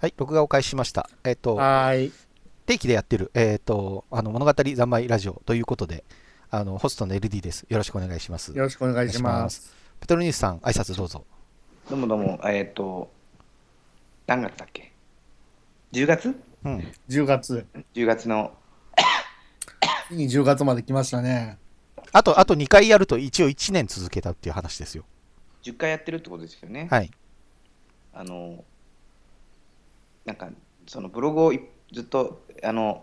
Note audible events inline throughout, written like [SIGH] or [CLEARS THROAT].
はい、録画を開始しました。えっ、ー、と、定期でやってる、えっ、ー、と、あの物語三昧ラジオということで、あのホストの LD です。よろしくお願いします。よろしくお願いします。ペトロニュースさん、挨拶どうぞ。どうもどうも、えっ、ー、と、何月だっけ ?10 月うん。10月。10月の。ついに10月まで来ましたね。あと、あと2回やると一応1年続けたっていう話ですよ。10回やってるってことですよね。はい。あの、なんかそのブログをずっとあの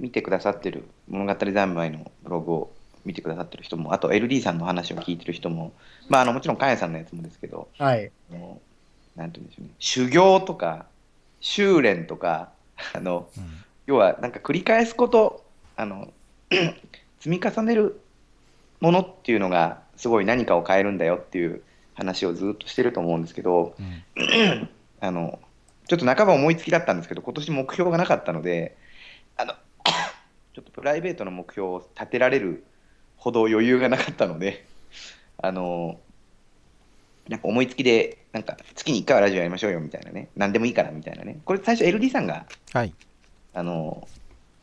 見てくださってる物語三昧のブログを見てくださってる人もあと LD さんの話を聞いてる人も、まあ、あのもちろんカヤさんのやつもですけど、あのて言うんでしょうね修行とか修練とかあの、うん、要はなんか繰り返すことあの [CLEARS THROAT] 積み重ねるものっていうのがすごい何かを変えるんだよっていう話をずっとしてると思うんですけど、うん、[CLEARS THROAT] あのちょっと半ば思いつきだったんですけど、今年目標がなかったので、あの [COUGHS] ちょっとプライベートの目標を立てられるほど余裕がなかったのであのなんか思いつきで、なんか月に1回はラジオやりましょうよみたいなね、なんでもいいからみたいなね、これ最初 LD さんが、はい、あの、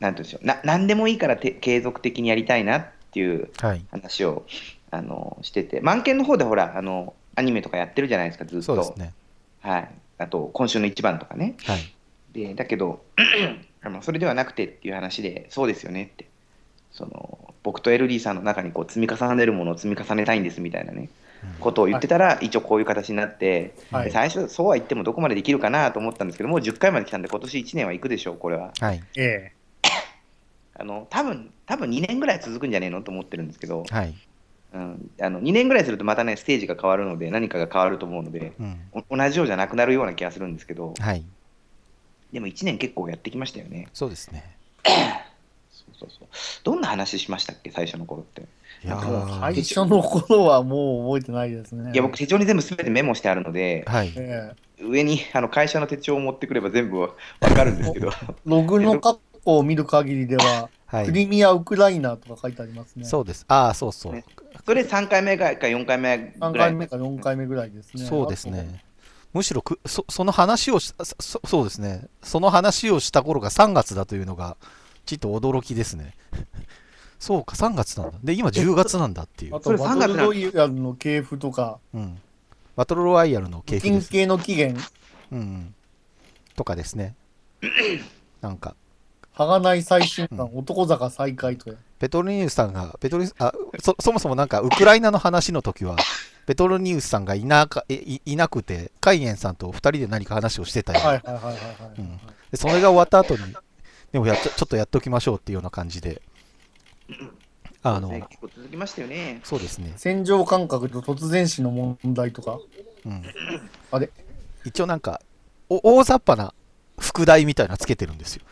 なんてうんでしょう、な何でもいいからて継続的にやりたいなっていう話を、はい、あのしてて、満研の方でほら、あの、アニメとかやってるじゃないですか、ずっと。そうですね。はい。あと今週の一番とかね、はい、でだけど [CLEARS THROAT] それではなくてっていう話でそうですよねってその僕とエルリーさんの中にこう積み重ねるものを積み重ねたいんですみたいなね、うん、ことを言ってたら、はい、一応こういう形になって、はい、最初そうは言ってもどこまでできるかなと思ったんですけどもう10回まで来たんで今年1年はいくでしょうこれは。はい、あの多分多分2年ぐらい続くんじゃねえのと思ってるんですけど、はい、うん、あの2年ぐらいするとまたねステージが変わるので何かが変わると思うので、うん、同じようじゃなくなるような気がするんですけど、はい、でも1年結構やってきましたよね。そうですね [COUGHS] そうそうそうどんな話しましたっけ最初の頃って。いや最初の頃はもう覚えてないですね。いや僕手帳に全部すべてメモしてあるので、はい、上に [LAUGHS] あの会社の手帳を持ってくれば全部わかるんですけど。ログの格好を見る限りでははい、クリミア・ウクライナとか書いてありますね。そうです。ああ、そうそう。ね、れ3回目か4回目ぐらい。3回目か4回目ぐらいですね。そうですね。むしろくそその話をしそ、そうですね。その話をした頃が3月だというのが、ちょっと驚きですね。[LAUGHS] そうか、3月なんだ。で、今10月なんだっていう。あと、バトルロイヤルの系譜とか。うん。バトルロイヤルの系譜です。の起源。うん。とかですね。[LAUGHS] なんか。い最新刊、男坂再開とペトルニウスさんが、ペトルあそそもそもなんか、ウクライナの話の時は、ペトルニウスさんがいなかいいなくて、カイエンさんと2人で何か話をしてたよ。はいはいはいで。それが終わった後に、でもやちょっとやっておきましょうっていうような感じで。あの、結構続きましたよね。そうですね。戦場感覚と突然死の問題とか。うん。あれ一応なんか、お大雑把な副題みたいなつけてるんですよ。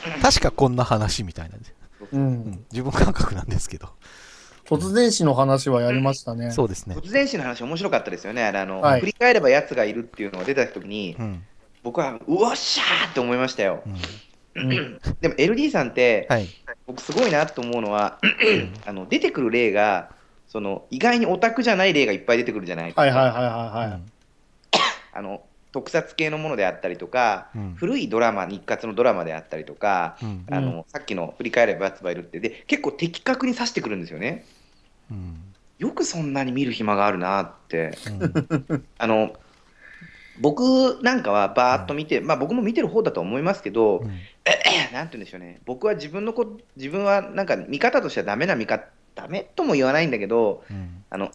[LAUGHS] 確かこんな話みたいなんうん、うん、自分感覚なんですけど。突然死の話はやりましたね。そうですね。突然死の話面白かったですよね。あの、はい、振り返れば奴がいるっていうのが出た時に、うん、僕はうおっしゃーって思いましたよ。うん、でも LD さんって、はい、僕すごいなと思うのは、[CLEARS THROAT] あの出てくる例がその意外にオタクじゃない例がいっぱい出てくるじゃないですか。はいはいはいはい、はい、あの特撮系のものであったりとか、うん、古いドラマ、日活のドラマであったりとか、うん、あのさっきの振り返ればやつばいるってで、結構的確に指してくるんですよね。うん、よくそんなに見る暇があるなって。あの僕なんかはばーっと見て、まあ、僕も見てる方だと思いますけど、うん、[CLEARS THROAT] なんて言うんでしょうね、僕は自分のこ自分はなんか見方としてはだめな見方、だめとも言わないんだけど、あの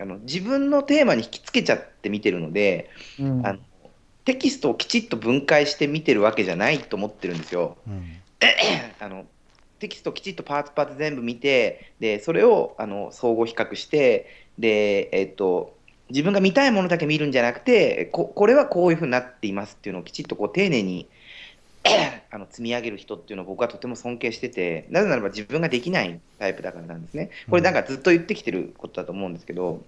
あの自分のテーマに引きつけちゃって見てるので、うん、あのテキストをきちっと分解して見てるわけじゃないと思ってるんですよ。うん、[CLEARS THROAT] あのテキストをきちっとパーツパーツ全部見てでそれをあの相互比較してで、えっと、自分が見たいものだけ見るんじゃなくてここれはこういうふうになっていますっていうのをきちっとこう丁寧に [CLEARS THROAT] あの積み上げる人っていうのを僕はとても尊敬しててなぜならば自分ができないタイプだからなんですねこれなんかずっと言ってきてることだと思うんですけど。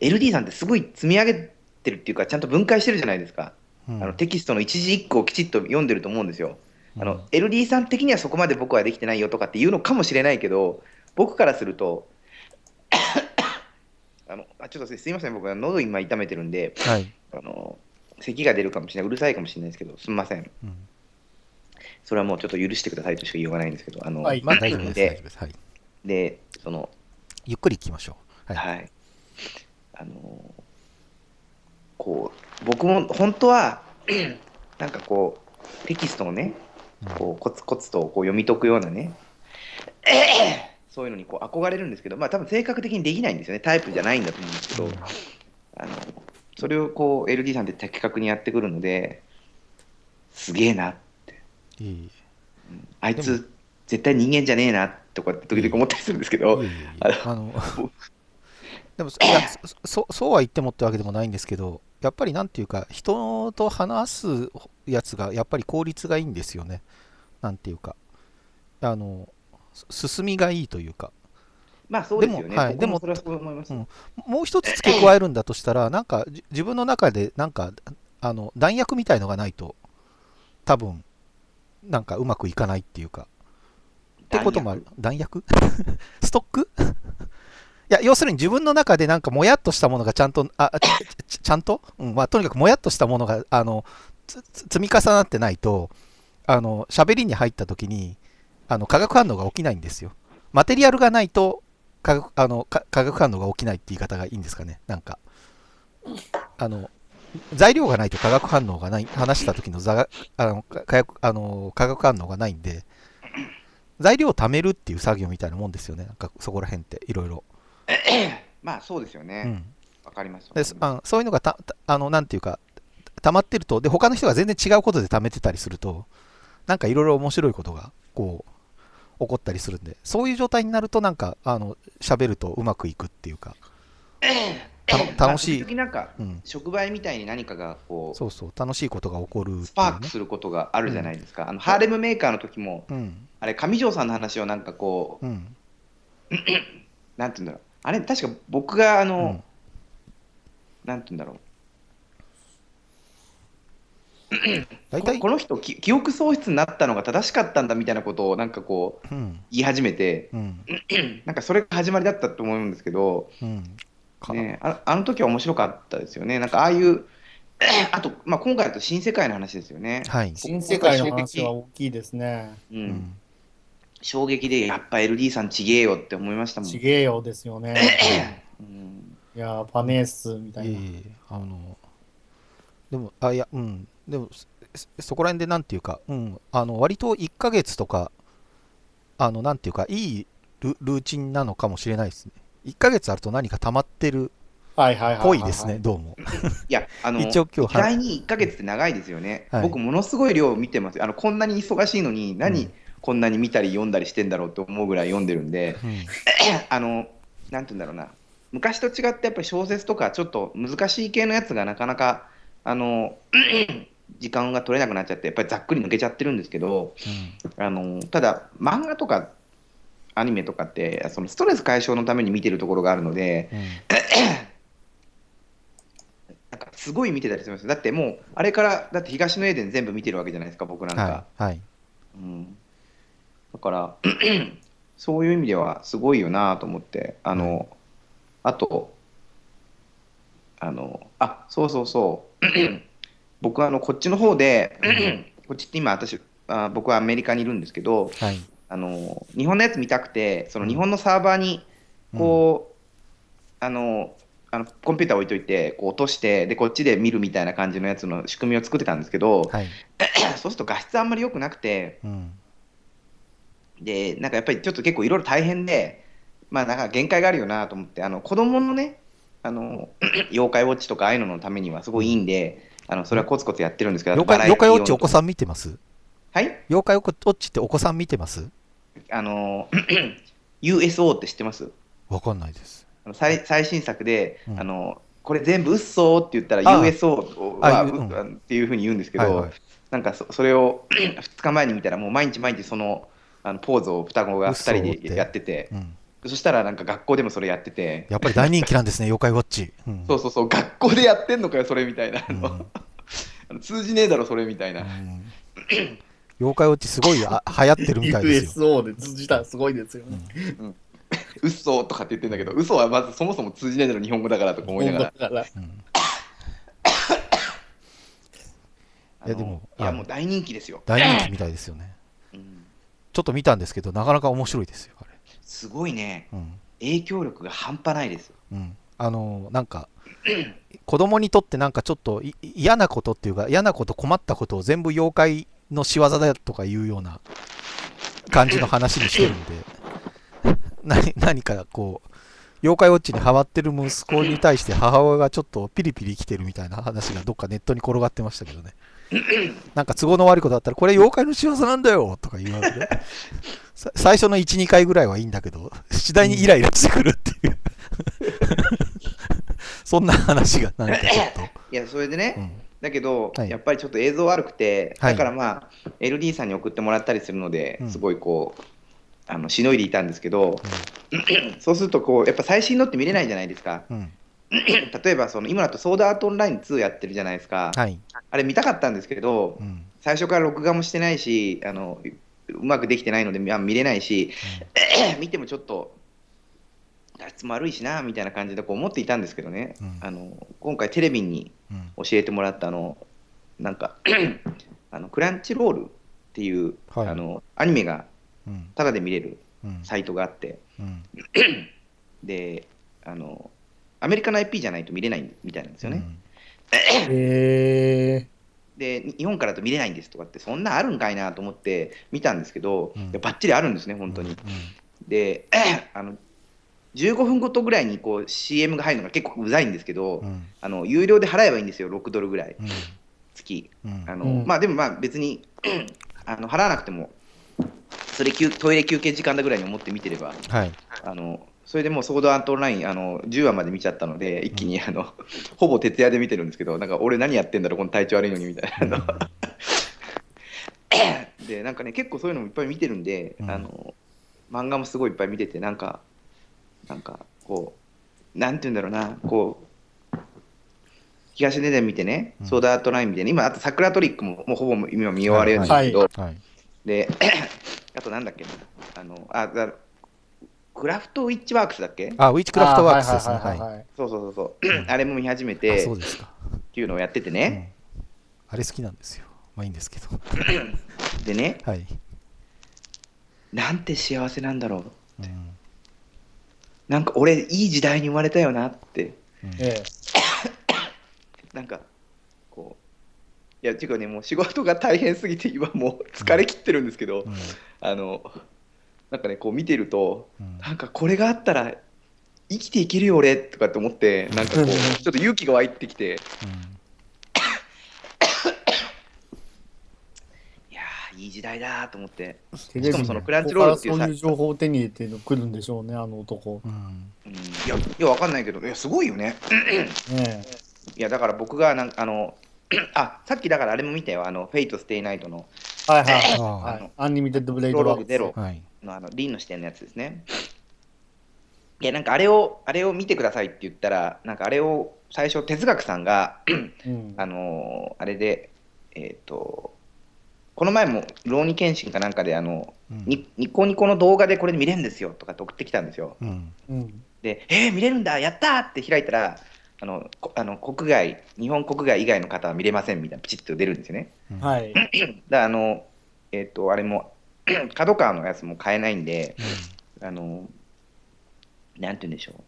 LD さんってすごい積み上げてるっていうか、ちゃんと分解してるじゃないですか。うん、あのテキストの一字一句をきちっと読んでると思うんですよ。あの、LD さん的にはそこまで僕はできてないよとかって言うのかもしれないけど、僕からすると、[COUGHS] あのあちょっとすみません、僕、喉今痛めてるんで、はい、あの咳が出るかもしれない、うるさいかもしれないですけど、すみませんうん、それはもうちょっと許してくださいとしか言いようがないんですけど、あの、はい、まあ、大丈夫です。で、そのゆっくりいきましょう。はい、はいあのこう僕も本当は [CLEARS THROAT] なんかこうテキストをねこうコツコツとこう読み解くようなね [CLEARS THROAT] そういうのにこう憧れるんですけどまあ多分性格的にできないんですよねタイプじゃないんだと思うんですけどあのそれをこう LD さんって的確にやってくるのですげえなってあいつ絶対人間じゃねえなとかって時々思ったりするんですけどあのでもいやそそうは言ってもってわけでもないんですけどやっぱりなんていうか人と話すやつがやっぱり効率がいいんですよねなんていうかあの進みがいいというかまあそうですよね。でも、はい、もうもう一つ付け加えるんだとしたら、なんか自分の中でなんかあの弾薬みたいのがないと、多分なんかうまくいかないっていうか。ってこともある。弾薬 [LAUGHS] ストックいや、要するに自分の中でなんかもやっとしたものがちゃんと、あ [LAUGHS] ちちゃんと、うんまあ、とにかくもやっとしたものがあの積み重なってないと、あの喋りに入った時にあの化学反応が起きないんですよ。マテリアルがないと化学あの化学反応が起きないって言い方がいいんですかね、なんか。あの材料がないと化学反応がない、話した時のざあの化学あの化学反応がないんで、材料を貯めるっていう作業みたいなもんですよね、なんかそこら辺って、いろいろ。[COUGHS] まあそうですよね。わ、うん、かります、まあそういうのがたたあのなんていうか溜まってるとで他の人が全然違うことで溜めてたりするとなんかいろいろ面白いことがこう起こったりするんでそういう状態になるとなんかあの喋るとうまくいくっていうか。[COUGHS] 楽しい、まあ、なんか、うん、触媒みたいに何かがこうそうそう楽しいことが起こる、ね、スパークすることがあるじゃないですか、うん、あのハーレムメーカーの時も、うん、あれ上条さんの話をなんかこう、うん、[COUGHS] なんていうんだろうあれ、確か僕が、あの、うん、なんて言うんだろう。[CLEARS THROAT] 大体この人き、記憶喪失になったのが正しかったんだみたいなことを、なんかこう、言い始めて、うん、[CLEARS THROAT] なんかそれが始まりだったと思うんですけど、ね、ああの時は面白かったですよね。なんかああいう、[CLEARS THROAT] あと、まあ、今回だと新世界の話ですよね。はい、新世界の話は大きいですね。うん衝撃で、やっぱ LD さんちげえよって思いましたもん。ちげえよですよね。うん、いやパネースみたいな。いいあのでも、あ、いや、うん、でも、そこら辺でなんていうか、うん、あの割と1ヶ月とか、あの、なんていうか、いいルルーチンなのかもしれないですね。1ヶ月あると何か溜まってるっぽいですね、どうも。いや、あの、[LAUGHS] 一応今日、はい、に1ヶ月って長いですよね。はい、僕、ものすごい量を見てます。あのこんなに忙しいのに何、何、うん、こんなに見たり読んだりしてんだろうと思うぐらい読んでるんで、うん、[COUGHS] あの何て言うんだろうな昔と違ってやっぱり小説とかちょっと難しい系のやつがなかなかあの [COUGHS] 時間が取れなくなっちゃってやっぱりざっくり抜けちゃってるんですけど、うん、あのただ漫画とかアニメとかってそのストレス解消のために見てるところがあるので、うん [COUGHS] なんかすごい見てたりしますだってもうあれからだって東のエーデン全部見てるわけじゃないですか僕なんか。はい、はい、うんだから [CLEARS THROAT] そういう意味ではすごいよなと思ってあの、あとあのあそうそうそう [CLEARS THROAT] 僕はあのこっちの方でこっちって今私あ僕はアメリカにいるんですけど、はい、あの日本のやつ見たくてその日本のサーバーにこう、うん、あのあのコンピューター置いといてこう落としてでこっちで見るみたいな感じのやつの仕組みを作ってたんですけど、はい、[CLEARS THROAT] そうすると画質あんまり良くなくて、うで、なんかやっぱりちょっと結構いろいろ大変で、まあなんか限界があるよなと思って、あの子供のね、あの [CLEARS THROAT] 妖怪ウォッチとかああいうののためにはすごいいいんで、あのそれはコツコツやってるんですけど、妖怪妖怪ウォッチお子さん見てますはい妖怪ウォッチってお子さん見てますあの [CLEARS THROAT] USO って知ってますわかんないです。最最新作で、うん、あのこれ全部うっそーって言ったら USO は、うん、っていうふうに言うんですけど、はいはい、なんかそそれを2 [CLEARS THROAT] 日前に見たらもう毎日毎日そのあのポーズを双子が2人でやってて、うん、そしたらなんか学校でもそれやっててやっぱり大人気なんですね妖怪ウォッチ、うん、そうそうそう学校でやってんのかよそれみたいな、うん、[LAUGHS] 通じねえだろそれみたいな、妖怪ウォッチすごいあ流行ってるみたいですよ s o で通じたらすごいですよね、うん嘘とかって言ってんだけど嘘はまずそもそも通じないだろ日本語だからとか思いながらいやでもいやもう大人気ですよ大人気みたいですよねちょっと見たんですけどなかなか面白いですよあれすごいね、うん、影響力が半端ないですよ、うん、あのなんか [CLEARS THROAT] 子供にとってなんかちょっと嫌なことっていうか嫌なこと困ったことを全部妖怪の仕業だとかいうような感じの話にしてるんで [LAUGHS] 何何かこう妖怪ウォッチにハマってる息子に対して母親がちょっとピリピリ生きてるみたいな話がどっかネットに転がってましたけどね [CLEARS THROAT] なんか都合の悪いことだったら、これ妖怪の仕業なんだよとか言われて、[LAUGHS] 最初の1、2回ぐらいはいいんだけど、次第にイライラしてくるっていう [LAUGHS] そんな話がなんかちょっと。[COUGHS] いや、それでね、うん、だけど、はい、やっぱりちょっと映像悪くて、だからまあ、はい、LD さんに送ってもらったりするので、すごいこう、あのしのいでいたんですけど、うん、[COUGHS] そうするとこうやっぱ最新のって見れないじゃないですか、う [CLEARS THROAT] 例えばその今だとソードアートオンライン2やってるじゃないですか、はい、あれ見たかったんですけど、うん、最初から録画もしてないしあのうまくできてないので見れないし、うん、[CLEARS THROAT] 見てもちょっと画質も悪いしなみたいな感じでこう思っていたんですけどね、うん、あの今回テレビに教えてもらったあの、なんか [CLEARS THROAT] あのクランチロールっていう、はい、あのアニメがただで見れるサイトがあって、であのアメリカの IP じゃないと見れないみたいなんですよね。うん、えー、で日本からだと見れないんですとかってそんなあるんかいなと思って見たんですけど、ばっちりあるんですね本当に。であの15分ごとぐらいにこう CM が入るのが結構うざいんですけど、うん、あの有料で払えばいいんですよ6ドルぐらい、月、あのまあ、でもまあ別にあの払わなくてもそれトイレ休憩時間だぐらいに思って見てれば、はい、あのそれでもうソードアートオンラインあの10話まで見ちゃったので一気にあの、うん、ほぼ徹夜で見てるんですけどなんか俺何やってんだろうこの体調悪いのにみたいな [LAUGHS] でなんかね結構そういうのもいっぱい見てるんで、うん、あの漫画もすごいいっぱい見ててなんかなんかこうなんて言うんだろうなこう東根で見てね、ソードアートライン見てね、今、あと桜トリックももうほぼ今見終われるんですけど、はいはいはい、で、[CLEARS THROAT] あとなんだっけ、あの、あ、クラフトウィッチワークスだっけあ、ウィッチクラフトワークスですね。はい。そうそうそう。あれも見始めて、そうですか。っていうのをやっててね。あれ好きなんですよ。まあいいんですけど。でね、はい。なんて幸せなんだろうって。なんか俺、いい時代に生まれたよなって。ええ。なんか、こう。いや、ていうかね、もう仕事が大変すぎて、今もう疲れ切ってるんですけど、あの、なんかねこう見てると、うん、なんかこれがあったら生きていけるよ俺とかって思ってなんかこう [LAUGHS] ちょっと勇気が湧いてきて、うん、いやいい時代だと思ってしかもそのクランチロールっていうそういう情報を手に入れて来るんでしょうねあの男、うん、いやいやわかんないけどいやすごいよね [CLEARS THROAT] ねいやだから僕がなんあの [CLEARS THROAT] あさっきだからあれも見たよ、あのフェイト・ステイ・ナイトの、はいはいはい、はい、アンリミテッド・ブレイド・ローグゼロ、はい、のあのリンの視点のやつですね。いやなんかあれをあれを見てくださいって言ったらなんかあれを最初哲学さんが、うん、あのあれでえっ、ー、とこの前も浪人検診かなんかであの、うん、ニコニコの動画でこれ見れるんですよとかって送ってきたんですよ。うん、で「えー、見れるんだやった!」って開いたらあのあの国外日本国外以外の方は見れませんみたいなピチッと出るんですよね。はい、だあのえっ、ー、とあれも [CLEARS THROAT] 角川のやつも買えないんで、あの、なんて言うんでしょう。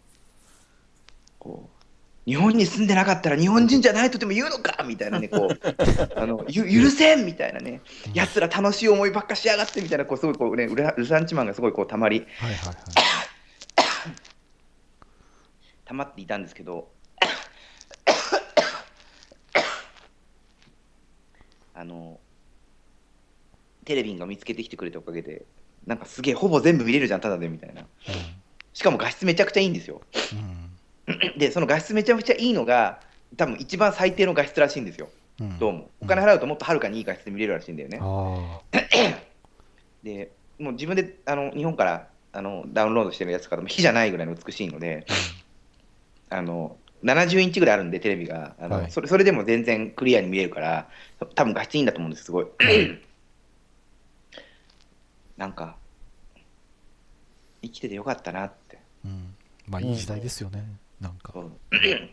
こう、日本に住んでなかったら日本人じゃないとでも言うのかみたいなね、こう、[LAUGHS] あのゆ許せんみたいなね、やつら楽しい思いばっかしやがってみたいな、こうすごいこうね、ルルサンチマンがすごいこうたまり、はいはいはい、[COUGHS] たまっていたんですけど、[COUGHS] [COUGHS] あの、テレビが見つけてきてくれたおかげで、なんかすげえ、ほぼ全部見れるじゃん、ただでみたいな。しかも画質めちゃくちゃいいんですよ。うん、で、その画質めちゃくちゃいいのが、多分一番最低の画質らしいんですよ、うん、どうも。お金払うともっとはるかにいい画質で見れるらしいんだよね。で、もう自分であの日本からあのダウンロードしてるやつとかでも、火じゃないぐらいの美しいので、あの70インチぐらいあるんで、テレビが、あの、はい、それそれでも全然クリアに見えるから、多分画質いいんだと思うんです、すごい。なんか生きててよかったなって、うん、まあいい時代ですよね、うん、なんか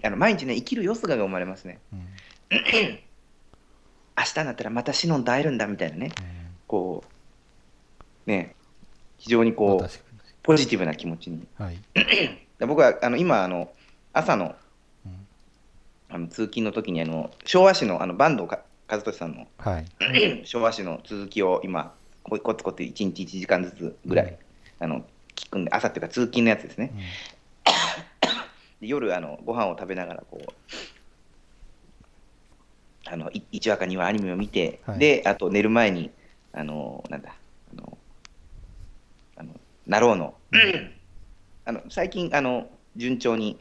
あの毎日ね生きるよすがが生まれますね、うん、明日になったらまたシノンと会えるんだみたいなね、うん、こうね非常にこう、ポジティブな気持ちに、はい、[CLEARS THROAT] 僕はあの今あの朝のあの通勤の時にあに昭和史のあの坂東和俊さんの、はい、[CLEARS THROAT] 昭和史の続きを今こコツコツ1日1時間ずつぐらい、あの聞くんで朝っていうか通勤のやつですね、[COUGHS] で夜あのご飯を食べながらこうあの1話か2話アニメを見て、はい、であと寝る前にあのなんだあのあのなろうの、うん、あの最近あの順調に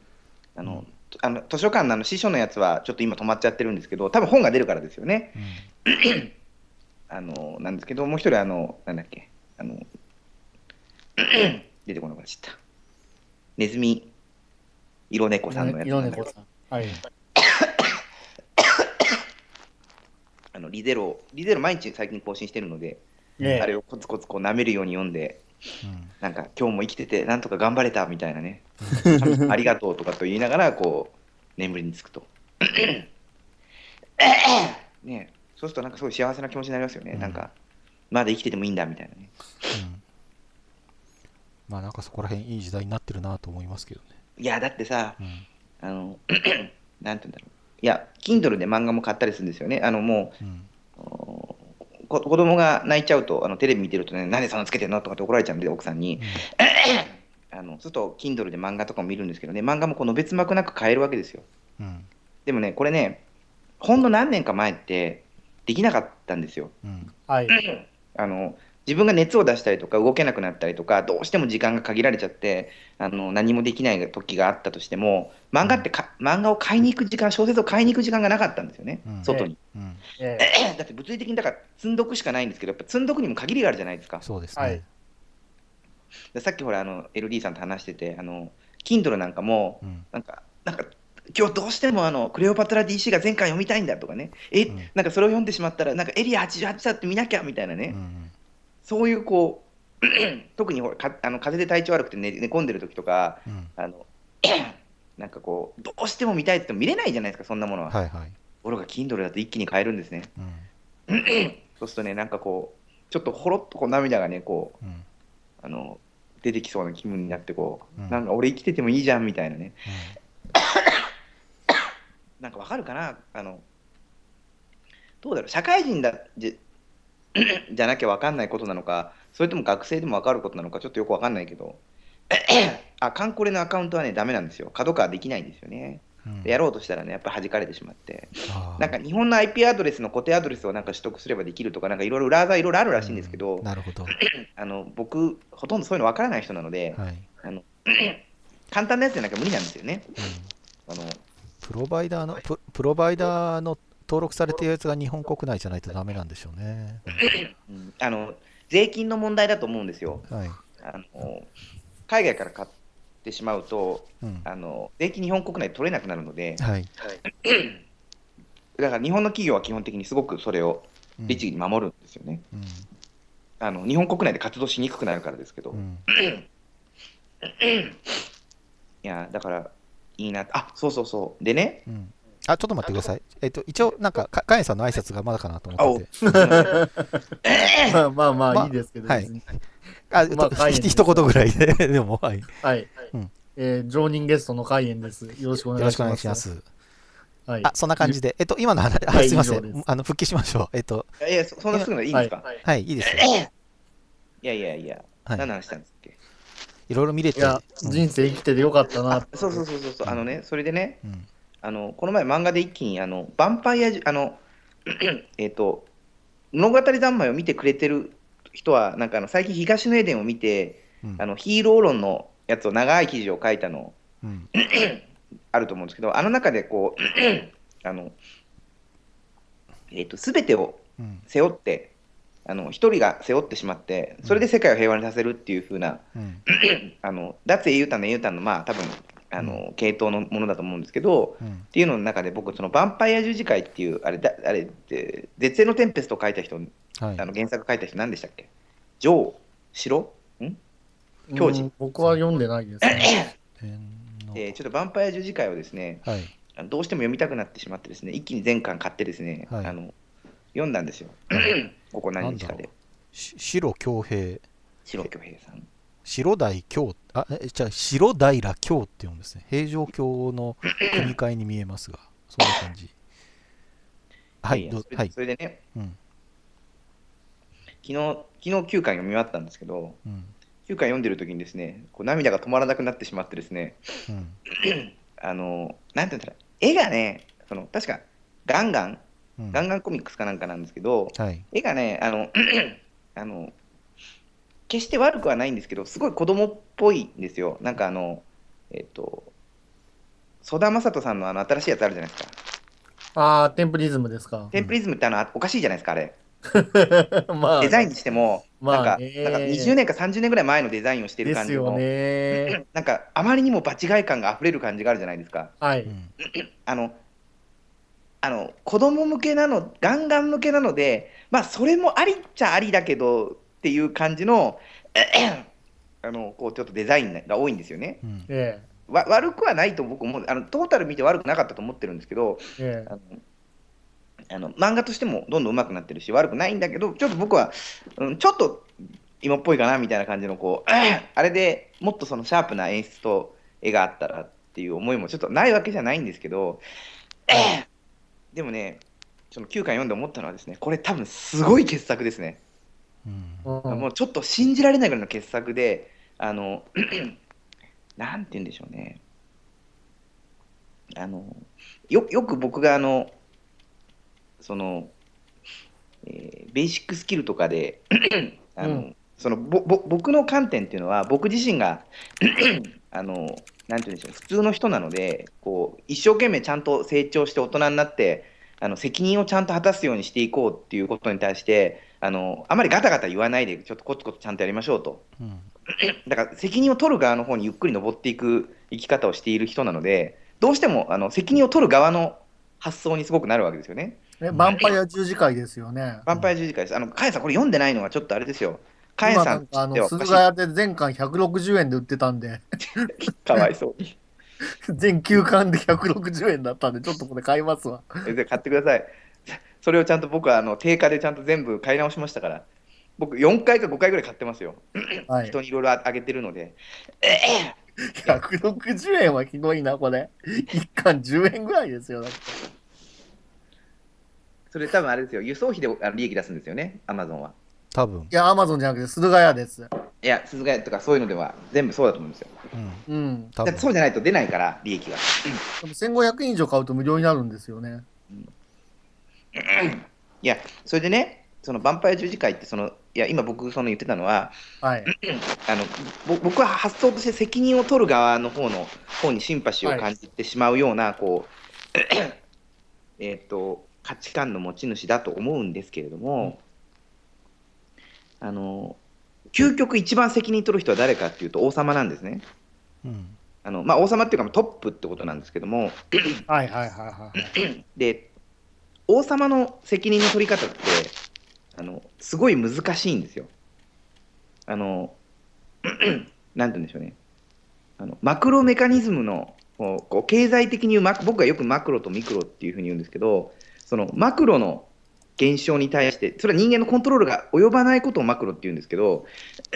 あの、うん、あの図書館のあの司書のやつはちょっと今止まっちゃってるんですけど多分本が出るからですよね、うん [COUGHS] あのなんですけどもう一人あのなんだっけあの [CLEARS THROAT] 出てこなかっったネズミ色猫さんのやつ色猫さんはい [COUGHS] あのリゼロリゼロ毎日最近更新してるので、ね、あれをコツコツこう舐めるように読んで、うん、なんか今日も生きててなんとか頑張れたみたいなね [LAUGHS] ありがとうとかと言いながらこう眠りにつくと [LAUGHS] ねそうするとなんかすごい幸せな気持ちになりますよね、うん、なんかまだ生きててもいいんだみたいなね、うん、まあなんかそこらへん、いい時代になってるなと思いますけどねいやだってさ、うん、あの [CLEARS THROAT] なんて言うんだろういや Kindle で漫画も買ったりするんですよねあのもう、うん子供が泣いちゃうとあのテレビ見てるとね何そんなつけてんのとかって怒られちゃうんで奥さんに、[CLEARS THROAT] あのそうすると Kindle で漫画とかも見るんですけどね漫画もこの別幕なく買えるわけですよ、うん、でもねこれねほんの何年か前ってできなかったんですよ。うん、はい、あの自分が熱を出したりとか動けなくなったりとかどうしても時間が限られちゃってあの何もできない時があったとしても漫画って漫画を買いに行く時間小説を買いに行く時間がなかったんですよね、うん、外に、えー、だって物理的にだから積んどくしかないんですけどやっぱ積んどくにも限りがあるじゃないですかそうですね、はい、さっきほらあの LD さんと話しててあの Kindle なんかも、うん、なんかなんか今日どうしてもあのクレオパトラ DC が前回読みたいんだとかね、え、うん、なんかそれを読んでしまったら、なんかエリア88だって見なきゃみたいなね、うん、そういうこう、[CLEARS THROAT] 特にほらかあの風邪で体調悪くて寝寝込んでる時とか、うん、あの [CLEARS THROAT] なんかこう、どうしても見たいって見れないじゃないですか、そんなものは。はいはい、俺が、Kindle だと一気に買えるんですね。うん、[CLEARS THROAT] そうするとね、なんかこう、ちょっとほろっとこう涙がね、こう、あの出てきそうな気分になってこう、なんか俺生きててもいいじゃんみたいなね。なんかわかるかなあのどうだろう社会人だじ [CLEARS THROAT] じゃなきゃわかんないことなのかそれとも学生でもわかることなのかちょっとよくわかんないけど [CLEARS THROAT] あカンコレのアカウントはねダメなんですよ角化できないんですよね、うん、やろうとしたらねやっぱ弾かれてしまってなんか日本の IP アドレスの固定アドレスをなんか取得すればできるとかなんかいろいろ裏技いろいろあるらしいんですけど、うん、なるほど [CLEARS THROAT] あの僕ほとんどそういうのわからない人なので、はい、あの簡単なやつじゃなきゃ無理なんですよね、うん、あのプロバイダーのプ、プロバイダーの登録されているやつが日本国内じゃないとだめなんでしょうね。あの税金の問題だと思うんですよ。はい、あの海外から買ってしまうと、うん、あの税金日本国内取れなくなるので、はい、だから日本の企業は基本的にすごくそれを律儀に守るんですよね。うんあの日本国内で活動しにくくなるからですけど、うん、いやだからいいなあそうそうそうでね、うん、あちょっと待ってくださいえっと一応なんかカエンさんの挨拶がまだかなと思っててえー、[LAUGHS] まあまあ、まあ、いいですけど、はいあ、まあ、一言ぐらいで [LAUGHS] でもはい、はい、うん、えー、常任ゲストのカイエンですよろしくお願いしますはい、あそんな感じで、えっと、今の話、あすみません、あの復帰しましょう。えっと、いやいや、そんなすぐのいいんですか、はい、はい、いいですよ。[LAUGHS] いやいやいや、何の話したんですっけいろいろ見れて人生生きててよかったなそうそうそうそう、あのねそれでね、あのこの前漫画で一気にあのヴァンパイアあの [CLEARS THROAT] えっと物語三昧を見てくれてる人はなんか最近東のエデンを見て、あのヒーロー論のやつを長い記事を書いたの、[CLEARS THROAT] あると思うんですけどあの中でこう [CLEARS THROAT] あのえっ、ー、と全てを背負って、あの一人が背負ってしまって、それで世界を平和にさせるっていうふうな、あの脱英雄譚の英雄譚のまあ多分あの、ん、系統のものだと思うんですけど、うん、っていうのの中で僕その「ヴァンパイア十字架っていうあれだあれって「絶世のテンペスト」を書いた人、はい、あの原作書いた人何でしたっけジョー城ん教授僕は読んでないです、ねえちょっと「ヴァンパイア十字架をですね、はい、どうしても読みたくなってしまってですね一気に全巻買ってですね、はい、あの読んだんですよここ何日かで白恭平白恭平さん白大京あじゃ白平京って読むんですね平城京の組みえに見えますがそんな感じはい、はい、それでね、うん、昨日昨日9巻読み終わったんですけど、うん、9巻読んでる時にですねこう涙が止まらなくなってしまってですね、うん、あのなんて言ったら絵がねその確かガンガンガンコミックスかなんかなんですけど、はい、絵がねあの [CLEARS THROAT] あの決して悪くはないんですけどすごい子供っぽいんですよなんかあのえっと曽田正人さんのあの新しいやつあるじゃないですかああテンプリズムですかテンプリズムってあの、おかしいじゃないですかあれ [LAUGHS] まあ、デザインにしても、まあ、なんか、なんか20年か30年ぐらい前のデザインをしてる感じの、[CLEARS THROAT] なんかあまりにも場違い感があふれる感じがあるじゃないですか。はい、あのあの子供向けなの、ガンガン向けなので、まあ、それもありっちゃありだけどっていう感じの、[CLEARS THROAT] あのこうちょっとデザインが多いんですよね。うん、わ悪くはないと僕もあのトータル見て悪くなかったと思ってるんですけど、え、あのあの漫画としてもどんどん上手くなってるし悪くないんだけどちょっと僕は、うん、ちょっと今っぽいかなみたいな感じのこう、[CLEARS THROAT] あれでもっとそのシャープな演出と絵があったらっていう思いもちょっとないわけじゃないんですけど、[CLEARS THROAT] でもね、その9巻読んで思ったのはですね、これ多分すごい傑作ですね。うん、もうちょっと信じられないぐらいの傑作で、あの、[CLEARS THROAT] なんて言うんでしょうね。あの、よよく僕があの、その、えー、ベーシックスキルとかで、あの、うん、そのぼぼ僕の観点っていうのは僕自身が [CLEARS THROAT] あのなんて言うんでしょう、普通の人なので、こう、一生懸命ちゃんと成長して大人になって、あの、責任をちゃんと果たすようにしていこうっていうことに対して、あの、あまりガタガタ言わないで、ちょっとコツコツちゃんとやりましょうと。うん、[CLEARS THROAT] だから、責任を取る側の方にゆっくり登っていく生き方をしている人なので、どうしても、あの、責任を取る側の発想にすごくなるわけですよね。え、ヴァンパイア十字会ですよね。ヴァンパイア十字会です。あの、カエさん、これ読んでないのはちょっとあれですよ。カエさんあの鈴ヶ谷で全巻160円で売ってたんで [LAUGHS] かわいそうに [LAUGHS] 全9巻で160円だったんでちょっとこれ買いますわゃ買ってくださいそれをちゃんと僕はあの定価でちゃんと全部買い直しましたから僕4回か5回ぐらい買ってますよ、はい、人にいろいろあげてるので160 [LAUGHS] 円はひどいなこれ1巻10円ぐらいですよそれ多分あれですよ輸送費で利益出すんですよねアマゾンは多分いや、アマゾンじゃなくて、駿河屋です。いや、鈴鹿とかそういうのでは全部そうだと思うんですよ。うん。だそうじゃないと出ないから、利益が。でも1500円以上買うと無料になるんですよね。うん、いや、それでね、そのヴァンパイア十字会ってその、いや、今僕その言ってたのは、はい、[CLEARS THROAT] あの僕は発想として責任を取る側の方の方にシンパシーを感じてしまうような、はい、こう、[CLEARS THROAT] えっ、と、価値観の持ち主だと思うんですけれども、うんあの究極一番責任取る人は誰かっていうと王様なんですね。うんあのまあ、王様っていうかトップってことなんですけどもはいはいはいはい、[CLEARS THROAT] で王様の責任の取り方ってあのすごい難しいんですよ。あの [CLEARS THROAT] なんて言うんでしょうねあのマクロメカニズムのこう経済的に言う僕がよくマクロとミクロっていうふうに言うんですけどそのマクロの現象に対して、それは人間のコントロールが及ばないことをマクロって言うんですけど、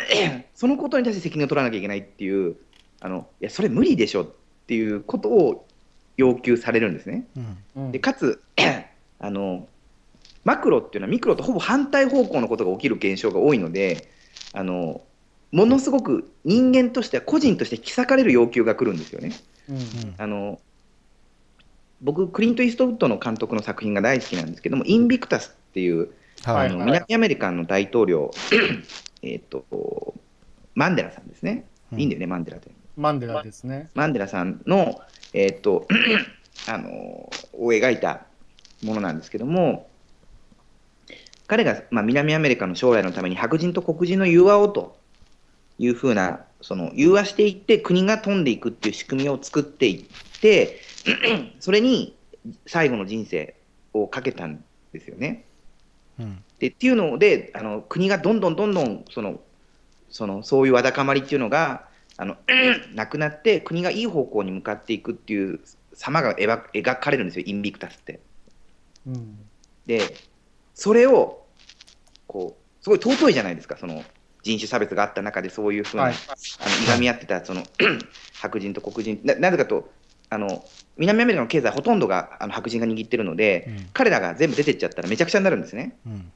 [CLEARS THROAT] そのことに対して責任を取らなきゃいけないっていう、あのいや、それ無理でしょっていうことを要求されるんですね。うんうん、でかつ [CLEARS THROAT] あの、マクロっていうのはミクロとほぼ反対方向のことが起きる現象が多いので、あのものすごく人間としては個人として引き裂かれる要求が来るんですよね。うんうん、あの僕、クリント・イーストウッドの監督の作品が大好きなんですけども、インビクタスっていう、はい、あの南アメリカの大統領、[COUGHS] えっと、マンデラさんですね。いいんだよね、マンデラで。マンデラですね。マンデラさんの、えっと、[COUGHS] あの、を描いたものなんですけども、彼が、まあ、南アメリカの将来のために白人と黒人の融和をというふうな、その融和していって国が飛んでいくっていう仕組みを作っていって、[CLEARS THROAT] それに最後の人生をかけたんですよね。うん、でっていうのであの国がどんどんどんどんそのそのそういうわだかまりっていうのがあの [CLEARS THROAT] なくなって国がいい方向に向かっていくっていう様が描かれるんですよインビクタスって。うん、でそれをこうすごい尊いじゃないですかその人種差別があった中でそういうふうに、はい、あのいがみ合ってたその [CLEARS THROAT] 白人と黒人ななぜかとあの南アメリカの経済ほとんどがあの白人が握ってるので、うん、彼らが全部出てっちゃったらめちゃくちゃになるんですね。うん、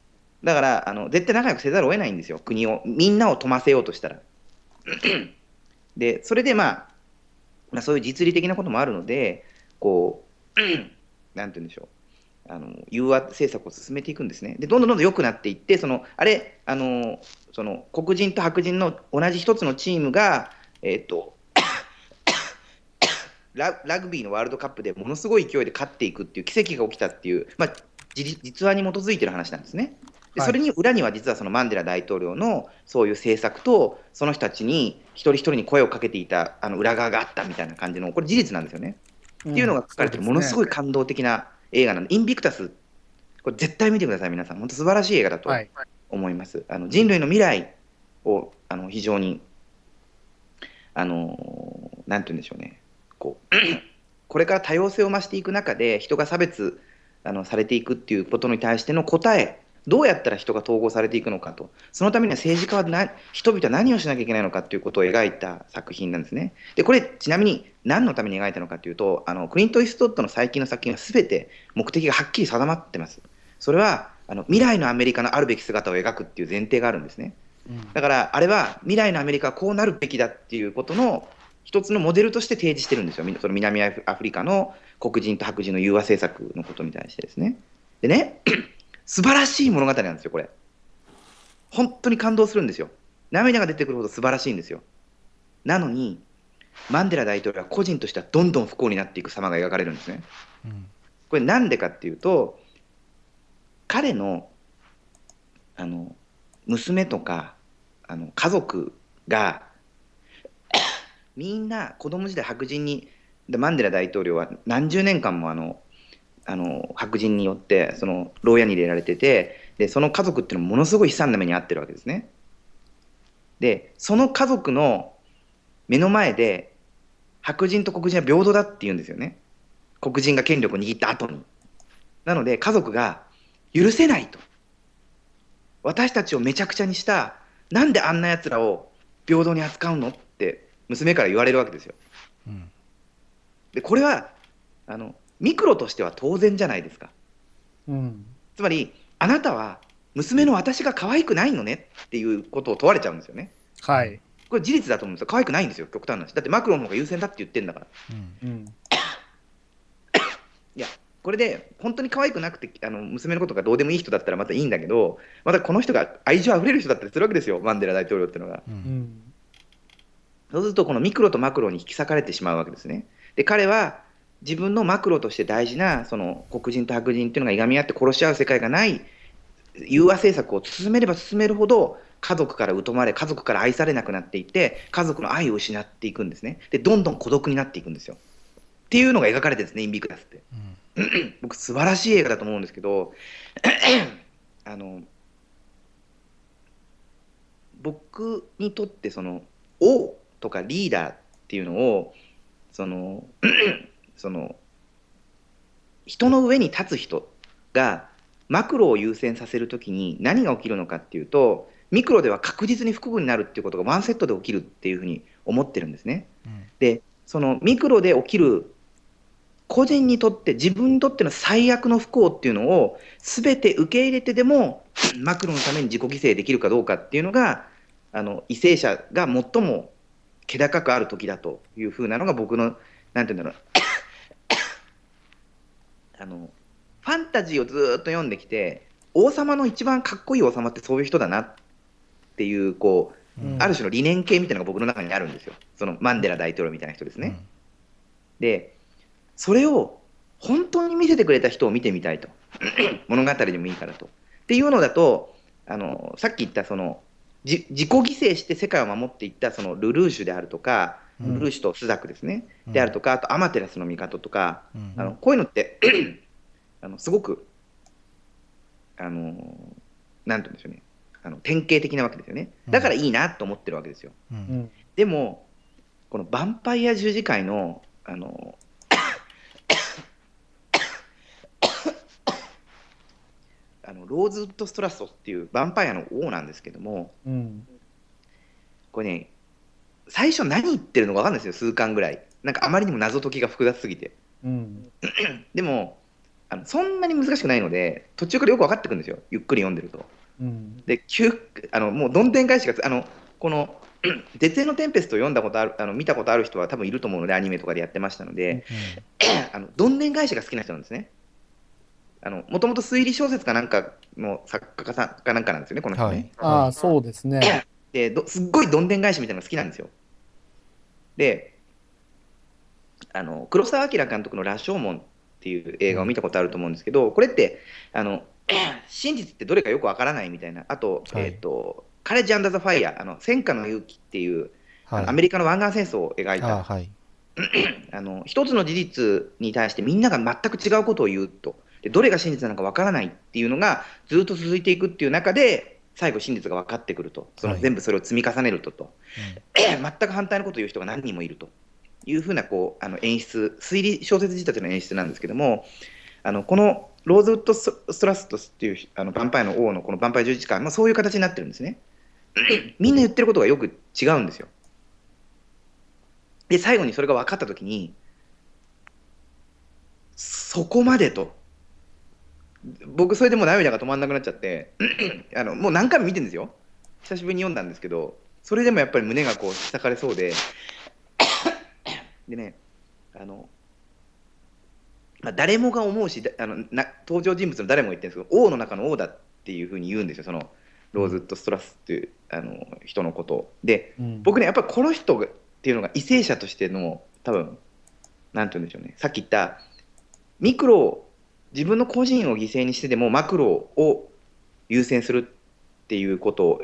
だからあの絶対仲良くせざるを得ないんですよ、国を、みんなを富ませようとしたら。[CLEARS THROAT] で、それで、まあ、まあ、そういう実利的なこともあるので、こう、[CLEARS THROAT] なんて言うんでしょう。あの融和政策を進めていくんですね。で、どんどんどんどん良くなっていって、そのあれあのその黒人と白人の同じ一つのチームが、えーと、ラグビーのワールドカップでものすごい勢いで勝っていくっていう奇跡が起きたっていう、まあ、実話に基づいてる話なんですね。でそれに裏には実はそのマンデラ大統領のそういう政策とその人たちに一人一人に声をかけていたあの裏側があったみたいな感じのこれ事実なんですよね。っていうのが書かれてるものすごい感動的な映画なので、インビクタスこれ絶対見てください皆さん本当素晴らしい映画だと思います。はい、あの人類の未来をあの非常にあのなんて言うんでしょうねこう [CLEARS THROAT] これから多様性を増していく中で人が差別あのされていくっていうことに対しての答えどうやったら人が統合されていくのかとそのためには政治家はな人々は何をしなきゃいけないのかということを描いた作品なんですね。でこれちなみに何のために描いたのかというとあのクリント・イーストウッドの最近の作品は全て目的がはっきり定まってます。それはあの未来のアメリカのあるべき姿を描くっていう前提があるんですね。だからあれは未来のアメリカはこうなるべきだっていうことの一つのモデルとして提示してるんですよ、その南アフリカの黒人と白人の融和政策のことに対してですね。でね、[CLEARS THROAT] 素晴らしい物語なんですよ、これ。本当に感動するんですよ。涙が出てくるほど素晴らしいんですよ。なのに、マンデラ大統領は個人としてはどんどん不幸になっていく様が描かれるんですね。うん、これ、なんでかっていうと、彼のあの娘とかあの家族がみんな子供時代白人にマンデラ大統領は何十年間もあのあの白人によってその牢屋に入れられててでその家族っていうのはものすごい悲惨な目に遭ってるわけですね。でその家族の目の前で白人と黒人は平等だって言うんですよね黒人が権力を握った後に。なので家族が許せないと私たちをめちゃくちゃにしたなんであんなやつらを平等に扱うの娘から言われるわけですよ。うん、でこれはあのミクロとしては当然じゃないですか。うん、つまりあなたは娘の私が可愛くないのねっていうことを問われちゃうんですよね。はい、これ事実だと思うんですよ可愛くないんですよ極端な話だってマクロンの方が優先だって言ってんだから。うん、うん、[COUGHS] いやこれで本当に可愛くなくてあの娘のことがどうでもいい人だったらまたいいんだけどまたこの人が愛情あふれる人だったりするわけですよマンデラ大統領っていうのが。うんそうするとこのミクロとマクロに引き裂かれてしまうわけですね。で彼は自分のマクロとして大事なその黒人と白人というのがいがみ合って殺し合う世界がない融和政策を進めれば進めるほど家族から疎まれ家族から愛されなくなっていって家族の愛を失っていくんですねでどんどん孤独になっていくんですよっていうのが描かれてるんですねインビクラスって、うん、[CLEARS THROAT] 僕素晴らしい映画だと思うんですけど [CLEARS THROAT] あの僕にとってその「王」とかリーダーっていうのをその [CLEARS THROAT] その人の上に立つ人がマクロを優先させるときに何が起きるのかっていうとミクロでは確実に腹部になるっていうことがワンセットで起きるっていうふうに思ってるんですね。うん、でそのミクロで起きる個人にとって自分にとっての最悪の不幸っていうのを全て受け入れてでもマクロのために自己犠牲できるかどうかっていうのがあの為政者が最も気高くある時だというふうなのが僕の、なんて言うんだろう、[COUGHS] あの、ファンタジーをずっと読んできて、王様の一番かっこいい王様ってそういう人だなっていう、こう、うん、ある種の理念系みたいなのが僕の中にあるんですよ。そのマンデラ大統領みたいな人ですね。うん、で、それを本当に見せてくれた人を見てみたいと。[COUGHS] 物語でもいいからと。っていうのだと、あの、さっき言ったその、自己犠牲して世界を守っていったそのルルーシュであるとか、うん、ルルーシュとスザクですね、うん、であるとか、あとアマテラスの方とか、うん、あのこういうのって [CLEARS THROAT] あのすごく、あのなんて言うんでしょうね、あの典型的なわけですよね。だからいいなと思ってるわけですよ。でも、このヴァンパイア十字会のあのあのローズウッド・ストラストっていうヴァンパイアの王なんですけども、うん、これね最初何言ってるのか分かんないですよ数巻ぐらいなんかあまりにも謎解きが複雑すぎて、うん、[CLEARS THROAT] でもあのそんなに難しくないので途中からよく分かってくるんですよゆっくり読んでると、うん、で急あのもうどんでん返しがあのこの「[CLEARS THROAT] 絶縁のテンペスト」読んだことあるあの見たことある人は多分いると思うのでアニメとかでやってましたので、うん、[CLEARS THROAT] あのどんでん返しが好きな人なんですねもともと推理小説かなんかの作家さんかなんかなんですよね、この人ね。はい、ああ、そうですね。ですっごいどんでん返しみたいなのが好きなんですよ。で、あの黒澤明監督の「羅生門」っていう映画を見たことあると思うんですけど、これってあの [CLEARS THROAT] 真実ってどれかよくわからないみたいな、あと、はい、えっ、ー、と、カレッジ・アンダー・ザ・ファイアー、あの戦火の勇気っていう、はい、アメリカの湾岸戦争を描いた、はい、[CLEARS THROAT] あの一つの事実に対してみんなが全く違うことを言うとでどれが真実なのかわからないっていうのがずっと続いていくっていう中で最後真実が分かってくるとその全部それを積み重ねるとと、はい [CLEARS THROAT] 全く反対のことを言う人が何人もいるというふうなこうあの演出推理小説仕立ての演出なんですけどもあのこのローズウッドス・トラストスっていうあのヴァンパイアの王のこのヴァンパイア十字架、まあ、そういう形になってるんですね。[CLEARS THROAT] みんな言ってることがよく違うんですよ。で最後にそれが分かった時にそこまでと僕それでもう涙が止まんなくなっちゃって [LAUGHS] あのもう何回も見てるんですよ久しぶりに読んだんですけどそれでもやっぱり胸がこう裂かれそうで [LAUGHS] でねあの、まあ、誰もが思うしあのな登場人物の誰も言ってるんですけど王の中の王だっていうふうに言うんですよそのローズ・ッド・ストラスっていうあの人のことで、うん、僕ねやっぱりこの人っていうのが為政者としての多分なんて言うんでしょうねさっき言ったミクロ自分の個人を犠牲にしてでもマクロを優先するっていうことを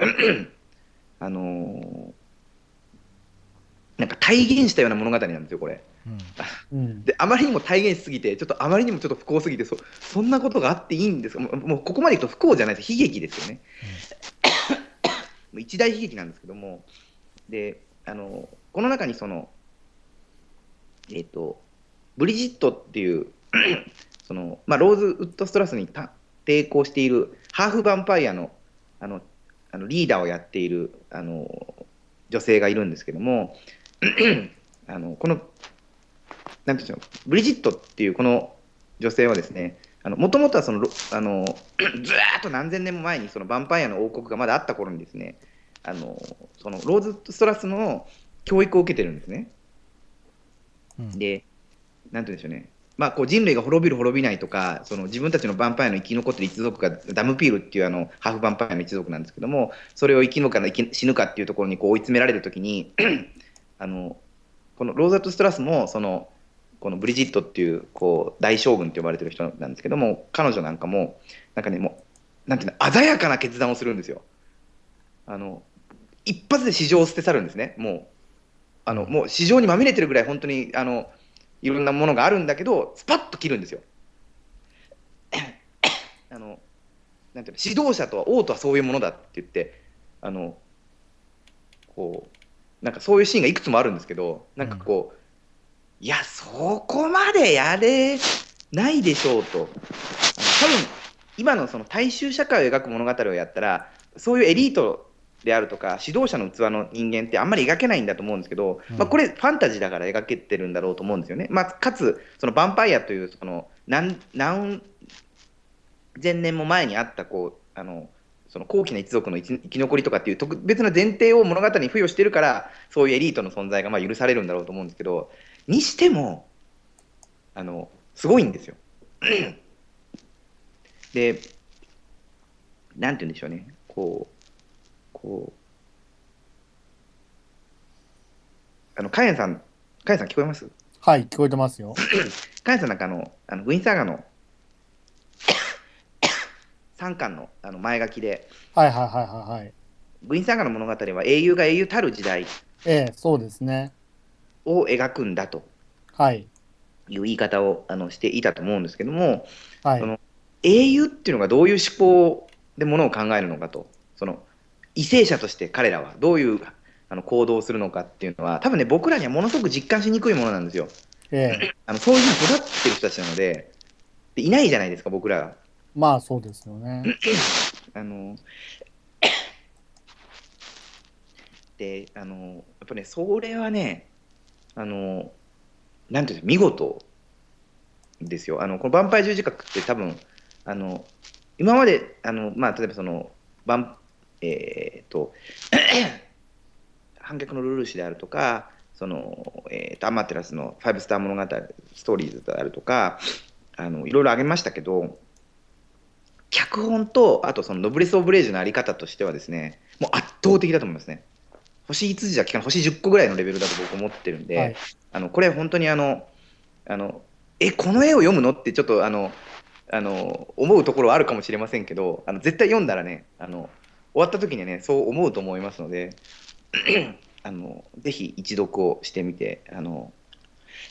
[CLEARS THROAT] あのー、なんか体現したような物語なんですよこれ。であまりにも体現しすぎてちょっとあまりにもちょっと不幸すぎてそそんなことがあっていいんですもうもうここまでいくと不幸じゃないです悲劇ですよね、うん、一大悲劇なんですけどもであのこの中にそのえっ、ー、とブリジットっていうその、まあ、ローズウッドストラスに抵抗しているハーフヴァンパイアのあのあのリーダーをやっているあの女性がいるんですけども [CLEARS THROAT] あのこのなんていううブリジットっていうこの女性はですねもともとはそのあの [CLEARS THROAT] ずっと何千年も前にそのヴァンパイアの王国がまだあった頃にですねあのそのローズ・ストラスの教育を受けてるんですね。うん、で、なんて言うんでしょうね、まあ、こう人類が滅びる滅びないとかその自分たちのヴァンパイアの生き残ってる一族がダムピールっていうあのハーフヴァンパイアの一族なんですけどもそれを生きるか死ぬかっていうところにこう追い詰められる時にあのこのローザット・ストラスもそのこのブリジットっていうこう大将軍って呼ばれてる人なんですけども彼女なんかもなんかねもうなんていうの鮮やかな決断をするんですよ。あの一発で市場を捨て去るんですねもうあのもう市場にまみれてるぐらい本当にあのいろんなものがあるんだけどスパッと切るんですよ。[COUGHS] あのなんていうの指導者とは王とはそういうものだって言ってあのこうなんかそういうシーンがいくつもあるんですけどなんかこう、うん、いやそこまでやれないでしょうと多分今のその大衆社会を描く物語をやったらそういうエリートであるとか指導者の器の人間ってあんまり描けないんだと思うんですけど、うん、まあ、これファンタジーだから描けてるんだろうと思うんですよね。まあ、かつそのヴァンパイアというその何何千年も前にあったこうあのその高貴な一族の生き残りとかっていう特別な前提を物語に付与してるからそういうエリートの存在がまあ許されるんだろうと思うんですけどにしてもあのすごいんですよ。でなんて言うんでしょうねこうこう、あの、カエンさん、カエンさん聞こえますはい、聞こえてますよ。[COUGHS] カエンさんなんかあの、あのウィンサーガの3 [COUGHS] 巻のあの前書きで、はいはいはいはいはい。グインサーガの物語は英雄が英雄たる時代ええ、そうですね。を描くんだと。はい。いう言い方をあのしていたと思うんですけども、はい、その英雄っていうのがどういう思考でものを考えるのかとその為政者として彼らはどういうあの行動をするのかっていうのは、多分ね、僕らにはものすごく実感しにくいものなんですよ。ええ、あのそういうふうに育ってる人たちなのでで、いないじゃないですか、僕らまあそうですよね。あのであのやっぱね、それはね、あのなんていう見事ですよ。あのこの「ヴァンパイ十字架」って多分あの今まであの、まあ、例えばそのバンえーと [CLEARS THROAT] 反逆のルルーシであるとか、そのえーと、アマテラスのファイブスター物語、ストーリーズであるとか、あのいろいろ挙げましたけど、脚本と、あとそのノブレス・オブレージュのあり方としてはですね、もう圧倒的だと思いますね。星5つじゃ聞かない、星10個ぐらいのレベルだと僕思ってるんで、はい、あのこれ本当にあの、あのえ、この絵を読むのってちょっとあの、あの思うところはあるかもしれませんけどあの絶対読んだらねあの終わった時にはね、そう思うと思いますので、[CLEARS THROAT] あのぜひ一読をしてみてあの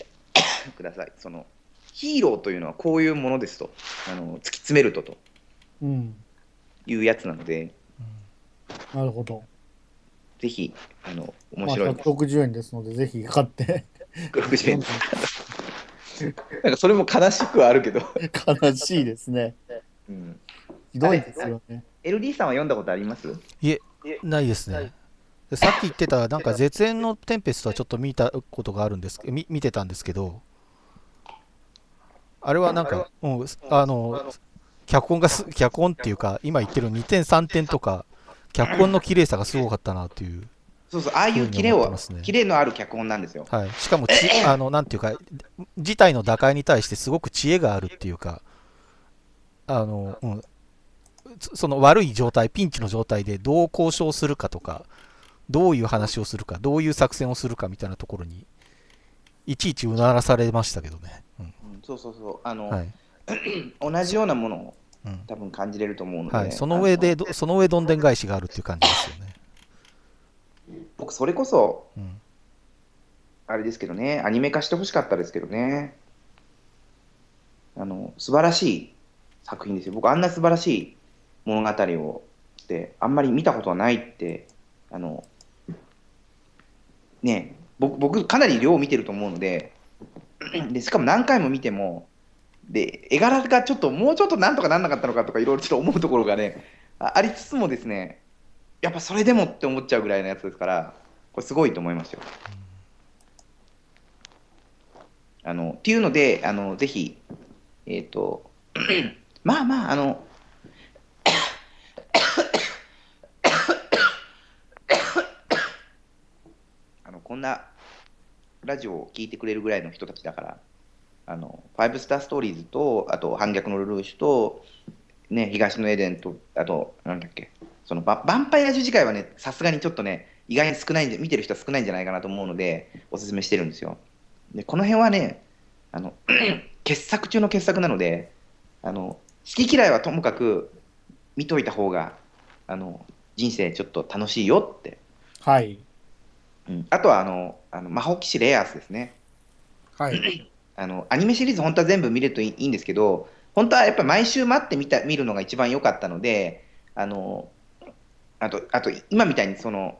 [COUGHS] ください。そのヒーローというのはこういうものですと、あの突き詰めるとと、うん、いうやつなので、うん、なるほど。ぜひ、あの、面白い。まあ、160円ですので、ぜひ買って。160円 [LAUGHS] なんかそれも悲しくはあるけど。悲しいですね。うん。ひどいですよね。LD さんは読んだことありますいえ、ないですね。さっき言ってた、なんか絶縁のテンペストはちょっと見たことがあるんですみ見てたんですけど、あれはなんか、うん、あの、脚本がす、脚本っていうか、今言ってる2点、3点とか、脚本の綺麗さがすごかったなという。そうそう、ああいう綺麗を、ね、綺麗のある脚本なんですよ。はい、しかもち、[COUGHS] あの、なんていうか、事態の打開に対してすごく知恵があるっていうか、あの、うん、その悪い状態、ピンチの状態でどう交渉するかとか、どういう話をするか、どういう作戦をするかみたいなところに、いちいちうならされましたけどね。うん、そうそうそう。あの、はい [CLEARS THROAT] 同じようなものを多分感じれると思うので、はい、その上でその上どんでん返しがあるっていう感じですよね僕それこそ、うん、あれですけどねアニメ化してほしかったですけどねあの素晴らしい作品ですよ僕あんな素晴らしい物語をってあんまり見たことはないってあのね僕僕かなり量を見てると思うので [CLEARS THROAT] でしかも何回も見てもで絵柄がちょっともうちょっとなんとかなんなかったのかとかいろいろちょっと思うところがねありつつもですねやっぱそれでもって思っちゃうぐらいのやつですからこれすごいと思いますよ。あのっていうのであのぜひえっ、ー、とまあまああのあのこんなラジオを聞いてくれるぐらいの人たちだから、あの、ファイブスターストーリーズと、あと、反逆のルルーシュと、ね、東のエデンと、あと、なんだっけ、そのバ、ヴァンパイア十字会はね、さすがにちょっとね、意外に少ないんで、見てる人は少ないんじゃないかなと思うので、おすすめしてるんですよ。で、この辺はね、あの、[COUGHS] 傑作中の傑作なので、あの、好き嫌いはともかく、見といた方があの人生ちょっと楽しいよって、はいうん、あとはあのあの魔法騎士レイアースですね、はい、[CLEARS THROAT] あのアニメシリーズ本当は全部見るといいんですけど本当はやっぱり毎週待って見た見るのが一番良かったのであのあとあと今みたいにその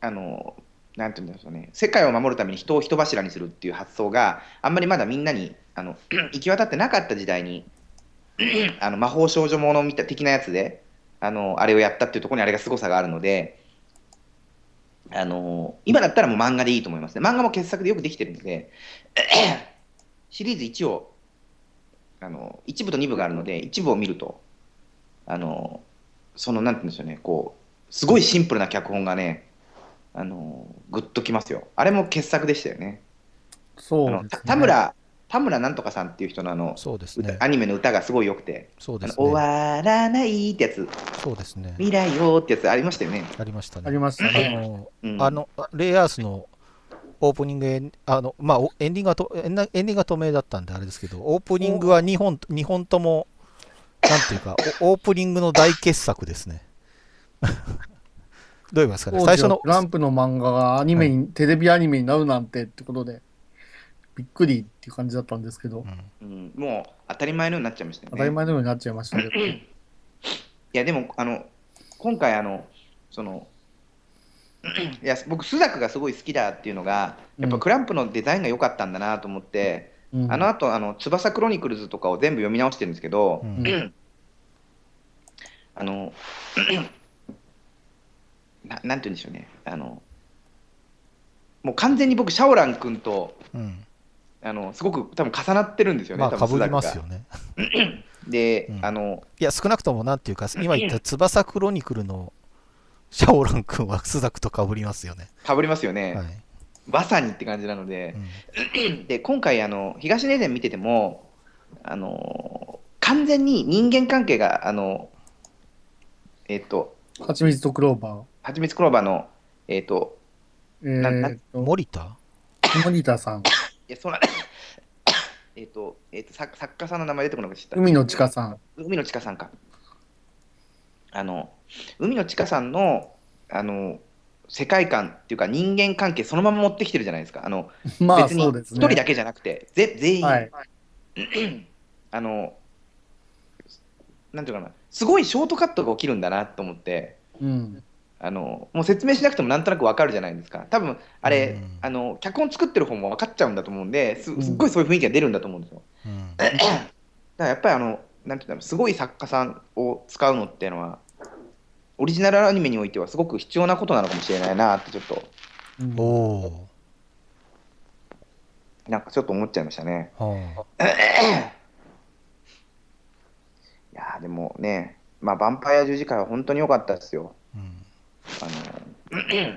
あのなんていうんでしょうね世界を守るために人を人柱にするっていう発想があんまりまだみんなにあの [CLEARS THROAT] 行き渡ってなかった時代にあの魔法少女ものみたい的なやつであのあれをやったっていうところにあれが凄さがあるのであの今だったらもう漫画でいいと思いますね漫画も傑作でよくできてるので [COUGHS] シリーズ1をあの1部と2部があるので1部を見るとあのそのなんて言うんでしょうねこうすごいシンプルな脚本がねあのグッときますよあれも傑作でしたよねそう、ね、田村田村なんとかさんっていう人のあのそうです、ね、アニメの歌がすごい良くて、そうです、ね、終わらないってやつ、そうですね、未来をってやつありましたよね。ありましたね。ありましたね。あの、うん、あのレイアースのオープニングあの、まあ、エンディングはとエンディングが透明だったんであれですけど、オープニングは2本 ,2 本とも、なんていうか、オープニングの大傑作ですね。[LAUGHS] どう言いますかね、最初の。ランプの漫画がアニメに、はい、テレビアニメになるなんてってことで。びっくりっていう感じだったんですけど、うん、もう当たり前のようになっちゃいましたね。当たり前のようになっちゃいましたけど。いや、でも、あの、今回、あの、その、[CLEARS THROAT] いや僕、スザクがすごい好きだっていうのが、やっぱクランプのデザインが良かったんだなと思って、うん、あの後あの翼クロニクルズとかを全部読み直してるんですけど、うん、あの [CLEARS THROAT] な、なんて言うんでしょうね、あのもう完全に僕、シャオラン君と、うん、あのすごく多分重なってるんですよね、まあ、かぶりますよね。[CLEARS THROAT] で、うん、あのいや、少なくともなんていうか、今言った [CLEARS THROAT] 翼クロニクルのシャオラン君は、スザクとかぶりますよね。かぶりますよね、はい、まさにって感じなので、うん、[CLEARS THROAT] で今回あの、東ネーン見てても、あの完全に人間関係が、あのえっと、はちみつとクローバー。はちみつクローバーの、えっと、えー、っと森田モニターさん。いやそんな [COUGHS] えっと、えっ、ー、と作、作家さんの名前出てこなくてった。海のちかさん。海のちかさんか。あの、海のちかさんの、あの、世界観っていうか人間関係そのまま持ってきてるじゃないですか。あの、[LAUGHS] まあ、別に一人だけじゃなくて、ね、ぜ全員、はい、[COUGHS] あの、なんていうかな、すごいショートカットが起きるんだなと思って、うん、あのもう説明しなくてもなんとなくわかるじゃないですか多分あれ、うん、あの脚本作ってる方も分かっちゃうんだと思うんですすっごいそういう雰囲気が出るんだと思うんですよ、うん、[CLEARS THROAT] だからやっぱりあのなんていうんだろうすごい作家さんを使うのっていうのはオリジナルアニメにおいてはすごく必要なことなのかもしれないなってちょっと、うん、おなんかちょっと思っちゃいましたね、はあ、[CLEARS THROAT] いやでもねまあヴァンパイア十字架は本当に良かったですよあの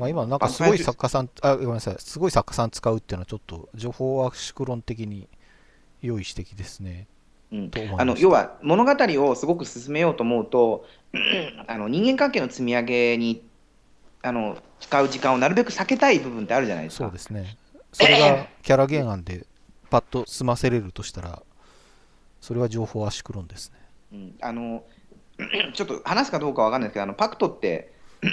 まあ今なんかすごい作家さんあごめんなさいすごい作家さん使うっていうのはちょっと情報圧縮論的に良い指摘ですね。うん、あの要は物語をすごく進めようと思うと [CLEARS THROAT] あの人間関係の積み上げにあの使う時間をなるべく避けたい部分ってあるじゃないですか。そうですねそれが [CLEARS THROAT] キャラ原案でパッと済ませれるとしたらそれは情報圧縮論ですね。うん、あの [CLEARS THROAT] ちょっと話すかどうかわかんないですけど、あのパクトって、[CLEARS THROAT]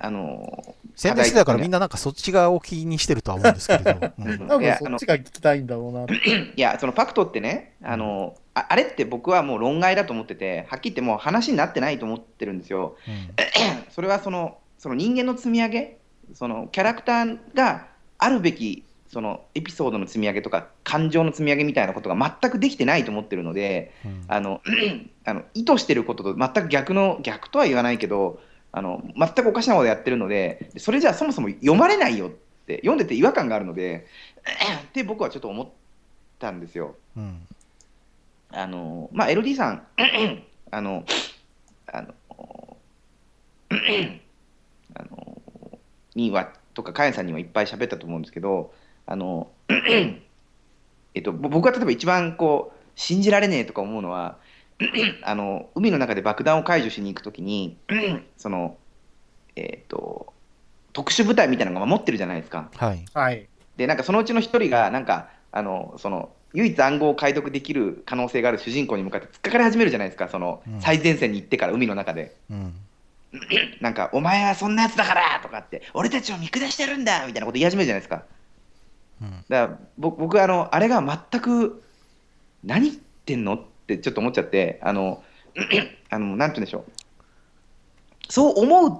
あの宣伝してたから、みんななんかそっち側を気にしてるとは思うんですけど、うん、[LAUGHS] そっちが聞きたいんだろうな [CLEARS THROAT] いや、そのパクトってね、あのああれって僕はもう論外だと思ってて、はっきり言ってもう話になってないと思ってるんですよ。うん、それはそのその人間の積み上げ、そのキャラクターがあるべきそのエピソードの積み上げとか感情の積み上げみたいなことが全くできてないと思ってるので、うん、あの [CLEARS THROAT] あの意図してることと全く逆の逆とは言わないけどあの全くおかしなことやってるのでそれじゃあそもそも読まれないよって読んでて違和感があるので [CLEARS THROAT] って僕はちょっと思ったんですよ。うん、あのまあ、LD さん [CLEARS THROAT] あのあのあのにはとかカエンさんにはいっぱい喋ったと思うんですけどあのえっと、僕は例えば一番こう信じられねえとか思うのはあの海の中で爆弾を解除しに行くときにその、えっと特殊部隊みたいなのが守ってるじゃないですか。はい、でなんかそのうちの1人がなんかあのその唯一暗号を解読できる可能性がある主人公に向かって突っかかり始めるじゃないですかその、うん、最前線に行ってから海の中で。うんなんか、お前はそんなやつだからとかって、俺たちを見下してるんだみたいなこと言い始めるじゃないですか。だから僕あの、あれが全く何言ってんのってちょっと思っちゃって、あの [CLEARS THROAT] あのなんて言うんでしょう、そう思う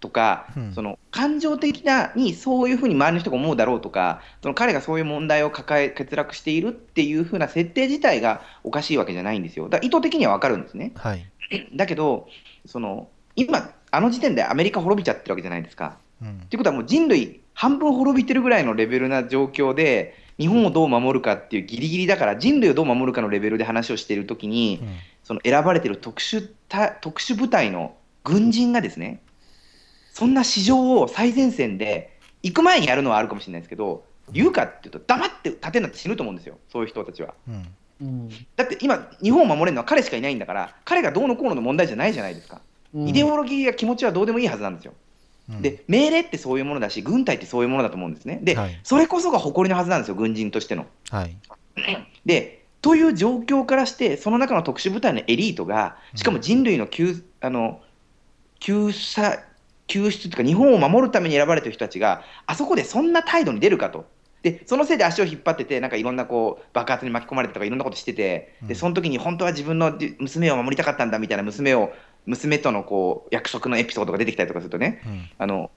とか、うん、その感情的なにそういうふうに周りの人が思うだろうとか、その彼がそういう問題を抱え、欠落しているっていうふうな設定自体がおかしいわけじゃないんですよ、だ意図的には分かるんですね。はい、[CLEARS THROAT] だけどその今あの時点でアメリカ滅びちゃってるわけじゃないですか。うん、っていうことはもう人類半分滅びてるぐらいのレベルな状況で、日本をどう守るかっていうギリギリだから人類をどう守るかのレベルで話をしているときに、その選ばれている特殊特殊部隊の軍人がですねそんな市場を最前線で行く前にやるのはあるかもしれないですけど言うかっていうと黙って盾になって死ぬと思うんですよそういう人たちは、うん、だって今日本を守れるのは彼しかいないんだから彼がどうのこうのの問題じゃないじゃないですか、うん、イデオロギーや気持ちはどうでもいいはずなんですよで命令ってそういうものだし、軍隊ってそういうものだと思うんですね。で、はい、それこそが誇りのはずなんですよ、軍人としての。はい、でという状況からして、その中の特殊部隊のエリートが、しかも人類の救あの救済救出というか、日本を守るために選ばれてる人たちが、あそこでそんな態度に出るかと。でそのせいで足を引っ張ってて、なんかいろんなこう爆発に巻き込まれてとか、いろんなことしてて、でその時に本当は自分の娘を守りたかったんだみたいな娘を娘とのこう約束のエピソードが出てきたりとかするとね、うん、あの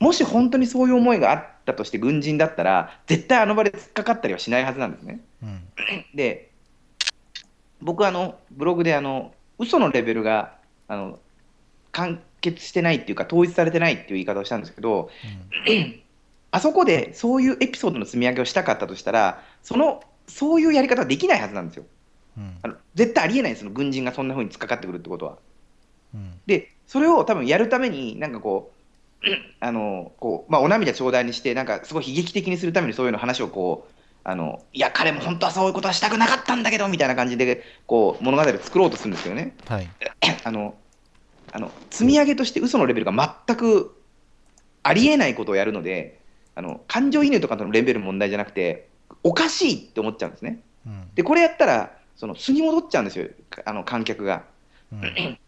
もし本当にそういう思いがあったとして軍人だったら絶対あの場で突っかかったりはしないはずなんですね。うん、で僕あのブログであの嘘のレベルがあの完結してないっていうか統一されてないっていう言い方をしたんですけど、うん、[CLEARS THROAT] あそこでそういうエピソードの積み上げをしたかったとしたらそのそういうやり方はできないはずなんですよ。あの絶対ありえないです軍人がそんなふうに突っかかってくるってことは。でそれを多分やるためになんかこう [CLEARS THROAT] あのこう、まあ、お涙頂戴にしてなんかすごい悲劇的にするためにそういうの話をこうあのいや彼も本当はそういうことはしたくなかったんだけどみたいな感じでこう物語を作ろうとするんですよね。はい、[CLEARS THROAT] あのあの積み上げとして嘘のレベルが全くありえないことをやるのであの感情移入とかのレベル問題じゃなくておかしいって思っちゃうんですね。うん、でこれやったらその素に戻っちゃうんですよ、あの観客が。うん、[CLEARS THROAT]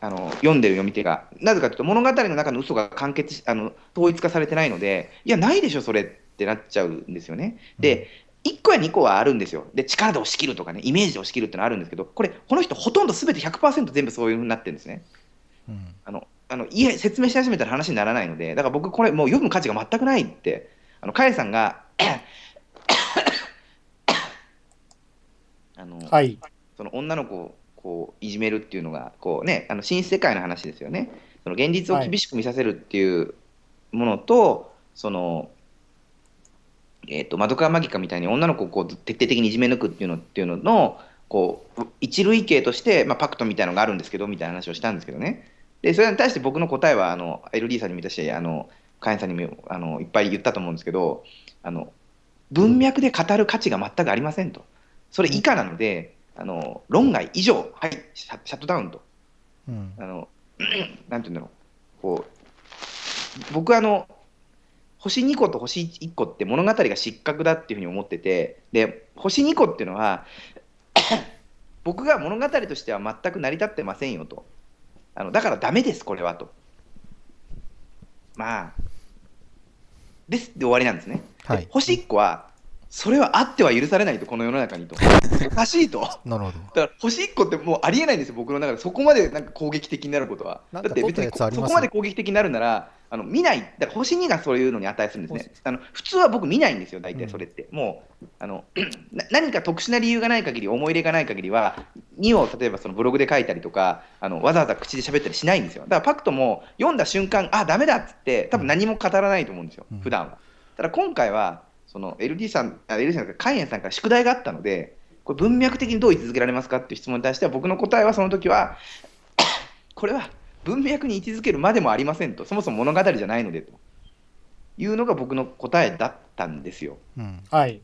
あの読んでる読み手が。なぜかというと、物語の中の嘘が完結あの統一化されてないので、いや、ないでしょ、それってなっちゃうんですよね。で、1個や2個はあるんですよ。で、力で押し切るとかね、イメージで押し切るってのはあるんですけど、これ、この人、ほとんどすべて100%全部そういうふうになってるんですね。うん、あのあのいや説明し始めたら話にならないので、だから僕、これ、もう読む価値が全くないって、あのかえさんがの、はい、その女の子をこういじめるっていうのがこう、ね、あの新世界の話ですよね。その現実を厳しく見させるっていうものと、はい、そのえーと、と窓川マギカみたいに女の子をこう徹底的にいじめ抜くっていうのっていうののこう一類型として、まあ、パクトみたいのがあるんですけどみたいな話をしたんですけどねでそれに対して僕の答えはあの LD さんにもいたしあのカエンさんにもあのいっぱい言ったと思うんですけどあの文脈で語る価値が全くありませんと。それ以下なので、あの論外以上、はい、シャシャットダウンと、うん、あの [CLEARS THROAT] なんていうんだろう、こう僕あの、星2個と星1個って物語が失格だっていうふうに思ってて、で星2個っていうのは [CLEARS THROAT] 僕が物語としては全く成り立ってませんよと、あのだからだめです、これはと。まあ、ですって終わりなんですね。はい、星1個はそれはあっては許されないと、この世の中にと。[LAUGHS] おかしいと。なるほど。だから、星1個ってもうありえないんですよ、僕の中で。そこまでなんか攻撃的になることは。だって別にそこまで攻撃的になるなら、あの見ない、だから星2がそういうのに値するんですね。あの普通は僕見ないんですよ、大体それって。うん、もうあの [CLEARS THROAT] 何か特殊な理由がない限り、思い入れがない限りは、2を例えばそのブログで書いたりとか、あのわざわざ口で喋ったりしないんですよ。だからパクトも読んだ瞬間、あ、だめだっつって、多分何も語らないと思うんですよ、うん、普段は。ただ今回はその LD さん、LD さんカイエンさんから宿題があったので、これ文脈的にどう位置づけられますかっていう質問に対しては、僕の答えはその時は、[COUGHS] これは文脈に位置づけるまでもありませんと、そもそも物語じゃないのでというのが僕の答えだったんですよ。うん、はい。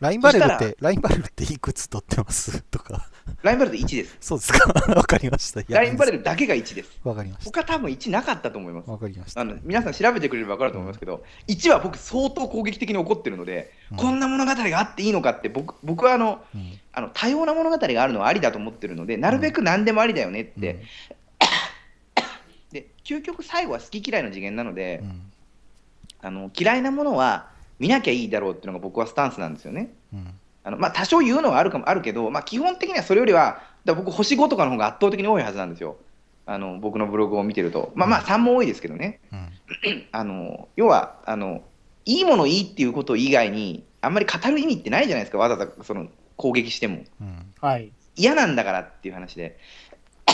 ラインバレルって、ラインバレルっていくつ取ってますとか。ラインバレル1です。そうですか。[LAUGHS] わかりました。ラインバレルだけが1です。わかりました。他多分1なかったと思います。わかりました。あの皆さん調べてくれればわかると思いますけど、1は僕相当攻撃的に怒ってるので、うん、こんな物語があっていいのかって僕僕はあの、うん、あの多様な物語があるのはありだと思ってるので、なるべく何でもありだよねって。で究極最後は好き嫌いの次元なので、あの嫌いなものは見なきゃいいだろうっていうのが僕はスタンスなんですよね。うんあのまあ、多少言うのはあるかもあるけど、まあ、基本的にはそれよりは、だ僕、星5とかの方が圧倒的に多いはずなんですよ、あの僕のブログを見てると、まあまあ、3も多いですけどね、うん、[CLEARS THROAT] あの要はあの、いいものいいっていうこと以外に、あんまり語る意味ってないじゃないですか、わざわざその攻撃しても、うん、はい。嫌なんだからっていう話で。[COUGHS]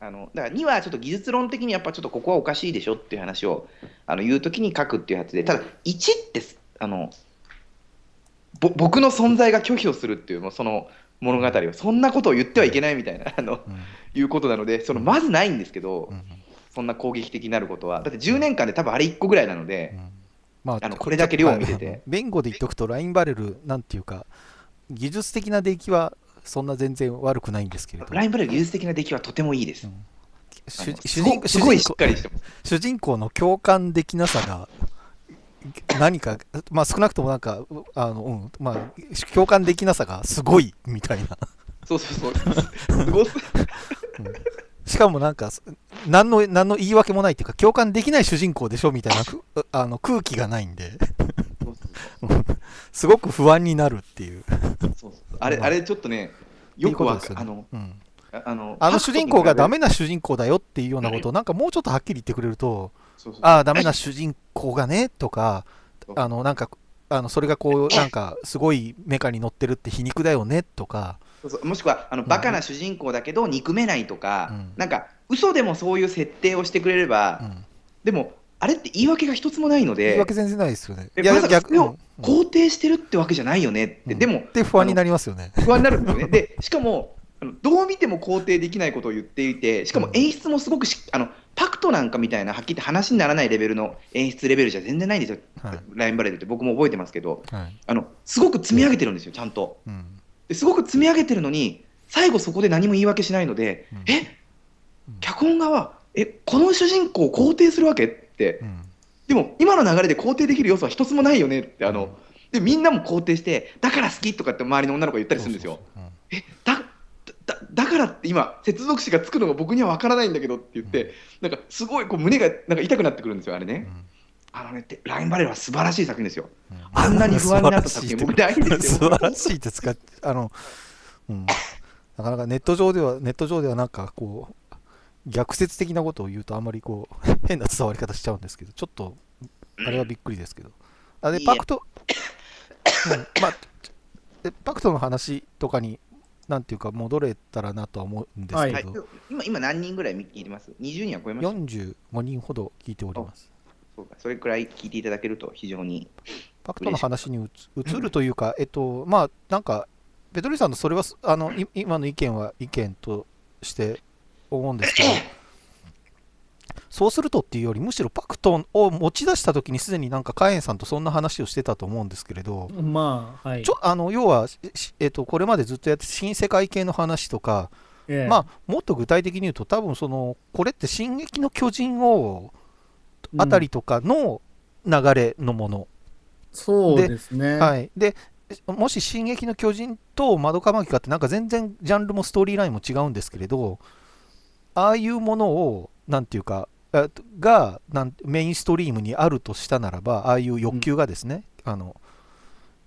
あのだから2はちょっと技術論的にやっぱちょっとここはおかしいでしょっていう話をあの言うときに書くっていうやつでただ1ってあのぼ僕の存在が拒否をするっていうもうその物語をそんなことを言ってはいけないみたいなあの、うん、いうことなのでそのまずないんですけど、うん、そんな攻撃的になることはだって10年間で多分あれ1個ぐらいなので、まあ、あのこれだけ量を見てて、弁護で言っとくとラインバレルなんていうか技術的な出来はそんな全然悪くないんですけれどラインバレル技術的な出来はとてもいいです、主人公の共感できなさが何か、まあ、少なくともなんかあの、うんまあ、共感できなさがすごいみたいな。そうそうそう。うん、しかもなんか何の何の言い訳もないっていうか共感できない主人公でしょみたいなあの空気がないんですごく不安になるっていうそうあれ、うあれちょっとねよくわかる、あの、うん、あのあの主人公がダメな主人公だよっていうようなことをなんかもうちょっとはっきり言ってくれると、そうそうああ、ダメな主人公がね、とか、あの、なんか、あのそれがこう、なんか、すごいメカに乗ってるって皮肉だよね、とか。そうそうもしくはあのバカな主人公だけど憎めないとか、うん、なんか嘘でもそういう設定をしてくれれば、うん、でもあれって言い訳が一つもないので言い訳全然ないですよねいやまさ肯定してるってわけじゃないよねって、うん、でもって不安になりますよね不安になるんですよねでしかもどう見ても肯定できないことを言っていてしかも演出もすごくあのパクトなんかみたいな、はっきり話にならないレベルの演出レベルじゃ全然ないんですよ、はい、ラインバレルって、僕も覚えてますけど、はい、あのすごく積み上げてるんですよ、ちゃんと、うん、ですごく積み上げてるのに、最後、そこで何も言い訳しないので、うん、え脚本家は、えこの主人公を肯定するわけって、うん、でも今の流れで肯定できる要素は一つもないよねって、あのでみんなも肯定して、だから好きとかって周りの女の子が言ったりするんですよ。えだだだからって今接続詞がつくのが僕には分からないんだけどって言って、なんかすごいこう胸がなんか痛くなってくるんですよあれね。あのね、ラインバレルは素晴らしい作品ですよ。うん、あんなに不安になった作品、僕ないんですよ。素晴らしいって使って、あの、うん、なかなかネット上では、ネット上ではなんかこう、逆説的なことを言うと、あんまりこう、変な伝わり方しちゃうんですけど、ちょっと、あれはびっくりですけど。あで、パクト、うん、まあ、パクトの話とかになんていうか、戻れたらなとは思うんですけど、はい、今、今何人ぐらい聞いてます ?20 人は超えました ?45 人ほど聞いております。そうかそれくらい聞いていただけると非常に。ファクトの話に移るというか、えっと、まあ、なんか、ベトリさんのそれは、あの今の意見は意見として思うんですけど、[LAUGHS] そうするとっていうよりむしろパクトンを持ち出した時にすでになんかカエンさんとそんな話をしてたと思うんですけれど、まあ、はい、ちょあの要は、えっと、これまでずっとやって新世界系の話とか、ええ、まあ、もっと具体的に言うと多分そのこれって「進撃の巨人を」あたりとかの流れのもの。うん、そうですねはい、でもし「進撃の巨人」と「窓かまきか」ってなんか全然ジャンルもストーリーラインも違うんですけれどああいうものを何て言うかがなんメインストリームにあるとしたならばああいう欲求がですね、うん、あの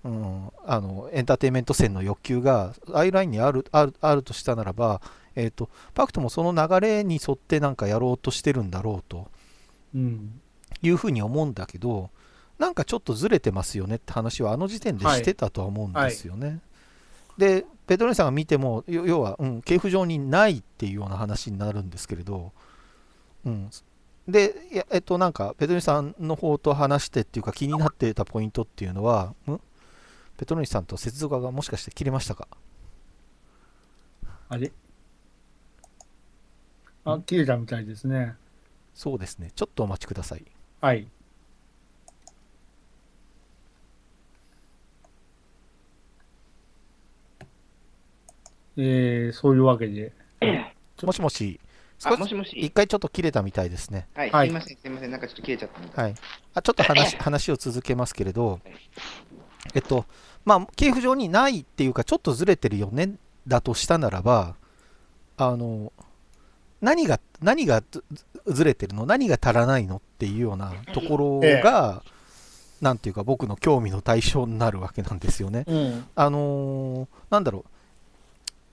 うん、あのエンターテインメント線の欲求がアイラインにあるあるあるとしたならば、えーと、パクトもその流れに沿ってなんかやろうとしてるんだろうと、うん、いうふうに思うんだけどなんかちょっとずれてますよねって話はあの時点でしてたとは思うんですよね。はいはい、でペトロネさんが見ても要は、うん、系譜上にないっていうような話になるんですけれどうん、でいやえっとなんかペトニさんの方と話してっていうか気になっていたポイントっていうのはペトニさんと接続がもしかして切れましたかあれあ切れたみたいですねそうですねちょっとお待ちくださいはいえー、そういうわけで。もしもし。あ、もしもし。一回ちょっと切れたみたいですね。はい、はい、すみません、すみません、なんかちょっと切れちゃったみたい。はい。あ、ちょっと話話を続けますけれど、えっと、まあ、系譜上にないっていうか、ちょっとずれてるよね、だとしたならば、あの、何が、何がずれてるの何が足らないのっていうようなところが、ええなんていうか僕の興味の対象になるわけなんですよね。うん、あのー、なんだろう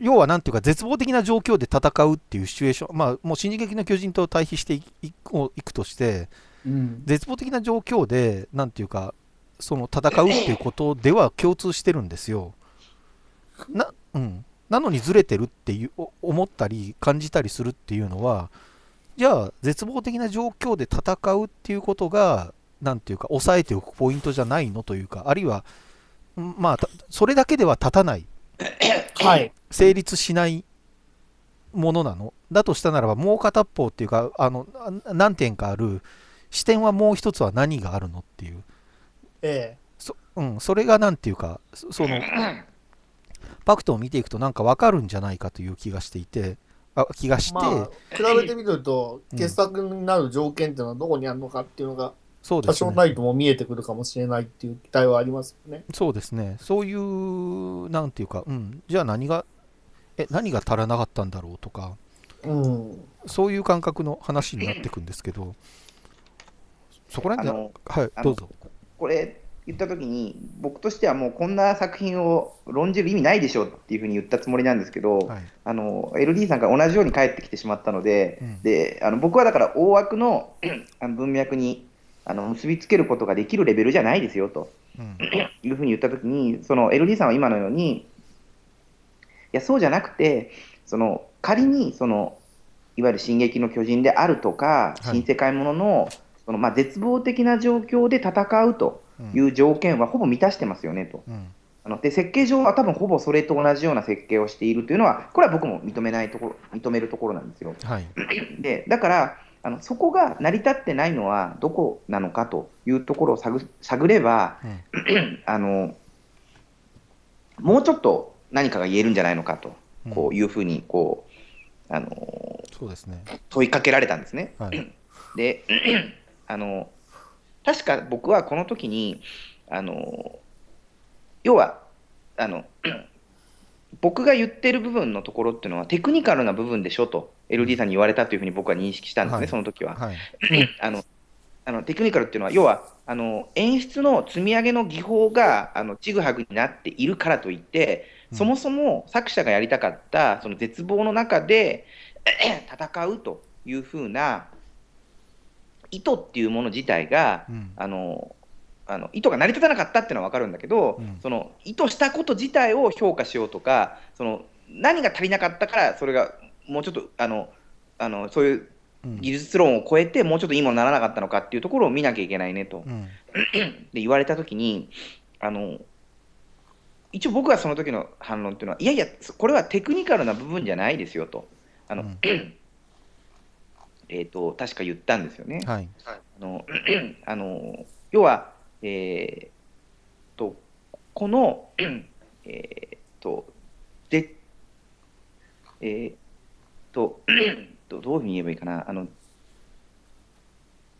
要はんていうか絶望的な状況で戦うっていうシチュエーションまあもう「進撃の巨人」と対比していくとして、うん、絶望的な状況でんていうかその戦うっていうことでは共通してるんですよ。な,、うん、なのにずれてるっていう思ったり感じたりするっていうのはじゃあ絶望的な状況で戦うっていうことが何ていうか抑えておくポイントじゃないのというかあるいはまあそれだけでは立たない [CLEARS THROAT] はい、成立しないものなのだとしたならばもう片方っていうかあの何点かある視点はもう一つは何があるのっていう、ええそうん、それが何ていうかその [CLEARS THROAT] パクトを見ていくとなんか分かるんじゃないかという気がしていてあ気がして、まあ、比べてみると傑作になる条件っていうのはどこにあるのかっていうのがそうですね、多少ないとも見えてくるかもしれないっていう期待はありますよね。そうですね、そういう、なんていうか、うん、じゃあ何が、え、何が足らなかったんだろうとか、うん、そういう感覚の話になっていくんですけど、そこら辺で、はい、どうぞ。これ言ったときに、僕としてはもうこんな作品を論じる意味ないでしょっていうふうに言ったつもりなんですけど、はい、LD さんから同じように返ってきてしまったので、うん、であの僕はだから大枠の [CLEARS THROAT] 文脈にあの結びつけることができるレベルじゃないですよと、うん、いうふうに言ったときに、その LD さんは今のように、いや、そうじゃなくて、その仮にそのいわゆる「進撃の巨人」であるとか、はい、新世界もののその、まあ、絶望的な状況で戦うという条件はほぼ満たしてますよねと。うん、あので設計上は多分ほぼそれと同じような設計をしているというのはこれは僕も認めないところ認めるところなんですよ。はい、でだからあのそこが成り立ってないのはどこなのかというところを探探れば、うん、[CLEARS THROAT] あのもうちょっと何かが言えるんじゃないのかと、うん、こういうふうにこう、あのそうですね、問いかけられたんですね。はい、[CLEARS THROAT] で、[CLEARS THROAT] あの確か僕はこの時にあの要はあの僕が言ってる部分のところっていうのは、テクニカルな部分でしょと、LD さんに言われたというふうに僕は認識したんですね、はい、その時は。はい、[CLEARS THROAT] あのあのテクニカルっていうのは、要はあの演出の積み上げの技法があのちぐはぐになっているからといって、そもそも作者がやりたかったその絶望の中で [CLEARS THROAT] 戦うというふうな意図っていうもの自体が、うん、あのあの意図が成り立たなかったっていうのは分かるんだけど、うん、その意図したこと自体を評価しようとかその何が足りなかったからそれがもうちょっとあのあのそういう技術論を超えてもうちょっといいものにならなかったのかっていうところを見なきゃいけないねと、うん、[CLEARS THROAT] で言われた時にあの一応僕はその時の反論っていうのはいやいやこれはテクニカルな部分じゃないですよと。あの、うん、えーと確か言ったんですよね。はい、あの [CLEARS THROAT] あの要はえー、とこの、[CLEARS THROAT] えー、とで、えー、と [CLEARS THROAT] どういうふうに言えばいいかなあの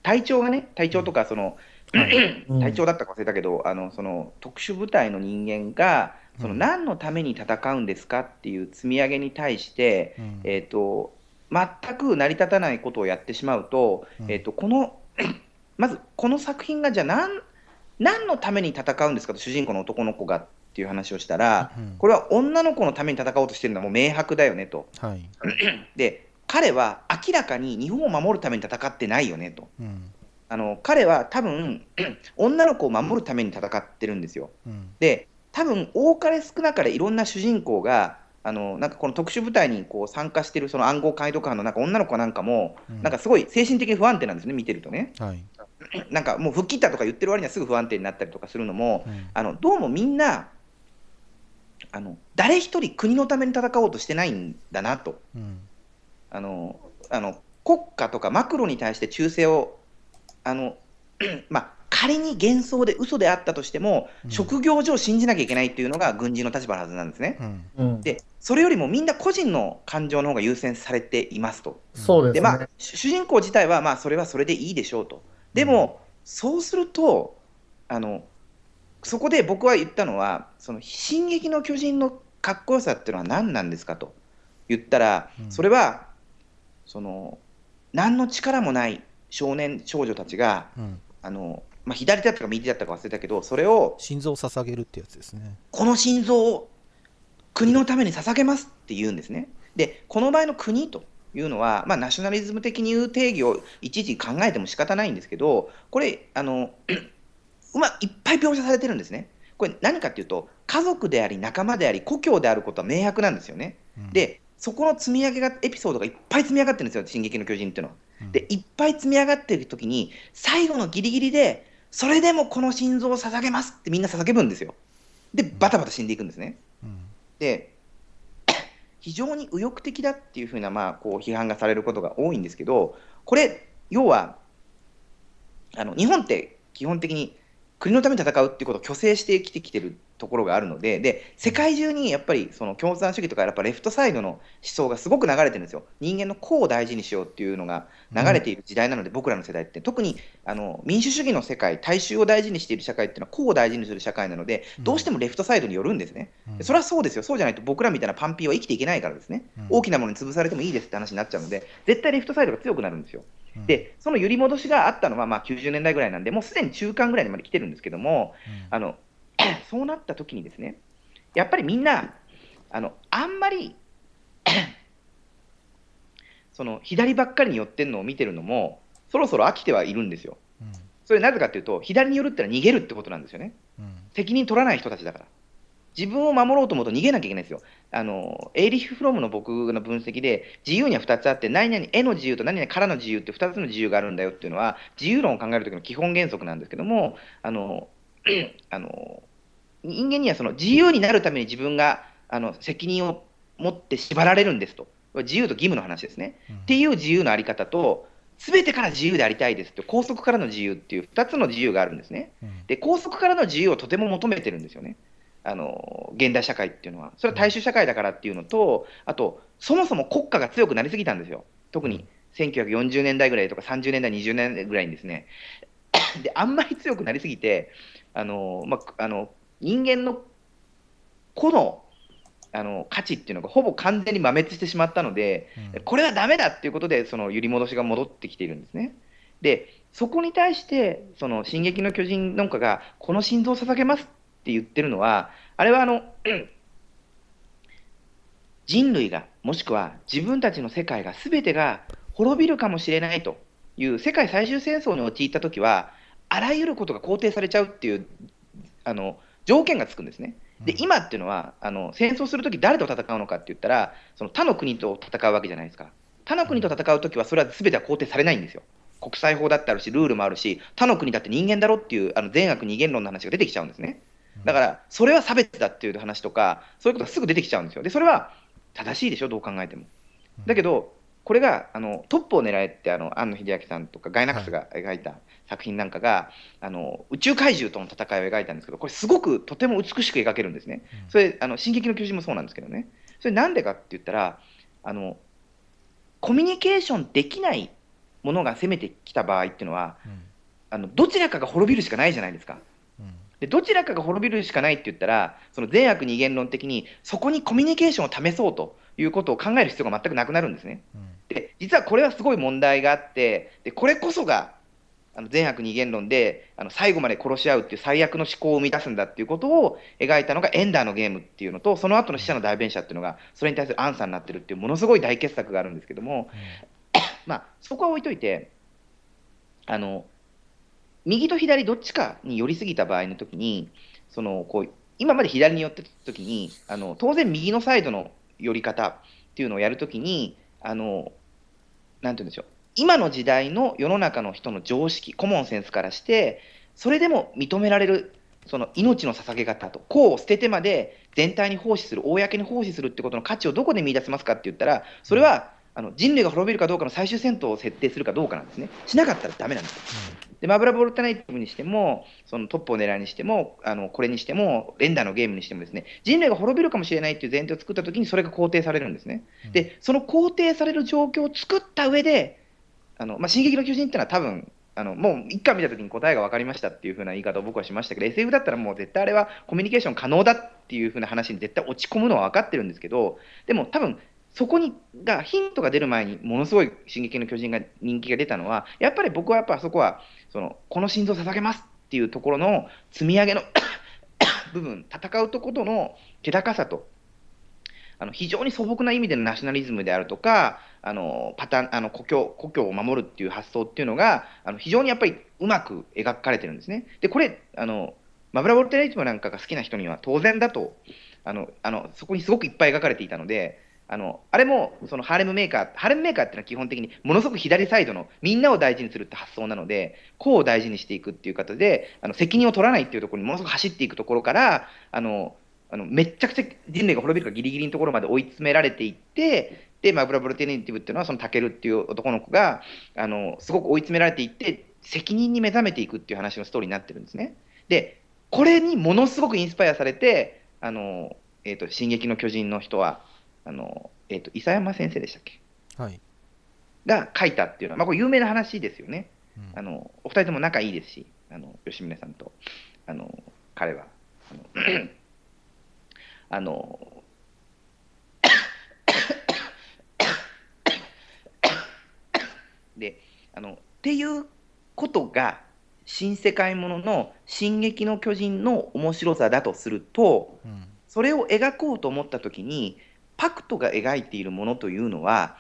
体調がね体調とかその、[CLEARS THROAT] 体調だったか忘れたけど、あのその特殊部隊の人間がその何のために戦うんですかっていう積み上げに対して、うん、えーと、全く成り立たないことをやってしまうとうん、えーと、とこのまずこの作品がじゃあ何何のために戦うんですかと主人公の男の子がっていう話をしたら、うん、これは女の子のために戦おうとしてるのはもう明白だよねと。はい、で彼は明らかに日本を守るために戦ってないよねと。うん、あの彼は多分 [CLEARS THROAT] 女の子を守るために戦ってるんですよ。うん、で多分多かれ少なかれいろんな主人公があのなんかこの特殊部隊にこう参加してるその暗号解読班のなんか女の子なんかも、うん、なんかすごい精神的不安定なんですね見てるとね。はい、なんかもう吹っ切ったとか言ってる割にはすぐ不安定になったりとかするのも、うん、あのどうもみんなあの誰一人国のために戦おうとしてないんだなと、うん、あのあの国家とかマクロに対して忠誠をあの、[CLEARS THROAT] まあ、仮に幻想で嘘であったとしても、うん、職業上信じなきゃいけないっていうのが軍人の立場のはずなんですね。でそれよりもみんな個人の感情の方が優先されていますと。で、ね、まあ、主人公自体はまあそれはそれでいいでしょうと。でも、そうするとあのそこで僕は言ったのは「その進撃の巨人」のかっこよさっていうのは何なんですかと言ったら、それはその何の力もない少年少女たちが、うん、あのまあ、左だったか右だったか忘れたけどそれを心臓を捧げるってやつですねこの心臓を国のために捧げますって言うんですねでこの場合の国というのは、まあ、ナショナリズム的に言う定義を一時考えても仕方ないんですけど、これ、あのうまいっぱい描写されてるんですね。これ何かっていうと、家族であり、仲間であり、故郷であることは明白なんですよね。うん、で、そこの積み上げが、エピソードがいっぱい積み上がってるんですよ、進撃の巨人っていうのは。うん、で、いっぱい積み上がってるときに、最後のギリギリで、それでもこの心臓を捧げますってみんな捧げるんですよ。で、バタバタ死んでいくんですね。うん、で、非常に右翼的だっていうふうな、まあ、こう批判がされることが多いんですけどこれ要はあの日本って基本的に国のために戦うっていうことを虚勢してきてきてるところがあるので、で、世界中にやっぱりその共産主義とか、やっぱレフトサイドの思想がすごく流れてるんですよ。人間の個を大事にしようっていうのが流れている時代なので、うん、僕らの世代って、特にあの民主主義の世界、大衆を大事にしている社会っていうのは、個を大事にする社会なので、どうしてもレフトサイドによるんですね。うん、それはそうですよ。そうじゃないと僕らみたいなパンピーは生きていけないからですね。うん、大きなものに潰されてもいいですって話になっちゃうので、絶対レフトサイドが強くなるんですよ。で、その揺り戻しがあったのは、まあ、90年代ぐらいなんで、もうすでに中間ぐらいにまで来てるんですけども、あの [COUGHS] そうなった時にですね、やっぱりみんな、あのあんまり [COUGHS] その左ばっかりに寄ってるのを見てるのも、そろそろ飽きてはいるんですよ。うん、それなぜかというと、左に寄るってのは逃げるってことなんですよね。うん、責任取らない人たちだから。自分を守ろうと思うと逃げなきゃいけないんですよ。あのエイリヒ・フロムの僕の分析で、自由には2つあって、何々絵の自由と何々からの自由って2つの自由があるんだよっていうのは、自由論を考えるときの基本原則なんですけども、あの [COUGHS] あの人間にはその自由になるために自分があの責任を持って縛られるんですと、自由と義務の話ですね。うん、っていう自由のあり方と、すべてから自由でありたいですと、拘束からの自由っていう2つの自由があるんですね。うん、で、拘束からの自由をとても求めてるんですよね。あの現代社会っていうのは、それは大衆社会だからっていうのと、あと、そもそも国家が強くなりすぎたんですよ、特に1940年代ぐらいとか30年代、20年代ぐらいにですね、であんまり強くなりすぎて、あのまあ、あの人間の個のあの価値っていうのがほぼ完全に磨滅してしまったので、うん、これはだめだっていうことでその揺り戻しが戻ってきているんですね。でそこに対して「その進撃の巨人」なんかがこの心臓を捧げますって言ってるのはあれはあの、[CLEARS THROAT] 人類がもしくは自分たちの世界がすべてが滅びるかもしれないという世界最終戦争に陥った時はあらゆることが肯定されちゃうっていうあの条件がつくんですね。で今っていうのはあの戦争するとき誰と戦うのかって言ったらその他の国と戦うわけじゃないですか他の国と戦うときはそれは全ては肯定されないんですよ国際法だってあるしルールもあるし他の国だって人間だろっていうあの善悪二元論の話が出てきちゃうんですねだからそれは差別だっていう話とかそういうことがすぐ出てきちゃうんですよでそれは正しいでしょどう考えてもだけどこれがあのトップを狙えってあの庵野秀明さんとかガイナックスが描いた、はい作品なんかがあの宇宙怪獣との戦いを描いたんですけどこれすごくとても美しく描けるんですね。それあの進撃の巨人もそうなんですけどね。それなんでかって言ったらあのコミュニケーションできないものが攻めてきた場合っていうのは、うん、あのどちらかが滅びるしかないじゃないですか。でどちらかが滅びるしかないって言ったらその善悪二元論的にそこにコミュニケーションを試そうということを考える必要が全くなくなるんですね。うん、で実はこれはすごい問題があってでこれこそがあの善悪二元論であの最後まで殺し合うっていう最悪の思考を生み出すんだっていうことを描いたのが「エンダーのゲーム」っていうのとその後の「死者の代弁者」っていうのがそれに対するアンサーになってるっていうものすごい大傑作があるんですけども、うん、まあそこは置いといてあの右と左どっちかに寄りすぎた場合の時にそのこう今まで左に寄ってた時にあの当然右のサイドの寄り方っていうのをやるときにあのなんて言うんでしょう今の時代の世の中の人の常識コモンセンスからしてそれでも認められるその命の捧げ方とこを捨ててまで全体に奉仕する公に奉仕するってことの価値をどこで見いだせますかって言ったらそれはあの人類が滅びるかどうかの最終戦闘を設定するかどうかなんですねしなかったらだめなんですよ。でマブラボルタナイテにしてもそのトップを狙いにしてもあのこれにしても連打のゲームにしてもですね人類が滅びるかもしれないっていう前提を作った時にそれが肯定されるんですね。でその肯定される状況を作った上であの、まあ、進撃の巨人っていうのは多分、あのもう1回見た時に答えが分かりましたっていう風な言い方を僕はしましたけど SF だったらもう絶対あれはコミュニケーション可能だっていう風な話に絶対落ち込むのは分かってるんですけどでも多分そこにがヒントが出る前にものすごい「進撃の巨人」が人気が出たのはやっぱり僕はやっぱそこはそのこの心臓を捧げますっていうところの積み上げの [COUGHS] 部分戦うとことの気高さとあの非常に素朴な意味でのナショナリズムであるとか、あのパターンあの故郷故郷を守るっていう発想っていうのがあの非常にやっぱりうまく描かれてるんですね。でこれあのマブラ・ボルテレイティなんかが好きな人には当然だとあのあのそこにすごくいっぱい描かれていたのであのあれもそのハーレムメーカーハーレムメーカーっていうのは基本的にものすごく左サイドのみんなを大事にするって発想なのでこを大事にしていくっていう形であの責任を取らないっていうところにものすごく走っていくところからあのあのめちゃくちゃ人類が滅びるかギリギリのところまで追い詰められていってで、まあ、ブラブルテネティブっていうのはそのタケルっていう男の子があのすごく追い詰められていって責任に目覚めていくっていう話のストーリーになってるんですね。でこれにものすごくインスパイアされて「あのえーと、進撃の巨人」の人はあの、えーと、と伊佐山先生でしたっけ、はい、が書いたっていうのは、まあ、これ有名な話ですよね。うん、あのお二人とも仲いいですしあの吉宗さんとあの彼は。あのあのであのっていうことが新世界ものの「進撃の巨人」の面白さだとすると、うん、それを描こうと思った時にパクトが描いているものというのは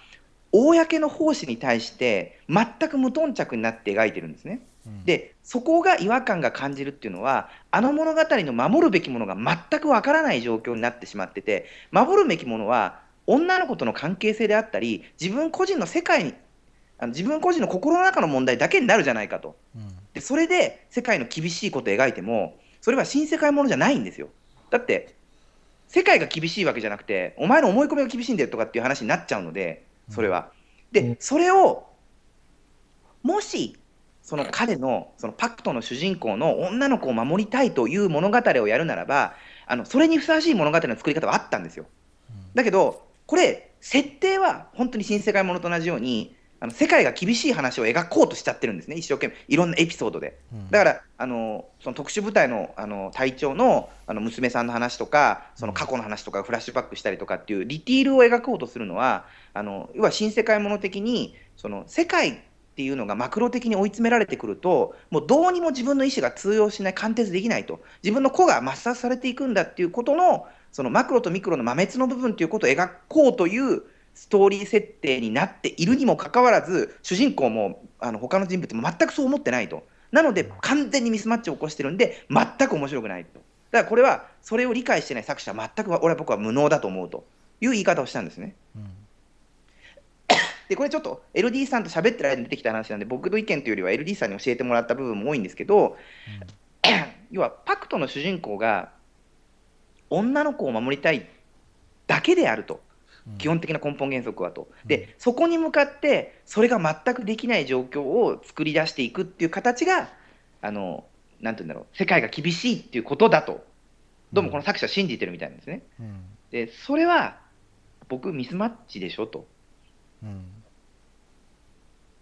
公の奉仕に対して全く無頓着になって描いてるんですね。うん、でそこが違和感が感じるっていうのはあの物語の守るべきものが全くわからない状況になってしまってて守るべきものは女の子との関係性であったり自分個人の世界にあの自分個人の心の中の問題だけになるじゃないかと、うん、でそれで世界の厳しいことを描いてもそれは新世界ものじゃないんですよだって世界が厳しいわけじゃなくてお前の思い込みが厳しいんだよとかっていう話になっちゃうのでそれは。うん、でそれをもしその彼のそのパクトの主人公の女の子を守りたいという物語をやるならばあのそれにふさわしい物語の作り方はあったんですよ。だけどこれ設定は本当に新世界ものと同じようにあの世界が厳しい話を描こうとしちゃってるんですね一生懸命いろんなエピソードで、だからあのその特殊部隊のあの隊長のあの娘さんの話とかその過去の話とかフラッシュバックしたりとかっていうリティールを描こうとするのはあの要は新世界もの的にその世界っていうのがマクロ的に追い詰められてくると、もうどうにも自分の意思が通用しない、貫徹できないと、自分の個が抹殺されていくんだっていうことの、そのマクロとミクロの摩滅の部分ということを描こうというストーリー設定になっているにもかかわらず、主人公もあの他の人物も全くそう思ってないと。なので、完全にミスマッチを起こしてるんで、全く面白くないと。だからこれは、それを理解してない作者、は全く俺は僕は無能だと思うという言い方をしたんですね。でこれちょっと LD さんと喋ってる間に出てきた話なんで僕の意見というよりは LD さんに教えてもらった部分も多いんですけど、うん、要はパクトの主人公が女の子を守りたいだけであると。基本的な根本原則はと。で、そこに向かってそれが全くできない状況を作り出していくっていう形があのなんて言うんだろう世界が厳しいっていうことだとどうもこの作者は信じてるみたいなんですね。うん、でそれは僕ミスマッチでしょと。うん、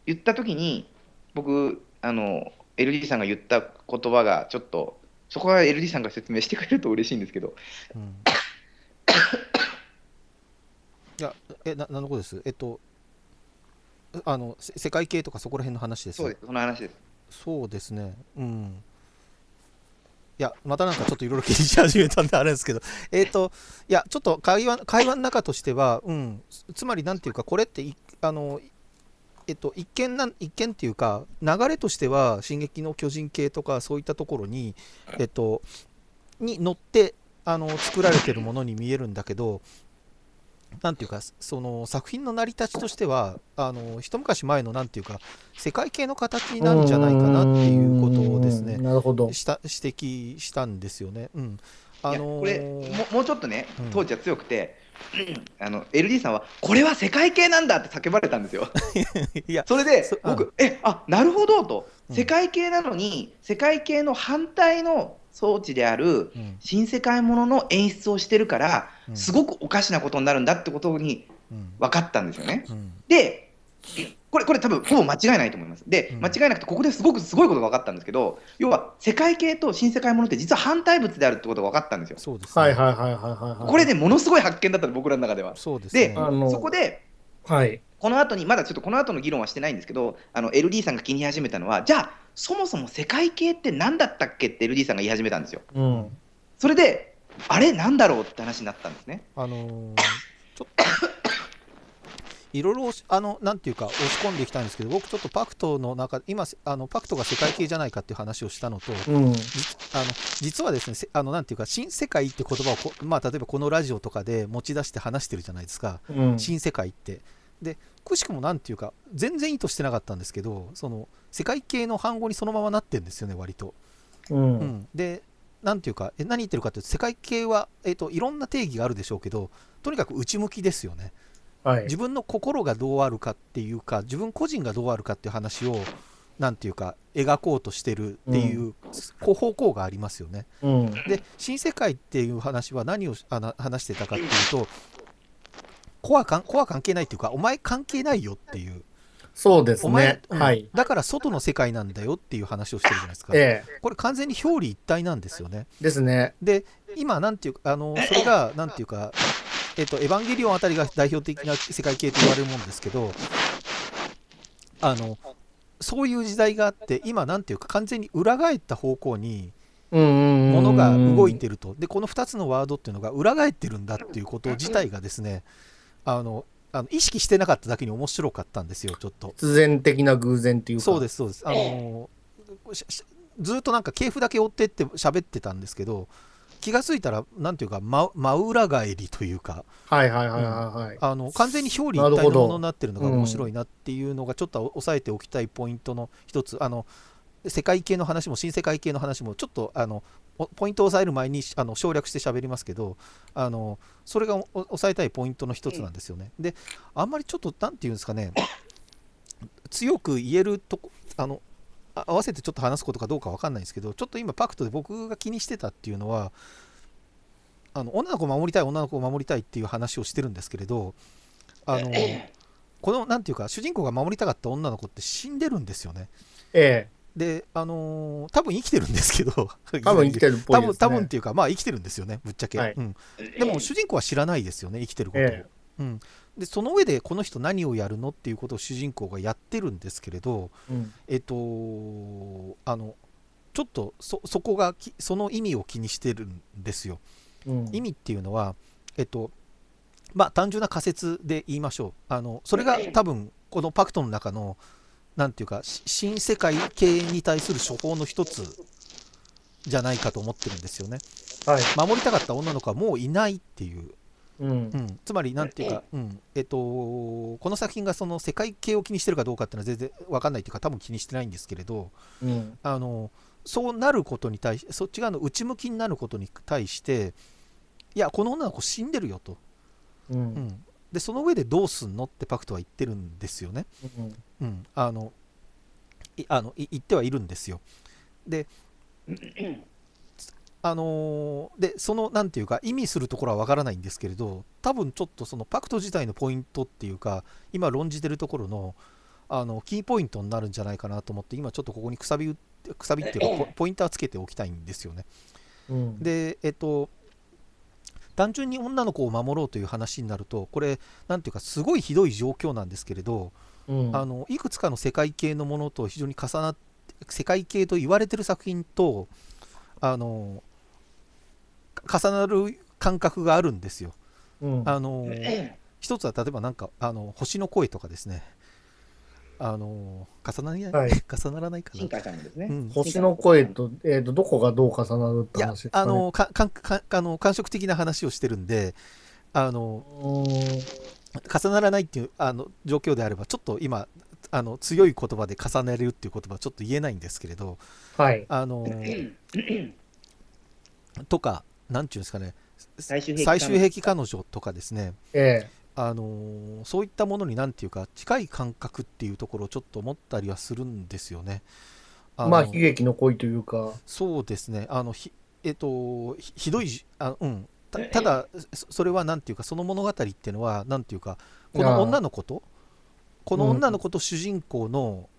言った時に僕あの LD さんが言った言葉がちょっとそこは LD さんが説明してくれると嬉しいんですけど、うん、いやえな何のことですえっとあの世界系とかそこら辺の話ですそうですその話ですそうですねうんいや、またなんかちょっといろいろ気にし始めたんであれですけど、[LAUGHS] えっ、と、いや、ちょっと会話、会話の中としては、うん、つまりなんていうか、これってあの、えっと、一見な一見っていうか流れとしては「進撃の巨人」系とかそういったところに、えっと、に乗ってあの作られてるものに見えるんだけど何ていうかその作品の成り立ちとしてはあの一昔前の何ていうか世界系の形になるんじゃないかなっていうことをですねなるした指摘したんですよね。うん、あのー、これもうちょっとね当時は強くて、うんあの LD さんはこれは世界系なんだって叫ばれたんですよ [LAUGHS] いやそれで僕、うん、えあなるほどと、世界系なのに世界系の反対の装置である新世界ものの演出をしてるから、うん、すごくおかしなことになるんだってことに分かったんですよね。でこれ、これ多分、ほぼ間違いないと思います。で、間違いなくて、ここですごくすごいことが分かったんですけど、要は、世界系と新世界ものって実は反対物であるってことが分かったんですよ。そうです、ね、はいはいはいはいはい。これでものすごい発見だったの、僕らの中では。そうです、ね、で、あのー、そこで、はい。この後に、まだちょっとこの後の議論はしてないんですけど、あの、LD さんが気に始めたのは、じゃあ、そもそも世界系って何だったっけって LD さんが言い始めたんですよ。うん。それで、あれなんだろうって話になったんですね。あのー、ちょっといろいろあのなんていうか押し込んでいきたいんですけど僕ちょっとパクトの中今あのパクトが世界系じゃないかっていう話をしたのと、うん、あの実はですねあのなんていうか新世界って言葉をこ、まあ、例えばこのラジオとかで持ち出して話してるじゃないですか、うん、新世界って。でくしくもなんていうか全然意図してなかったんですけどその世界系の反語にそのままなってるんですよね割と。うん、うん、でていうかえ何言ってるかというと世界系は、えーといろんな定義があるでしょうけどとにかく内向きですよね。はい、自分の心がどうあるかっていうか自分個人がどうあるかっていう話を何て言うか描こうとしてるっていう、うん、方向がありますよね。うん、で新世界っていう話は何を話してたかっていうと子はかん子は関係ないっていうかお前関係ないよっていう。そうですね、はい、だから外の世界なんだよっていう話をしてるじゃないですか、ええ、これ完全に表裏一体なんですよね。ですね。で今なんていうかあのそれがなんていうかえっと、エヴァンゲリオンあたりが代表的な世界系と言われるもんですけど、あの、そういう時代があって、今、なんていうか、完全に裏返った方向に、ものが動いてると。で、この2つのワードっていうのが裏返ってるんだっていうこと自体がですね、あの、あの意識してなかっただけに面白かったんですよ、ちょっと。必然的な偶然っていうか。そうです、そうです。あの、ずっとなんか系譜だけ追ってって喋ってたんですけど、気が付いたらなんていうか真真裏返りというかはいはいはいはい、はい、あの完全に表裏一体のものになってるのが面白いなっていうのがちょっと押さえておきたいポイントの一つあの世界系の話も新世界系の話もちょっとあのポイントを押さえる前にあの省略して喋りますけどあのそれが押さえたいポイントの一つなんですよね。であんまりちょっと何て言うんですかね強く言えるとこあの合わせてちょっと話すことかどうか分かんないですけどちょっと今パクトで僕が気にしてたっていうのはあの女の子を守りたい女の子を守りたいっていう話をしてるんですけれどあのこの何ていうか主人公が守りたかった女の子って死んでるんですよね。ええ、であのー、多分生きてるんですけど [LAUGHS] 多分生きてるっぽい、ね、多分多分っていうかまあ生きてるんですよねぶっちゃけ、はい、うん、でも主人公は知らないですよね生きてることを、ええ、うん、でその上でこの人何をやるのっていうことを主人公がやってるんですけれど、うん、えっとあのちょっとそこがその意味を気にしてるんですよ。うん、意味っていうのは、えっとまあ、単純な仮説で言いましょうあのそれが多分このパクトの中の何て言うか新世界経営に対する処方の一つじゃないかと思ってるんですよね。はい、守りたかった女の子はもういないっていううん、つまり、なんていうか、うんえっと、この作品がその世界系を気にしてるかどうかっていうのは全然分かんないというか、多分気にしてないんですけれど、うん、あのそうなることに対して、そっち側の内向きになることに対して、いや、この女の子死んでるよと、うん、うん、でその上でどうすんのってパクトは言ってるんですよね、うん、うん、あのあの言ってはいるんですよ。であのー、でその何ていうか意味するところはわからないんですけれど多分ちょっとそのパクト自体のポイントっていうか今論じてるところのあのキーポイントになるんじゃないかなと思って今ちょっとここにくさびくさびっていうか [LAUGHS] ポインターつけておきたいんですよね。うん、でえっと単純に女の子を守ろうという話になるとこれ何ていうかすごいひどい状況なんですけれど、うん、あのいくつかの世界系のものと非常に重なって世界系と言われてる作品とあの重なる感覚があるんですよ。うん、あの一つは例えばなんかあの星の声とかですね。あの重なりない、はい、[LAUGHS] 重ならないかな。ねうん、星の声と,、えーと、どこがどう重なるって話ですか、ね、あのかかかあの感触的な話をしてるんであの重ならないっていうあの状況であればちょっと今あの強い言葉で重ねるっていう言葉はちょっと言えないんですけれど、はい、あのとかなんていうんですかね最終兵器彼女とかですね、ええ、あのそういったものになんていうか近い感覚っていうところをちょっと思ったりはするんですよね。あまあ悲劇の恋というかそうですねあのひ,、えっと、ひひどいあうんたただそれはなんていうかその物語っていうのはなんていうかこの女の子とこの女の子と主人公の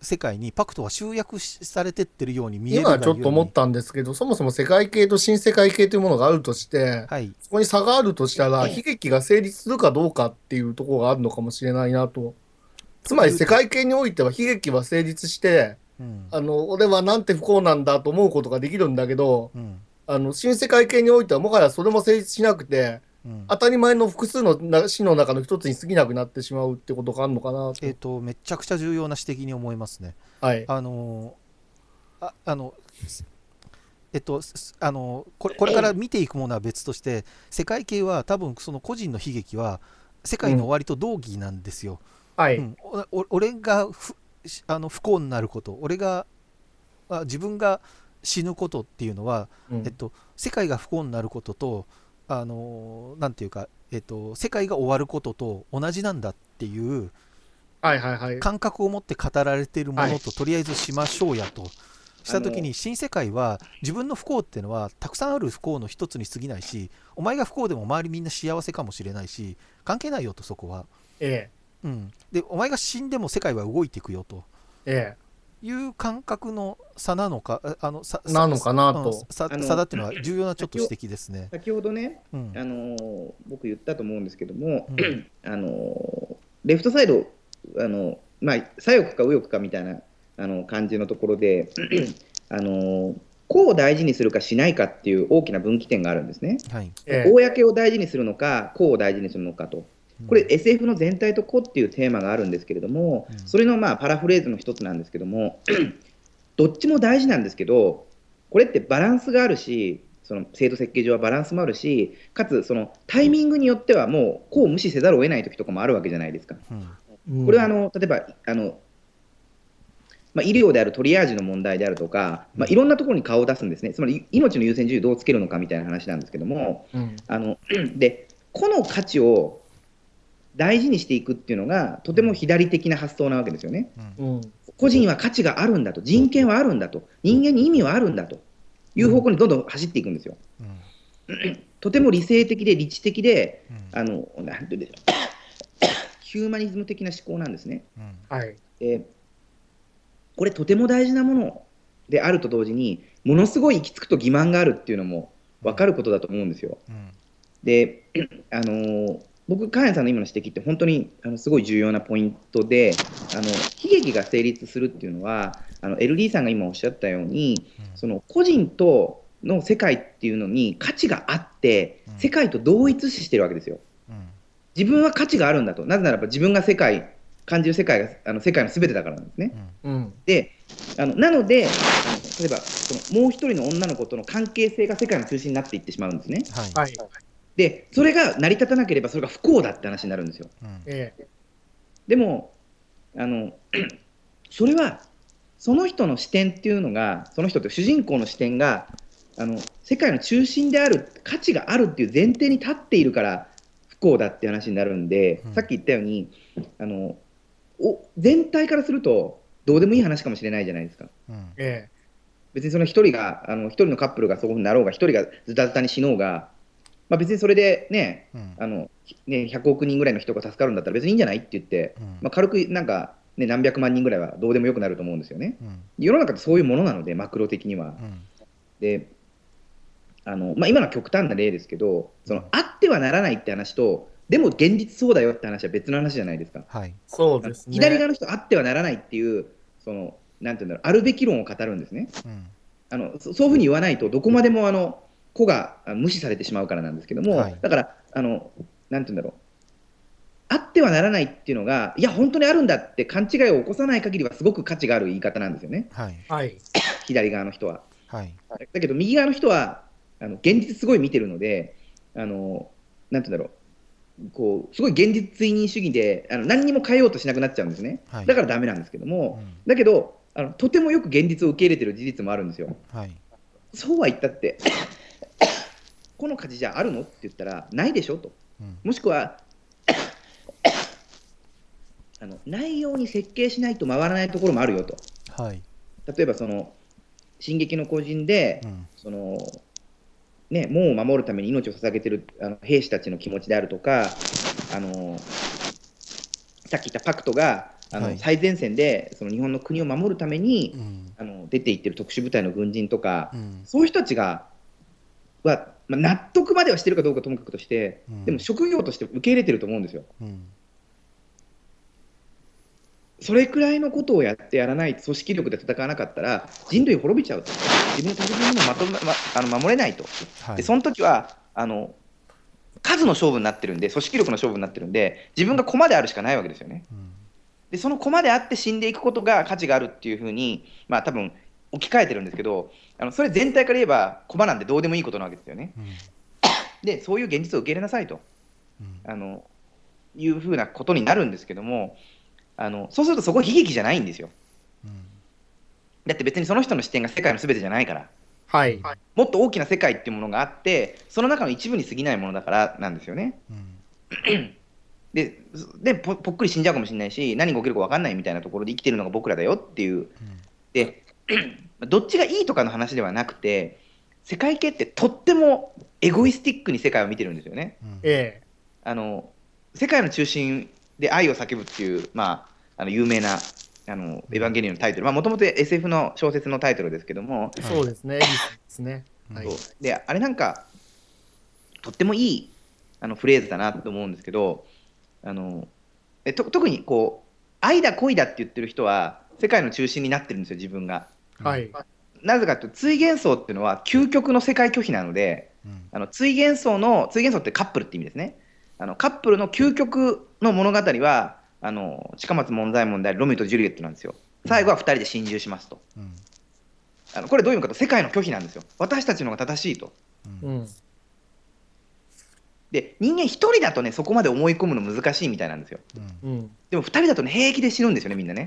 世界にパクトは集約されてってるように見える今ちょっと思ったんですけど、そもそも世界系と新世界系というものがあるとして、はい、そこに差があるとしたら、悲劇が成立するかどうかっていうところがあるのかもしれないなと。つまり世界系においては悲劇は成立して、うん、あの俺はなんて不幸なんだと思うことができるんだけど、うん、あの新世界系においてはもはやそれも成立しなくて、当たり前の複数の死の中の一つに過ぎなくなってしまうってことがあるのかなえっ、とめちゃくちゃ重要な指摘に思いますね。はい、あのああのえっと、あのこれこれから見ていくものは別として世界系は多分その個人の悲劇は世界の終わりと同義なんですよ。はい、うん、お俺がふあの不幸になること俺があ自分が死ぬことっていうのは、うん、えっと、世界が不幸になることとあのなんていうか、えっと、世界が終わることと同じなんだっていう感覚を持って語られているものととりあえずしましょうやと。した時に新世界は自分の不幸っていうのはたくさんある不幸の一つに過ぎないしお前が不幸でも周りみんな幸せかもしれないし関係ないよとそこは、ええうん、でお前が死んでも世界は動いていくよと、ええ、いう感覚の差なのか、あのなのかなと、うん、差だっていうのは重要なちょっと指摘ですね先ほどね、うん、あの僕言ったと思うんですけども、うん、あのレフトサイドあの、まあ、左翼か右翼かみたいなあの感じのところで、あのこう大事にするかしないかっていう大きな分岐点があるんですね。はい、公を大事にするのか、こうを大事にするのかと。これ SF の全体と個っていうテーマがあるんですけれども、それのまあパラフレーズの一つなんですけども、[CLEARS THROAT] どっちも大事なんですけど、これってバランスがあるし、その制度設計上はバランスもあるし、かつそのタイミングによってはもう、こう無視せざるを得ない時とかもあるわけじゃないですか。うん、これはあの例えばあの、まあ、医療であるトリアージの問題であるとか、まあ、いろんなところに顔を出すんですね、つまり命の優先順位をどうつけるのかみたいな話なんですけども、うん、あの [CLEARS THROAT] で個の価値を大事にしていくっていうのが、とても左的な発想なわけですよね。うん、個人は価値があるんだと、人権はあるんだと、人間に意味はあるんだという方向にどんどん走っていくんですよ。うん、とても理性的で理知的で、うん、あのなんていうでしょう、ヒューマニズム的な思考なんですね。はいえー、これ、とても大事なものであると同時に、ものすごい行き着くと欺瞞があるっていうのも分かることだと思うんですよ。であのー僕、カヤンさんの今の指摘って本当にあのすごい重要なポイントであの悲劇が成立するっていうのはあの LD さんが今おっしゃったように、その個人との世界っていうのに価値があって世界と同一視してるわけですよ。うん、自分は価値があるんだとなぜならば自分が世界感じる世界があの世界のすべてだからなんですね。うん、であのなので例えばそのもう一人の女の子との関係性が世界の中心になっていってしまうんですね。はい、はいで、それが成り立たなければ、それが不幸だって話になるんですよ。うん、でもあの、[CLEARS THROAT] それはその人の視点っていうのが、その人って主人公の視点が、あの世界の中心である、価値があるっていう前提に立っているから、不幸だって話になるんで、うん、さっき言ったように、あのお全体からすると、どうでもいい話かもしれないじゃないですか。うん、別にその1人が、あの1人のカップルがそうなろうが、1人がズタズタに死のうが、まあ、別にそれでね、うん、あのね100億人ぐらいの人が助かるんだったら別にいいんじゃないって言って、うん、まあ、軽くなんか、ね、何百万人ぐらいはどうでもよくなると思うんですよね。世の中ってそういうものなので、マクロ的には。であのまあ、今の極端な例ですけどその、あってはならないって話と、でも現実そうだよって話は別の話じゃないですか。はい、そうです、ね、左側の人あってはならないっていう、そのなんていうんだろう、あるべき論を語るんですね。うん、あのそういうふうに言わないと、どこまでもあの子が無視されてしまうからなんですけども、はい、だから、あのなんて言うんだろう、あってはならないっていうのが、いや、本当にあるんだって勘違いを起こさない限りは、すごく価値がある言い方なんですよね、はい、左側の人は。はい、だけど、右側の人は、あの現実すごい見てるので、あのなんて言うんだろう。こうすごい現実追認主義であの何にも変えようとしなくなっちゃうんですね、はい、だからだめなんですけども、うん、だけどあのとてもよく現実を受け入れてる事実もあるんですよ。はい、そうは言ったってこの価値じゃあるのって言ったら、ないでしょと、うん、もしくは [COUGHS] あの、内容に設計しないと回らないところもあるよと、はい、例えばその、進撃の個人で、うん、そのね、門を守るために命を捧げてるあの兵士たちの気持ちであるとか、あのさっき言ったパクトが、あの、はい、最前線でその日本の国を守るために、うん、あの出ていってる特殊部隊の軍人とか、うん、そういう人たちがはまあ、納得まではしてるかどうかともかくとして、うん、でも職業として受け入れてると思うんですよ。うん、それくらいのことをやってやらない組織力で戦わなかったら人類滅びちゃうと自分の責任もまとま、ま、あの守れないと、はい、でその時はあの数の勝負になってるんで組織力の勝負になってるんで自分が駒であるしかないわけですよね。うん、でその駒であって死んでいくことが価値があるっていうふうに、まあ、多分置き換えてるんですけど、あのそれ全体から言えば、駒なんてどうでもいいことなわけですよね。うん、で、そういう現実を受け入れなさいと、うん、あのいうふうなことになるんですけども、あのそうするとそこ悲劇じゃないんですよ。うん、だって別にその人の視点が世界のすべてじゃないから。はい、もっと大きな世界っていうものがあってその中の一部に過ぎないものだからなんですよね。うん、[CLEARS THROAT] ででぽっくり死んじゃうかもしれないし何が起きるか分かんないみたいなところで生きてるのが僕らだよっていう、うん、で [CLEARS THROAT] どっちがいいとかの話ではなくて世界系ってとってもエゴイスティックに世界を見てるんですよね。う、ん、あの世界の中心で愛を叫ぶっていう、まあ、あの有名なあのエヴァンゲリオンのタイトル、まあ、もともと SF の小説のタイトルですけども、そうですね、ですね。はい、で、あれなんか、とってもいいあのフレーズだなと思うんですけど、あのえと特にこう愛だ、恋だって言ってる人は、世界の中心になってるんですよ、自分が。はい、なぜかというと追元想っていうのは究極の世界拒否なので、うん、あの追元想の追元想ってカップルって意味ですねあのカップルの究極の物語はあの近松門左衛門でありロミとジュリエットなんですよ最後は2人で心中しますと、うん、あのこれどういう意味かと世界の拒否なんですよ私たちの方が正しいと、うん、で人間1人だとねそこまで思い込むの難しいみたいなんですよ、でも2人だとね平気で死ぬんですよねみんなね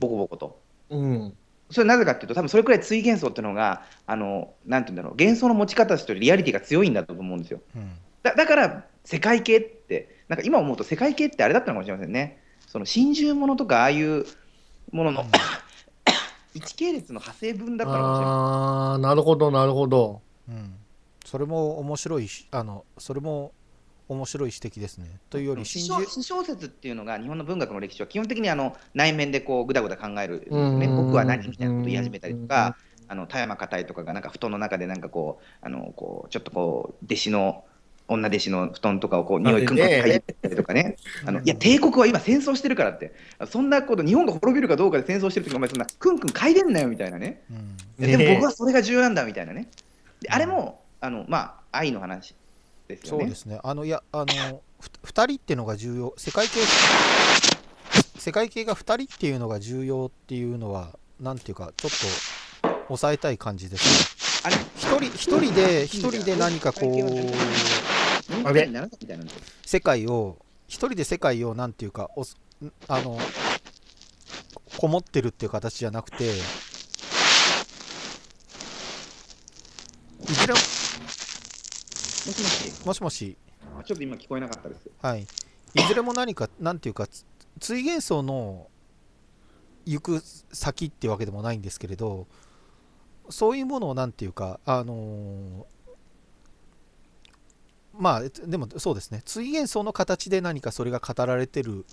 ボコボコと。うんそれなぜかっていうと、多分それくらい追幻想っていうのが、あのなんていうんだろう、幻想の持ち方としてリアリティが強いんだと思うんですよ。うん、だだから、世界系って、なんか今思うと世界系ってあれだったのかもしれませんね。その心中ものとかああいうものの、うん、[COUGHS] 一系列の派生分だったのかもしれない。あなるほど、なるほど。うん、それも面白いあの、それも面白い指摘ですね。というより新小説っていうのが日本の文学の歴史は基本的にあの内面でこうぐだぐだ考える、ね、僕は何みたいなことを言い始めたりとか。あの田山たいとかがなんか布団の中でなんかこうあのこうちょっとこう弟子の女弟子の布団とかをこう匂いくんくん嗅いでたりとかね、あのいや、帝国は今、戦争してるからって、そんなこと、日本が滅びるかどうかで戦争してるとか、お前、そんなくんくん嗅いでんなよみたいなね、でも僕はそれが重要なんだみたいなね、であれもあの、まあ、愛の話ですね。そうですね。あのいやあの2人っていうのが重要、世界系世界系が2人っていうのが重要っていうのはなんていうかちょっと抑えたい感じです、ね。1人1人で1人で何かこうあれ世界を1人で世界をなんていうかおあのこもってるっていう形じゃなくていずれももしもし。もしもし。ちょっと今聞こえなかったです。はい。いずれも何か、なんていうか、追元層の行く先っていうわけでもないんですけれど、そういうものをなんていうか、あのまあ、でもそうですね、追元層の形で何かそれが語られてる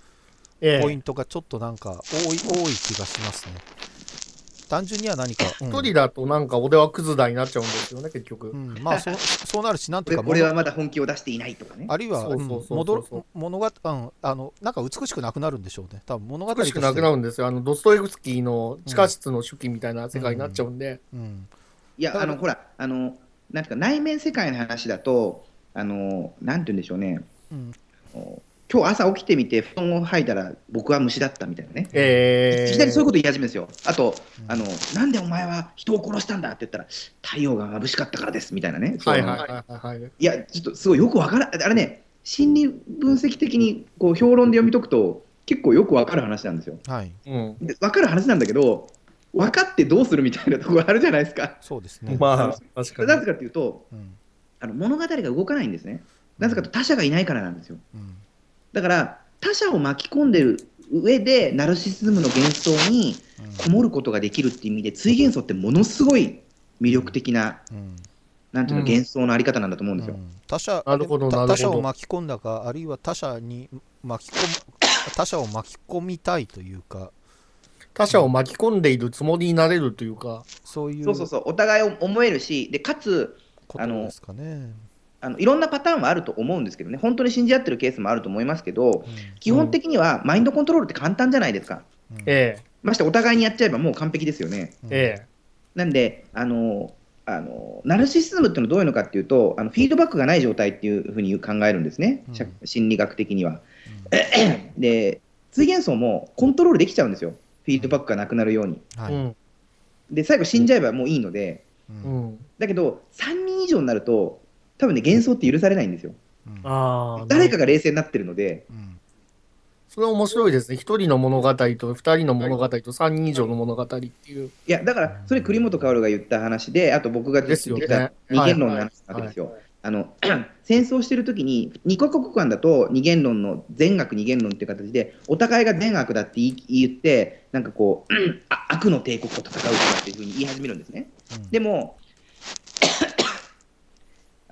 ポイントがちょっとなんか多いええ、多い気がしますね。単純には何か。一、うん、人だとなんか俺はクズだになっちゃうんですよね、結局。うん、まあそう、そうなるし、なんとか俺。はまだ本気を出していないとかね。あるいは、物語、あの、なんか美しくなくなるんでしょうね。多分物語美しくなくなるんですよ。あの、ドストエフスキーの地下室の手記みたいな世界になっちゃうんで。いや、あの、ほら、あの、なんか、内面世界の話だと、あの、なんて言うんでしょうね。うん、今日朝起きてみて、布団を吐いたら、僕は虫だったみたいなね、えいきなりそういうこと言い始めるんですよ、あとあの、なんでお前は人を殺したんだって言ったら、太陽が眩しかったからですみたいなね、はいはい、いや、ちょっとすごいよくわからあれね、心理分析的にこう評論で読み解くと、結構よくわかる話なんですよ。はいうん、分かる話なんだけど、分かってどうするみたいなところあるじゃないですか。そうですね、まあ、確かになぜかというと、うん、あの物語が動かないんですね、なぜかと他者がいないからなんですよ。うんだから他者を巻き込んでる上でナルシスズムの幻想にこもることができるっていう意味で追幻想ってものすごい魅力的な、うん、なんていうの、うん、幻想のあり方なんだと思うんですよ。うん、他者他者を巻き込んだかあるいは他者に巻き込 [CLEARS THROAT] 他者を巻き込みたいというか他者を巻き込んでいるつもりになれるというか、そういうそうそうそうお互いを思えるしでかつ、ね、あのあのいろんなパターンはあると思うんですけどね、本当に信じ合ってるケースもあると思いますけど、うん、基本的にはマインドコントロールって簡単じゃないですか。うん、ましてお互いにやっちゃえばもう完璧ですよね。うん、なんであのあの、ナルシスズムっていうのはどういうのかっていうと、あのフィードバックがない状態っていうふうに考えるんですね、心理学的には。[CLEARS THROAT] で、通元層もコントロールできちゃうんですよ、フィードバックがなくなるように。はい、で、最後死んじゃえばもういいので、だけど、3人以上になると、多分ね幻想って許されないんですよ、うん、誰かが冷静になってるので、うん、それ面白いですね1人の物語と2人の物語と3人以上の物語っていういやだからそれ栗本薫が言った話であと僕が言った二元論の話なわけですよ、あの [CLEARS THROAT] 戦争してる時に二カ国間だと二元論の善悪二元論っていう形でお互いが善悪だって言ってなんかこう [CLEARS THROAT] 悪の帝国と戦うとかっていうふうに言い始めるんですね、うん、でも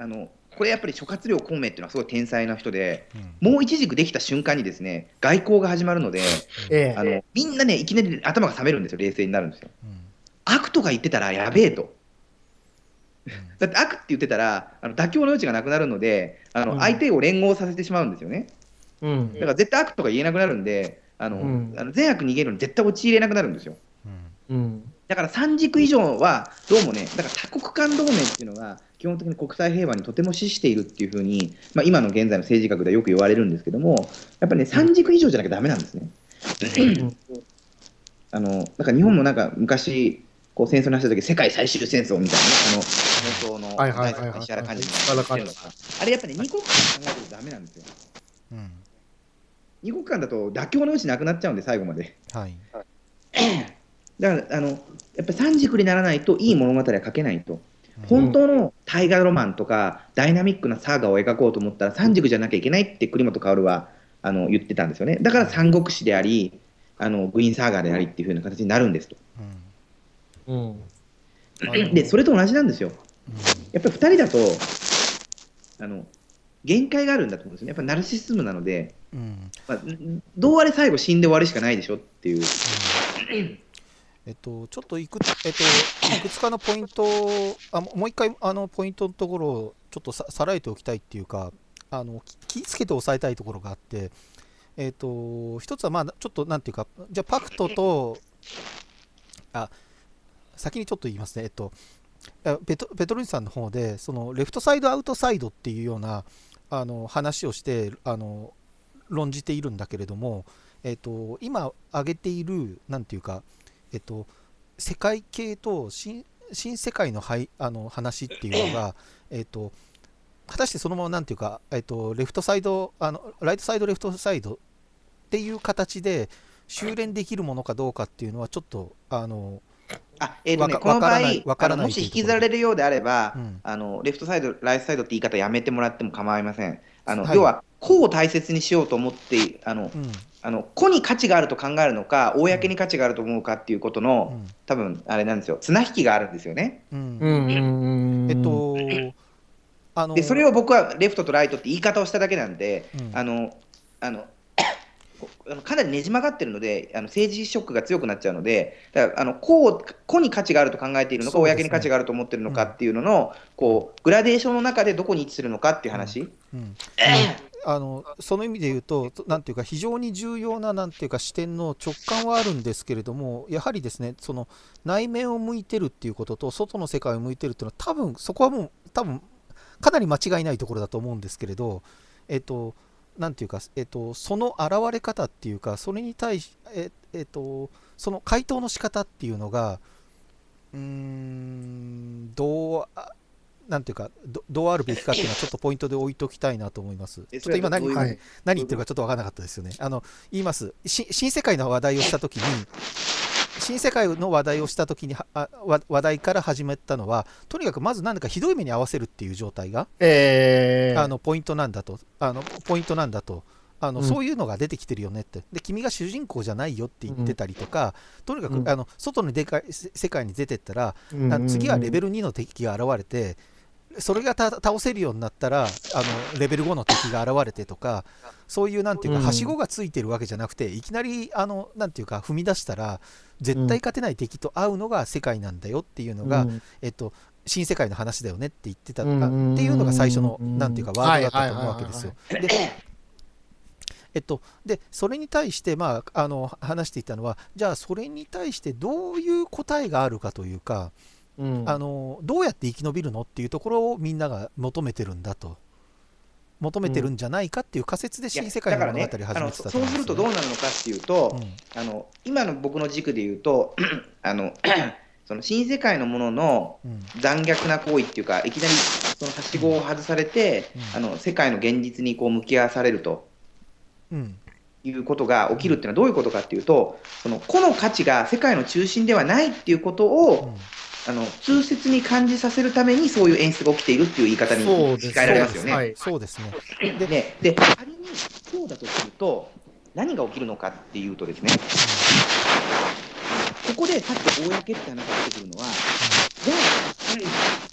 あのこれやっぱり諸葛亮孔明っていうのはすごい天才な人で、うん、もう一軸できた瞬間にですね外交が始まるので、ええ、あのみんなねいきなり頭が冷めるんですよ冷静になるんですよ。うん、悪とか言ってたらやべえと。うん、だって悪って言ってたらあの妥協の余地がなくなるのであの、相手を連合させてしまうんですよね。うん、だから絶対悪とか言えなくなるんであの、あの善悪逃げるのに絶対陥れなくなるんですよ。うんだから三軸以上はどうもねだから多国間同盟っていうのが基本的に国際平和にとても資しているっていうふうに、まあ、今の現在の政治学ではよく言われるんですけども、やっぱりね、三軸以上じゃなきゃだめなんですね。あのなんか日本もなんか昔、こう戦争の話った時世界最終戦争みたいな、ね、あの戦争の大作石原幹事みたいなあれやっぱり、ね、2国間考えるとだめなんですよ。うん、2国間だと妥協のうちなくなっちゃうんで、最後まで。はい、だからあの、やっぱり三軸にならないといい物語は書けないと。本当の大河ロマンとか、ダイナミックなサーガを描こうと思ったら三軸じゃなきゃいけないって栗本薫はあの言ってたんですよねだから三国志でありあのグリーンサーガーでありっていう風な形になるんですと、うん、うん、でそれと同じなんですよ、やっぱり2人だとあの限界があるんだと思うんですよねやっぱナルシスムなので、うん、まあ、どうあれ最後死んで終わるしかないでしょっていう。えっと、ちょっといく,、えっと、いくつかのポイントあもう一回あのポイントのところをちょっとささらえておきたいっていうかあの気をつけて抑えたいところがあって、えっと、一つはまあちょっとなんていうかじゃパクトとあ先にちょっと言いますね、えっと、ペトペトロンさんの方でそのレフトサイドアウトサイドっていうようなあの話をしてあの論じているんだけれども、えっと、今挙げているなんていうかえっと、世界系と新新世界のはいあの話っていうのが、えっと、果たしてそのままなんていうか、えっと、レフトサイドあのライトサイドレフトサイドっていう形で修練できるものかどうかっていうのはちょっとあのあ、えーとね、この場合、もし引きずられるようであれば、うん、あの、レフトサイド、ライトサイドって言い方やめてもらっても構いません。あの、はい、要は、こう大切にしようと思って、あの、うん、あの個に価値があると考えるのか公に価値があると思うかっていうことの、うん、多分あれなんですよ綱引きがあるんですよね。うん、えっとでそれを僕はレフトとライトって言い方をしただけなんで、うん、あのあの [COUGHS] かなりねじ曲がってるのであの政治ショックが強くなっちゃうのでだからあの個個に価値があると考えているのか、ね、公に価値があると思ってるのかっていうのの、こうグラデーションの中でどこに位置するのかっていう話。うん [LAUGHS] あのその意味で言うと、なんていうか、非常に重要ななんていうか視点の直感はあるんですけれども、やはりですね、その内面を向いてるっていうことと、外の世界を向いてるっていうのは、多分そこはもう、多分かなり間違いないところだと思うんですけれど、えっと、なんていうか、えっと、その現れ方っていうか、それに対し、ええっと、その回答の仕方っていうのが、うーん、どう、なんていうかど、どうあるべきかっていうのは、ちょっとポイントで置いときたいなと思います。ちょっと今何、はい、何言ってるかちょっと分からなかったですよね。あの言います新世界の話題をしたときに、新世界の話題をしたときにあ話題から始めたのは、とにかくまず何だかひどい目に合わせるっていう状態が、えー、あのポイントなんだと、あのポイントなんだと。あの、うん、そういうのが出てきてるよねってで君が主人公じゃないよって言ってたりとか、うん、とにかく、うん、あの外のでかい世界に出てったら、次はレベル2の敵が現れてそれが倒せるようになったらあのレベル5の敵が現れてとかそういうなんていうか、うん、はしごがついてるわけじゃなくていきなりあのなんていうか踏み出したら絶対勝てない敵と会うのが世界なんだよっていうのが、うん、えっと新世界の話だよねって言ってたとか、うん、っていうのが最初のなんていうかワードだったと思うわけですよ。でえっと、でそれに対して、まあ、あの話していたのはじゃあそれに対してどういう答えがあるかというか、あのどうやって生き延びるのっていうところをみんなが求めてるんだと求めてるんじゃないかっていう仮説で新世界の物語始めてた、ね、そうするとどうなるのかっていうと、うん、あの今の僕の軸で言うと [CLEARS THROAT] あの [CLEARS THROAT] その新世界のものの残虐な行為っていうか、うん、いきなりそのはしごを外されて、あの世界の現実にこう向き合わされると。うんいうことが起きるっていうのはどういうことかっていうと、その個の価値が世界の中心ではないっていうことを、あの通説に感じさせるためにそういう演出が起きているっていう言い方に控えられますよね。そうですね、でねで仮にそうだとすると何が起きるのかっていうとですね、ここでさっき公って話が出てくるのは、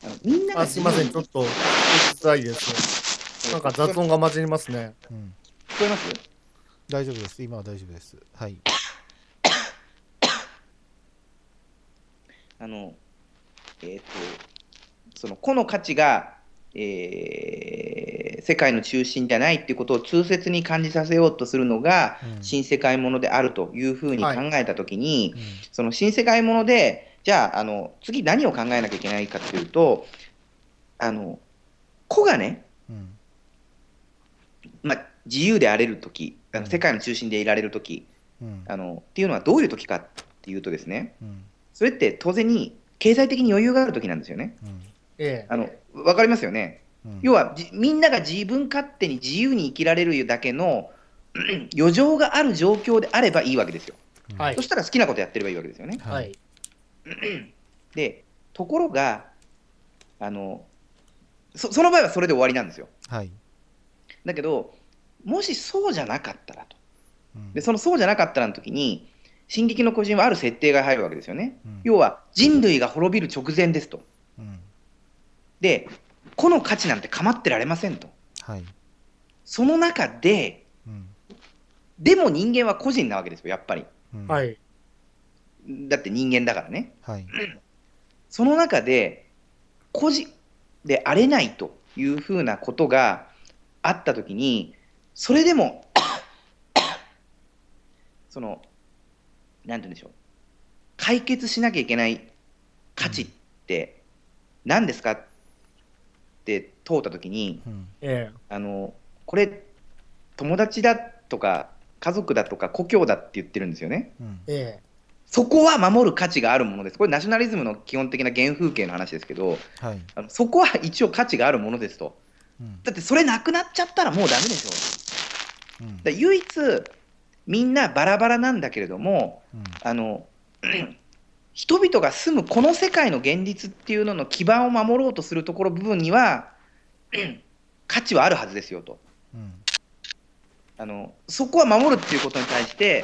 うん、あのみんながすみません、ちょっと聞きたいです。なんか雑音が混じりますね。うん、聞こえます大丈夫です。今は大丈夫です。はい。あのえーと、その個の価値が、えー、世界の中心じゃないっていうことを通説に感じさせようとするのが、うん、新世界ものであるというふうに考えたときに、はいうん、その新世界ものでじゃああの次何を考えなきゃいけないかというとあの個がね、うんまあ、自由であれるとき、あの世界の中心でいられるとき、うん、あのっていうのはどういうときかっていうとですね、うん、それって当然に経済的に余裕がある時なんですよね。わ、う、ん、あのかりますよね。うん、要はみんなが自分勝手に自由に生きられるだけの [CLEARS THROAT] 余剰がある状況であればいいわけですよ。はい、そしたら好きなことやってればいいわけですよね。はい、[CLEARS THROAT] でところがあのその場合はそれで終わりなんですよ。はい、だけどもしそうじゃなかったらと、うん、でそのそうじゃなかったらの時に進撃の巨人はある設定が入るわけですよね。うん、要は人類が滅びる直前ですと。うん、で、個の価値なんて構ってられませんと。はい、その中で、うん、でも人間は個人なわけですよ、やっぱり。はい、だって人間だからね。はい、[CLEARS THROAT] その中で、個人であれないというふうなことがあったときに、それでも [CLEARS THROAT] そのなんて言うんでしょう解決しなきゃいけない価値って何ですかって問うた時に、うんあのこれ友達だとか家族だとか故郷だって言ってるんですよね。うんえ、そこは守る価値があるものです。これナショナリズムの基本的な原風景の話ですけど、はい、あのそこは一応価値があるものですと。うん、だってそれなくなっちゃったらもうダメでしょ。うん、だ唯一みんなバラバラなんだけれども、うん、あの [CLEARS THROAT] 人々が住むこの世界の現実っていうのの基盤を守ろうとするところ部分には [CLEARS THROAT] 価値はあるはずですよと、うん、あのそこは守るっていうことに対して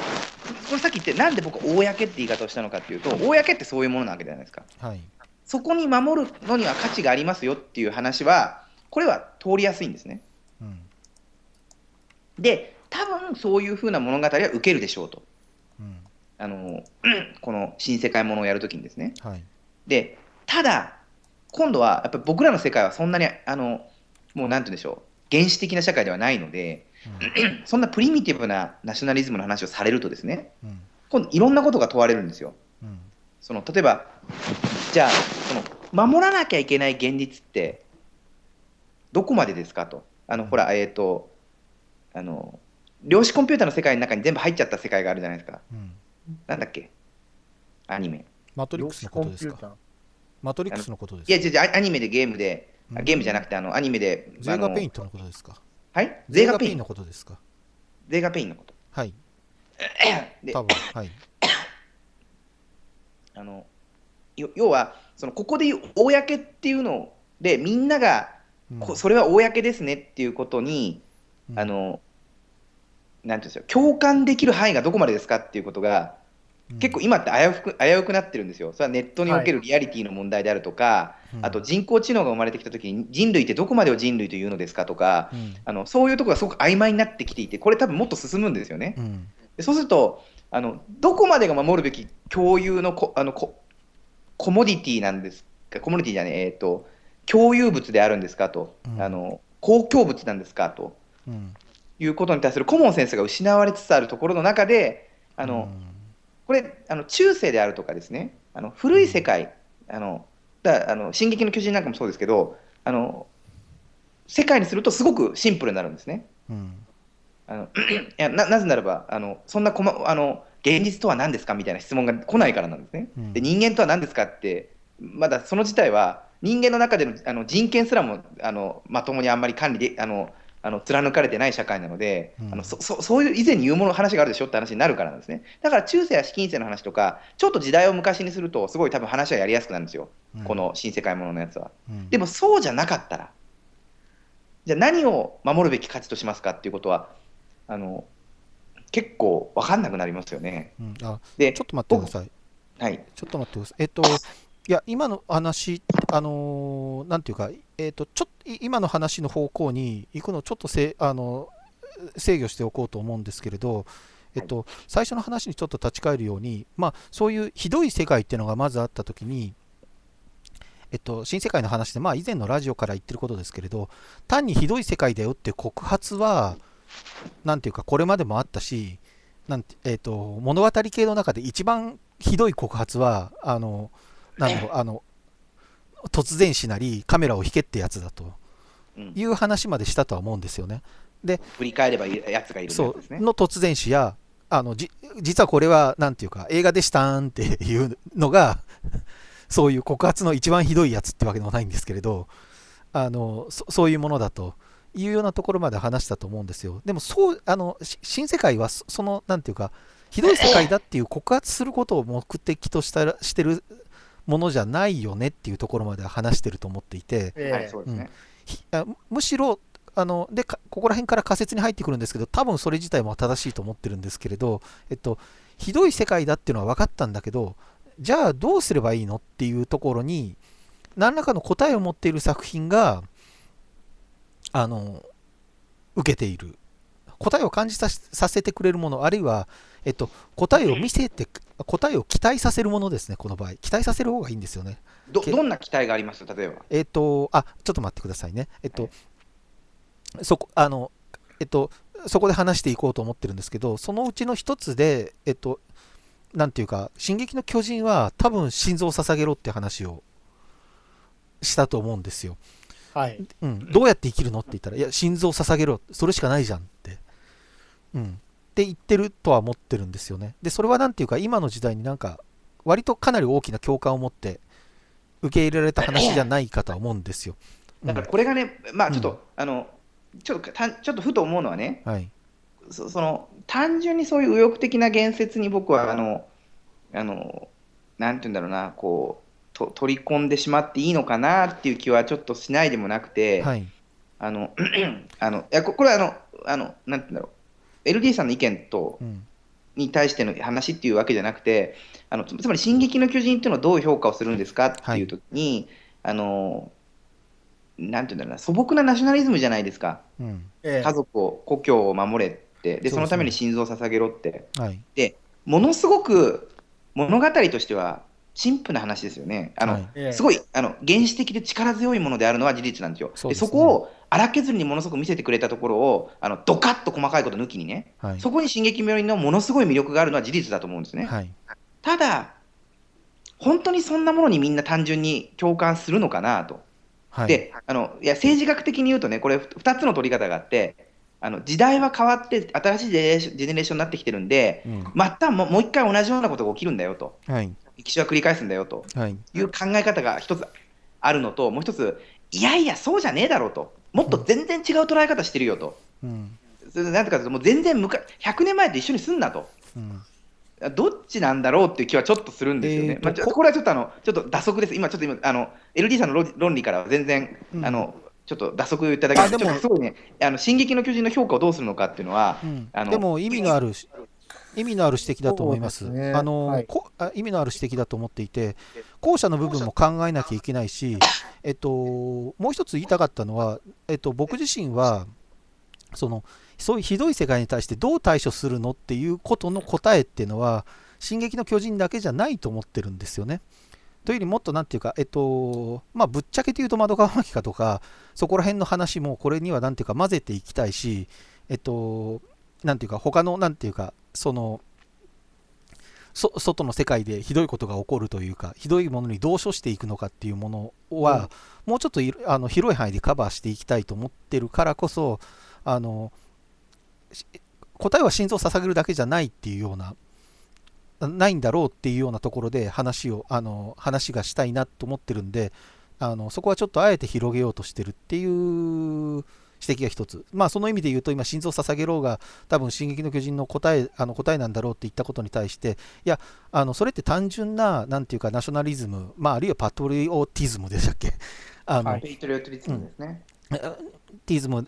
これさっき言ってなんで僕公って言い方をしたのかっていうと公ってそういうものなわけじゃないですか、はい、そこに守るのには価値がありますよっていう話はこれは通りやすいんですね。うん、で多分そういうふうな物語は受けるでしょうと、うん、あの [CLEARS THROAT] この新世界ものをやるときにですね。はい、でただ、今度はやっぱり僕らの世界はそんなにあのもうなんて言うんでしょう原始的な社会ではないので、うん、[CLEARS THROAT] そんなプリミティブなナショナリズムの話をされるとですね、うん、今度いろんなことが問われるんですよ。うん、その例えばじゃあその守らなきゃいけない現実ってどこまでですかとあの、ほらえっ、ー、とあの量子コンピューターの世界の中に全部入っちゃった世界があるじゃないですか。うん、なんだっけアニメ。マトリックスのことですかマトリックスのことですいや、違うアニメでゲームで、うん、ゲームじゃなくて、あの、アニメで。ゼーガペイントのことですかはいゼーガペインのことですかゼーガペインのこと。はい。[CLEARS THROAT] 多分、はい。あの、要は、その、ここでいう、公っていうので、みんなが、うん、それは公ですねっていうことに、あの、なんていうんですよ、共感できる範囲がどこまでですかっていうことが、結構今って危うく危うくなってるんですよ、それはネットにおけるリアリティの問題であるとか、はい、あと人工知能が生まれてきたときに、人類ってどこまでを人類というのですかとか、うん、あの、そういうところがすごく曖昧になってきていて、これ、多分もっと進むんですよね。うん、でそうするとあの、どこまでが守るべき共有のこあのこコモディティなんですか、コモディティじゃねえ、ー、っと、共有物であるんですかと、うん、あの公共物なんですかと。いうことに対する顧問先センスが失われつつあるところの中で、あの、これあの中世であるとかですね、あの古い世界、あのだあの進撃の巨人なんかもそうですけど、あの世界にするとすごくシンプルになるんですね。うん、あのいやなぜならばあのそんなこ、ま、あの現実とは何ですかみたいな質問が来ないからなんですね。で人間とは何ですかってまだその事態は人間の中でのあの人権すらもあのまともにあんまり管理であのあの貫かれてない社会なので、うん、あのそそそういう以前に言うもの話があるでしょって話になるからなんですねだから中世や資金世の話とかちょっと時代を昔にするとすごい多分話はやりやすくなるんですよ、うん、この新世界もののやつは、うん、でもそうじゃなかったらじゃあ何を守るべき価値としますかっていうことはあの結構分かんなくなりますよね、あでちょっと待ってくださいはいちょっと待ってくださいえっといや、今の話、あのー、なんていうか、えっ、ー、と、ちょっと、今の話の方向に行くのをちょっとせ、あの、制御しておこうと思うんですけれど、えっ、と、最初の話にちょっと立ち返るように、まあ、そういうひどい世界っていうのがまずあった時に、えっと、新世界の話で、まあ、以前のラジオから言ってることですけれど、単にひどい世界だよって告発は、何ていうか、これまでもあったし、なんてえっと、物語系の中で一番ひどい告発は、あの、あのあの突然死なりカメラを引けってやつだという話までしたとは思うんですよね。で振り返ればやつがいる、ね、の突然死やあのじ実はこれは何ていうか映画でしたんっていうのが [LAUGHS] そういう告発の一番ひどいやつってわけでもないんですけれどあのそういうものだというようなところまで話したと思うんですよでもそうあの新世界はその何ていうかひどい世界だっていう告発することを目的としたしてるものじゃないよねっていうところまでは話してると思っていて、えーうん、むしろあのでここら辺から仮説に入ってくるんですけど多分それ自体も正しいと思ってるんですけれど、えっと、ひどい世界だっていうのは分かったんだけどじゃあどうすればいいのっていうところに何らかの答えを持っている作品があの受けている答えを感じさせてくれるもの、あるいは、えっと、答えを見せて、答えを期待させるものですね、この場合。期待させる方がいいんですよね。どどんな期待があります例えば。えっと、あ、ちょっと待ってくださいね。えっと、はい、そこ、あの、えっと、そこで話していこうと思ってるんですけど、そのうちの一つで、えっと、なんていうか、進撃の巨人は多分心臓を捧げろって話をしたと思うんですよ。はいうん、どうやって生きるのって言ったら、いや、心臓を捧げろ、それしかないじゃんって。うん、って言ってるとは思ってるんですよね。でそれは何て言うか今の時代になんか割とかなり大きな共感を持って受け入れられた話じゃないかとは思うんですよ。だからこれがね、まあちょっと、うん、あのちょっとたちょっとふと思うのはね、はい、そその単純にそういう右翼的な言説に僕はあのあのなんて言うんだろうなこうと取り込んでしまっていいのかなっていう気はちょっとしないでもなくて、はい、あの [CLEARS THROAT] あのいやこれはあのあのなんて言うんだろう LD さんの意見と、に対しての話っていうわけじゃなくて、あのつまり「進撃の巨人」っていうのはどう評価をするんですかっていうときに、はい、あのなんていうんだろうな素朴なナショナリズムじゃないですか、うん、家族を故郷を守れってでそのために心臓を捧げろって、はい、でものすごく物語としてはプルな話ですよねあの、はい、すごいあの原始的で力強いものであるのは事実なんですよ。そ、ね、でそこを荒削りにものすごく見せてくれたところをあのドカッと細かいこと抜きにね、はい、そこに「進撃妙に」のものすごい魅力があるのは事実だと思うんですね。はい、ただ本当にそんなものにみんな単純に共感するのかなと。はい、であのいや政治学的に言うとねこれ2つの取り方があってあの時代は変わって新しいジェネレーションになってきてるんで、うん、またもう一回同じようなことが起きるんだよと、はい、歴史は繰り返すんだよという考え方が一つあるのともう一ついやいや、そうじゃねえだろうと、もっと全然違う捉え方してるよと、うん、なんとかもう全然むか100年前と一緒にすんなと、うん、どっちなんだろうっていう気はちょっとするんですよね、えー、まあ、これはちょっとあのちょっと打足です、今、ちょっと今あの LD さんの論理からは全然、うん、あのちょっと打足いただけましでちょっとすごいね、あの進撃の巨人の評価をどうするのかっていうのは、うん、あのでも意味のある意味のある指摘だと思います。すね、あの、はい、こ意味のある指摘だと思っていて、後者の部分も考えなきゃいけないし、えっと、もう一つ言いたかったのは、えっと、僕自身は、そのそういうひどい世界に対してどう対処するのっていうことの答えっていうのは「進撃の巨人」だけじゃないと思ってるんですよね。というよりもっと何て言うか、えっとまあ、ぶっちゃけて言うと窓川真かとかそこら辺の話もこれには何て言うか混ぜていきたいし、えっと、何ていうか他の何て言うかその外の世界でひどいことが起こるというかひどいものにどう処していくのかっていうものは、うん、もうちょっとあの広い範囲でカバーしていきたいと思ってるからこそあの答えは心臓を捧げるだけじゃないっていうようなないんだろうっていうようなところで話をあの話がしたいなと思ってるんであのそこはちょっとあえて広げようとしてるっていう指摘が一つ、まあ、その意味で言うと、今、心臓を捧げろうが、多分進撃の巨人の答えあの答えなんだろうって言ったことに対して、いや、あのそれって単純な、なんていうか、ナショナリズム、まあ、あるいはパトリオティズムでしたっけ。[LAUGHS] あのはい、パトリオティズムですね。うん、ティズム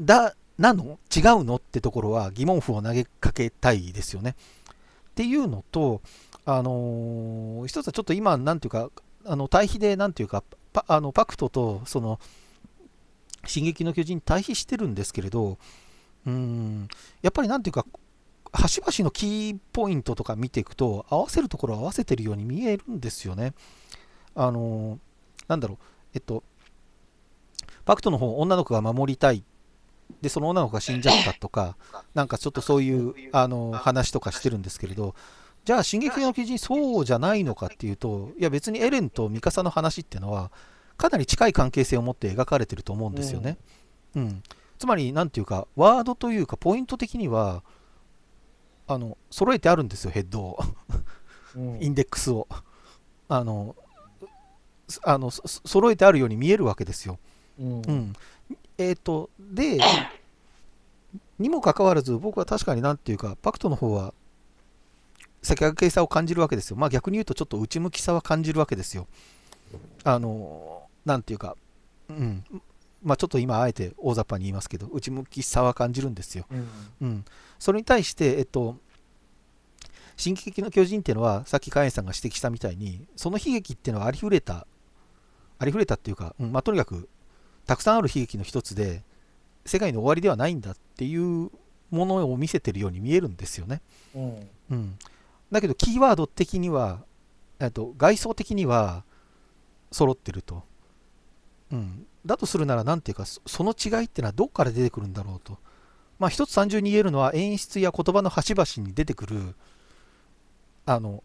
だなの違うのってところは疑問符を投げかけたいですよね。っていうのと、あのー、一つはちょっと今、なんていうか、あの対比で、なんていうか、パあのパクトとその、「進撃の巨人」に対比してるんですけれどうんやっぱり何ていうか端々のキーポイントとか見ていくと合わせるところ合わせてるように見えるんですよね。あのなんだろうえっとパクトの方女の子が守りたいでその女の子が死んじゃったとかなんかちょっとそういうあの話とかしてるんですけれどじゃあ「進撃の巨人」そうじゃないのかっていうといや別にエレンとミカサの話っていうのはかなり近い関係性を持って描かれてると思うんですよね。うん、うん、つまり何ていうかワードというかポイント的にはあの揃えてあるんですよヘッドをインデックスを。あのあの揃えてあるように見えるわけですよ。うん、うん、えっ、ー、とでにもかかわらず僕は確かに何ていうかパクトの方は先駆けさを感じるわけですよ。まあ逆に言うとちょっと内向きさは感じるわけですよ。あのなんていうか、うん、まあ、ちょっと今あえて大雑把に言いますけど内向きさは感じるんですよ、うん、うん、それに対して、えっと、「進撃の巨人」っていうのはさっきカエンさんが指摘したみたいにその悲劇っていうのはありふれたありふれたっていうか、うんまあ、とにかくたくさんある悲劇の一つで世界の終わりではないんだっていうものを見せてるように見えるんですよね。うん、うん、だけどキーワード的にはと外装的には揃ってると。うん、だとするなら何ていうかその違いってのはどこから出てくるんだろうと、まあ、一つ単純に言えるのは演出や言葉の端々に出てくるあの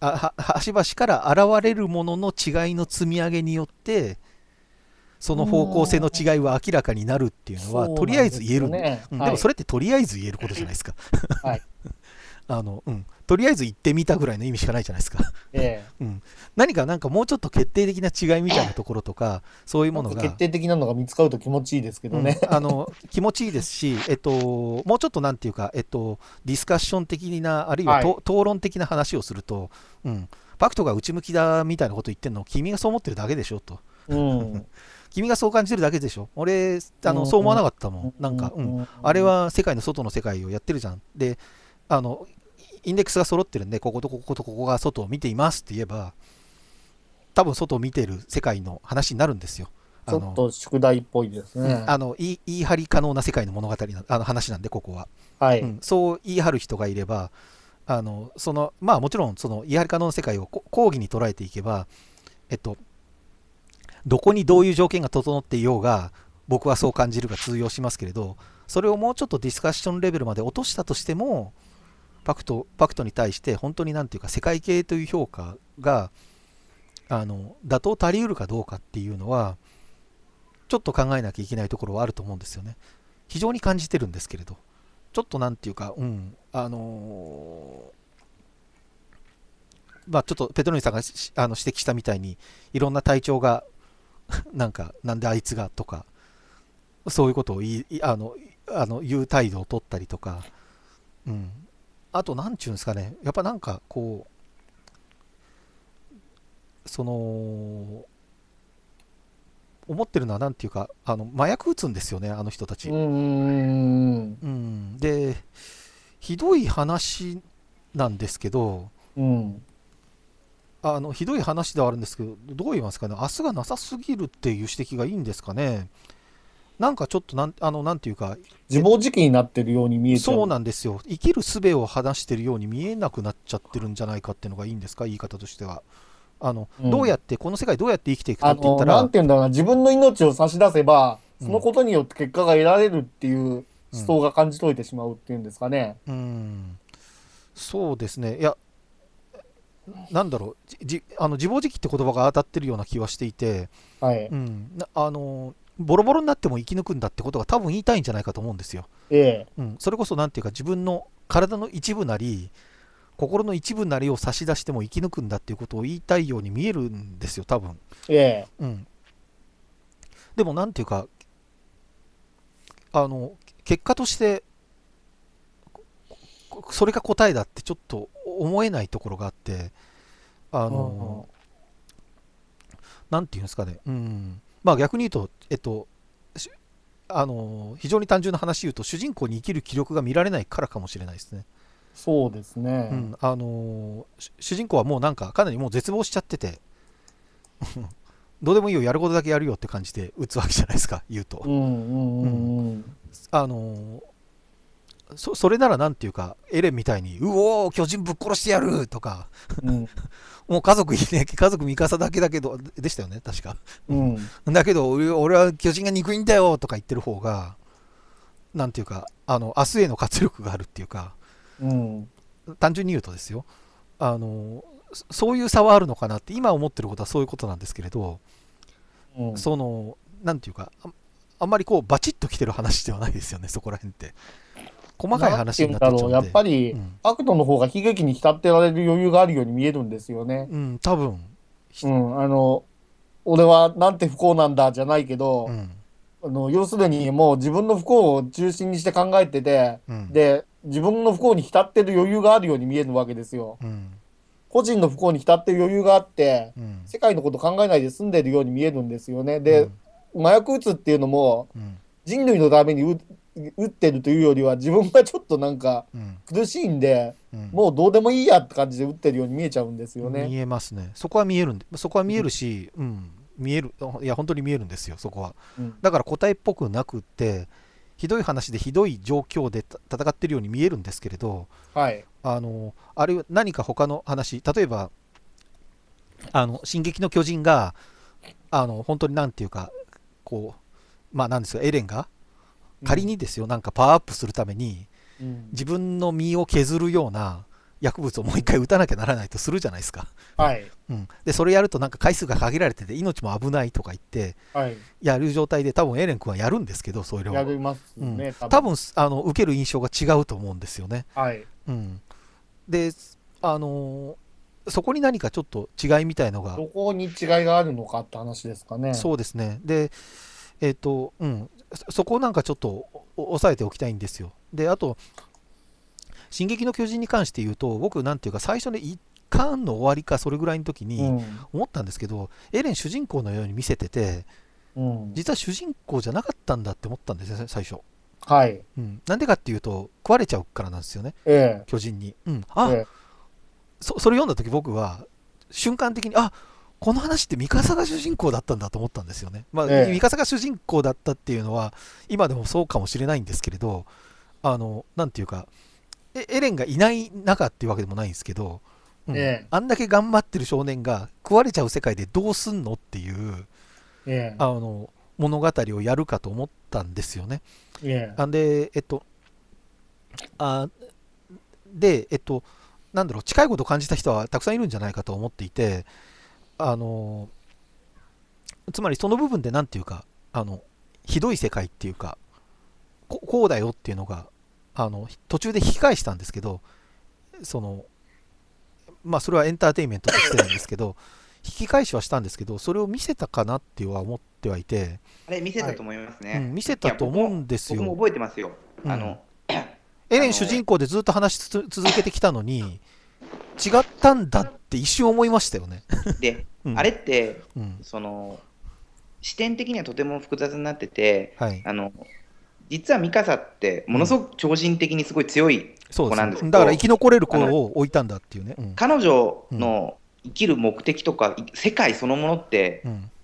あ端々から現れるものの違いの積み上げによってその方向性の違いは明らかになるっていうのはとりあえず言える、ね、うん、でもそれってとりあえず言えることじゃないですか。はいあの、うん、とりあえず行ってみたぐらいの意味しかないじゃないですか、ええ [LAUGHS] うん、何かなんかもうちょっと決定的な違いみたいなところとかそういうものが決定的なのが見つかると気持ちいいですけどね、うん、あの気持ちいいですし、えっと、もうちょっとなんていうか、えっと、ディスカッション的なあるいは、はい、討論的な話をすると、うん、パクトが内向きだみたいなこと言ってるの君がそう思ってるだけでしょと。うん [LAUGHS] 君がそう感じてるだけでしょ俺あの、そう思わなかったもん、なんか、うん、あれは世界の外の世界をやってるじゃんであのインデックスが揃ってるんで、こことこことここが外を見ていますって言えば、多分外を見てる世界の話になるんですよ。ちょっと宿題っぽいですね。あの言い言い張り可能な世界の物語のあの話なんで、ここは、はいうん。そう言い張る人がいれば、あのそのまあ、もちろんその言い張り可能な世界を講義に捉えていけば、えっと、どこにどういう条件が整っていようが、僕はそう感じるが通用しますけれど、それをもうちょっとディスカッションレベルまで落としたとしても、パクトパクトに対して本当に何ていうか世界系という評価があの妥当足りうるかどうかっていうのはちょっと考えなきゃいけないところはあると思うんですよね非常に感じてるんですけれどちょっと何ていうかうんあのー、まあちょっとペトロニさんがあの指摘したみたいにいろんな体調が [LAUGHS] なんかなんであいつがとかそういうことを言いあのあの言う態度を取ったりとか、うん、あと、なんちゅうんですかね、やっぱなんかこう、その、思ってるのは、なんていうか、あの麻薬打つんですよね、あの人たち。うん、で、ひどい話なんですけど、うん、あのひどい話ではあるんですけど、どう言いますかね、明日がなさすぎるっていう指摘がいいんですかね。なんかちょっとなん、あの、なんていうか、自暴自棄になってるように見えちゃう。そうなんですよ。生きる術を話してるように見えなくなっちゃってるんじゃないかっていうのがいいんですか、言い方としては。あの、うん、どうやって、この世界どうやって生きていくかって言ったら。なんていうんだろうな、自分の命を差し出せば、そのことによって結果が得られるっていう思想が感じといてしまうっていうんですかね。うん、うん、そうですね。いや、なんだろう、じあの自暴自棄って言葉が当たってるような気はしていて、はいうん、あのボロボロになっても生き抜くんだってことが多分言いたいんじゃないかと思うんですよ。ええうん、それこそ何ていうか自分の体の一部なり心の一部なりを差し出しても生き抜くんだっていうことを言いたいように見えるんですよ多分。ええうん、でも何て言うかあの結果としてそれが答えだってちょっと思えないところがあってあの何、うん、て言うんですかねうん。まあ逆に言うと、えっと、あの非常に単純な話言うと主人公に生きる気力が見られないからかもしれないですね。そうですね、うん、あの主人公はもうなんかかなりもう絶望しちゃってて [LAUGHS] どうでもいいよやることだけやるよって感じで打つわけじゃないですか言うと。うんうんうんうん、あのそそれなら何ていうかエレンみたいに「うおー巨人ぶっ殺してやる!」とか、うん、[LAUGHS] もう家族いね家族味方だけだけどでしたよね確か、うん、[LAUGHS] だけど俺は巨人が憎いんだよとか言ってる方が何ていうかあの明日への活力があるっていうか、うん、単純に言うとですよあのそういう差はあるのかなって今思ってることはそういうことなんですけれど、うん、その何ていうかあんまりこうバチッときてる話ではないですよねそこら辺って細かい話になってちゃうやっぱり、うん、アクトの方が悲劇に浸ってられる余裕があるように見えるんですよね。うん、多分。うん、あの、俺はなんて不幸なんだじゃないけど、うん、あの要するにもう自分の不幸を中心にして考えてて、うん、で、自分の不幸に浸ってる余裕があるように見えるわけですよ。個人の不幸に浸ってる余裕があって、世界のこと考えないで済んでるように見えるんですよね。で、麻薬打つっていうのも、人類のために打ってるというよりは自分がちょっとなんか苦しいんで、うん、もうどうでもいいやって感じで打ってるように見えちゃうんですよね。見えますね。そこは見えるんで、そこは見えるし、うん、うん、見える、いや本当に見えるんですよ。そこは。うん、だから答えっぽくなくって。ひどい話でひどい状況で戦ってるように見えるんですけれど、はい、あのあれ何か他の話例えば「あの進撃の巨人が」が本当になんていうかこうまあなんですかエレンが仮にですよ、なんかパワーアップするために、自分の身を削るような薬物をもう一回打たなきゃならないとするじゃないですか。はい、うん、でそれやるとなんか回数が限られてて命も危ないとか言って、はい、やる状態で多分エレン君はやるんですけどそれをやりますね、うん、多分あの受ける印象が違うと思うんですよね。はいうん、であのー、そこに何かちょっと違いみたいのがどこに違いがあるのかって話ですかね。そうですねでえっ、ー、とうんそこをなんかちょっと押さえておきたいんですよ。で、あと、進撃の巨人に関して言うと、僕、なんていうか、最初の1巻の終わりか、それぐらいの時に思ったんですけど、うん、エレン主人公のように見せてて、うん、実は主人公じゃなかったんだって思ったんですね、最初。はい。うん、なんでかっていうと、食われちゃうからなんですよね、え巨人に。うん、あ、えそそれ読んだ時僕は、瞬間的に、あっこの話ってカサが主人公だったんだと思ったんですよね。まあ、ええ、が主人公だったっていうのは今でもそうかもしれないんですけれどあのなんていうかエレンがいない中っていうわけでもないんですけど、うんえ、あんだけ頑張ってる少年が食われちゃう世界でどうすんのっていう、あの物語をやるかと思ったんですよね。なんでえっとあでえっとなんだろう近いことを感じた人はたくさんいるんじゃないかと思っていて。あのつまりその部分で何て言うかあのひどい世界っていうかこうだよっていうのがあの途中で引き返したんですけどそのまあそれはエンターテインメントとしてなんですけど [LAUGHS] 引き返しはしたんですけどそれを見せたかなっては思ってはいてあれ見せたと思いますね、はいうん、見せたと思うんですよ僕も覚えてますよ、うん、あのエレン主人公でずっと話し続けてきたのに違ったんだって一瞬思いましたよねでうん、あれって、うん、その視点的にはとても複雑になってて、はい、あの実はミカサってものすごく超人的にすごい強い子なんですだから生き残れる子を置いたんだっていうね、彼女の生きる目的とか、世界そのものって、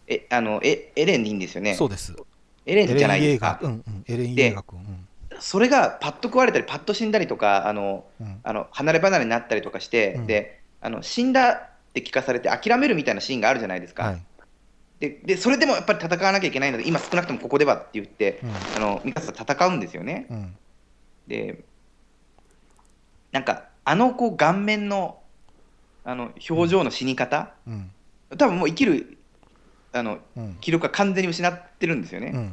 えあのえエレンでいいんですよねそうですエレンじゃないですかエレン・イエーガ君、それがパッと食われたりパッと死んだりとかあの、あの離れ離れになったりとかして、であの死んだって聞かされて諦めるみたいなシーンがあるじゃないですか。はい、ででそれでもやっぱり戦わなきゃいけないので今少なくともここではって言って、うん、あのミカサ戦うんですよね。うん、でなんかあのこう顔面のあの表情の死に方、うん、多分もう生きるあの、記録は完全に失ってるんですよね。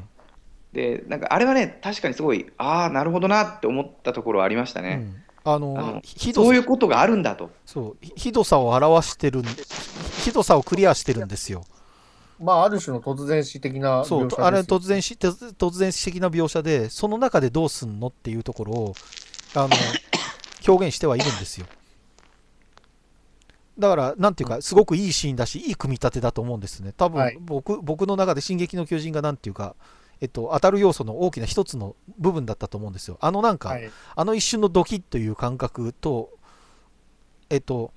でなんかあれはね確かにすごいああなるほどなって思ったところはありましたね。あのそういうことがあるんだとそうひどさを表してるひどさをクリアしてるんですよまあ、ある種の突然死的なそうあれ突然死突然死的な描写でその中でどうすんのっていうところをあの [LAUGHS] 表現してはいるんですよだからなんていうかすごくいいシーンだしいい組み立てだと思うんですね多分僕はい、僕の中で「進撃の巨人」がなんていうかえっと、当たる要素の大きな一つの部分だったと思うんですよ。あのなんか、はい、あの一瞬のドキッという感覚と、えっと、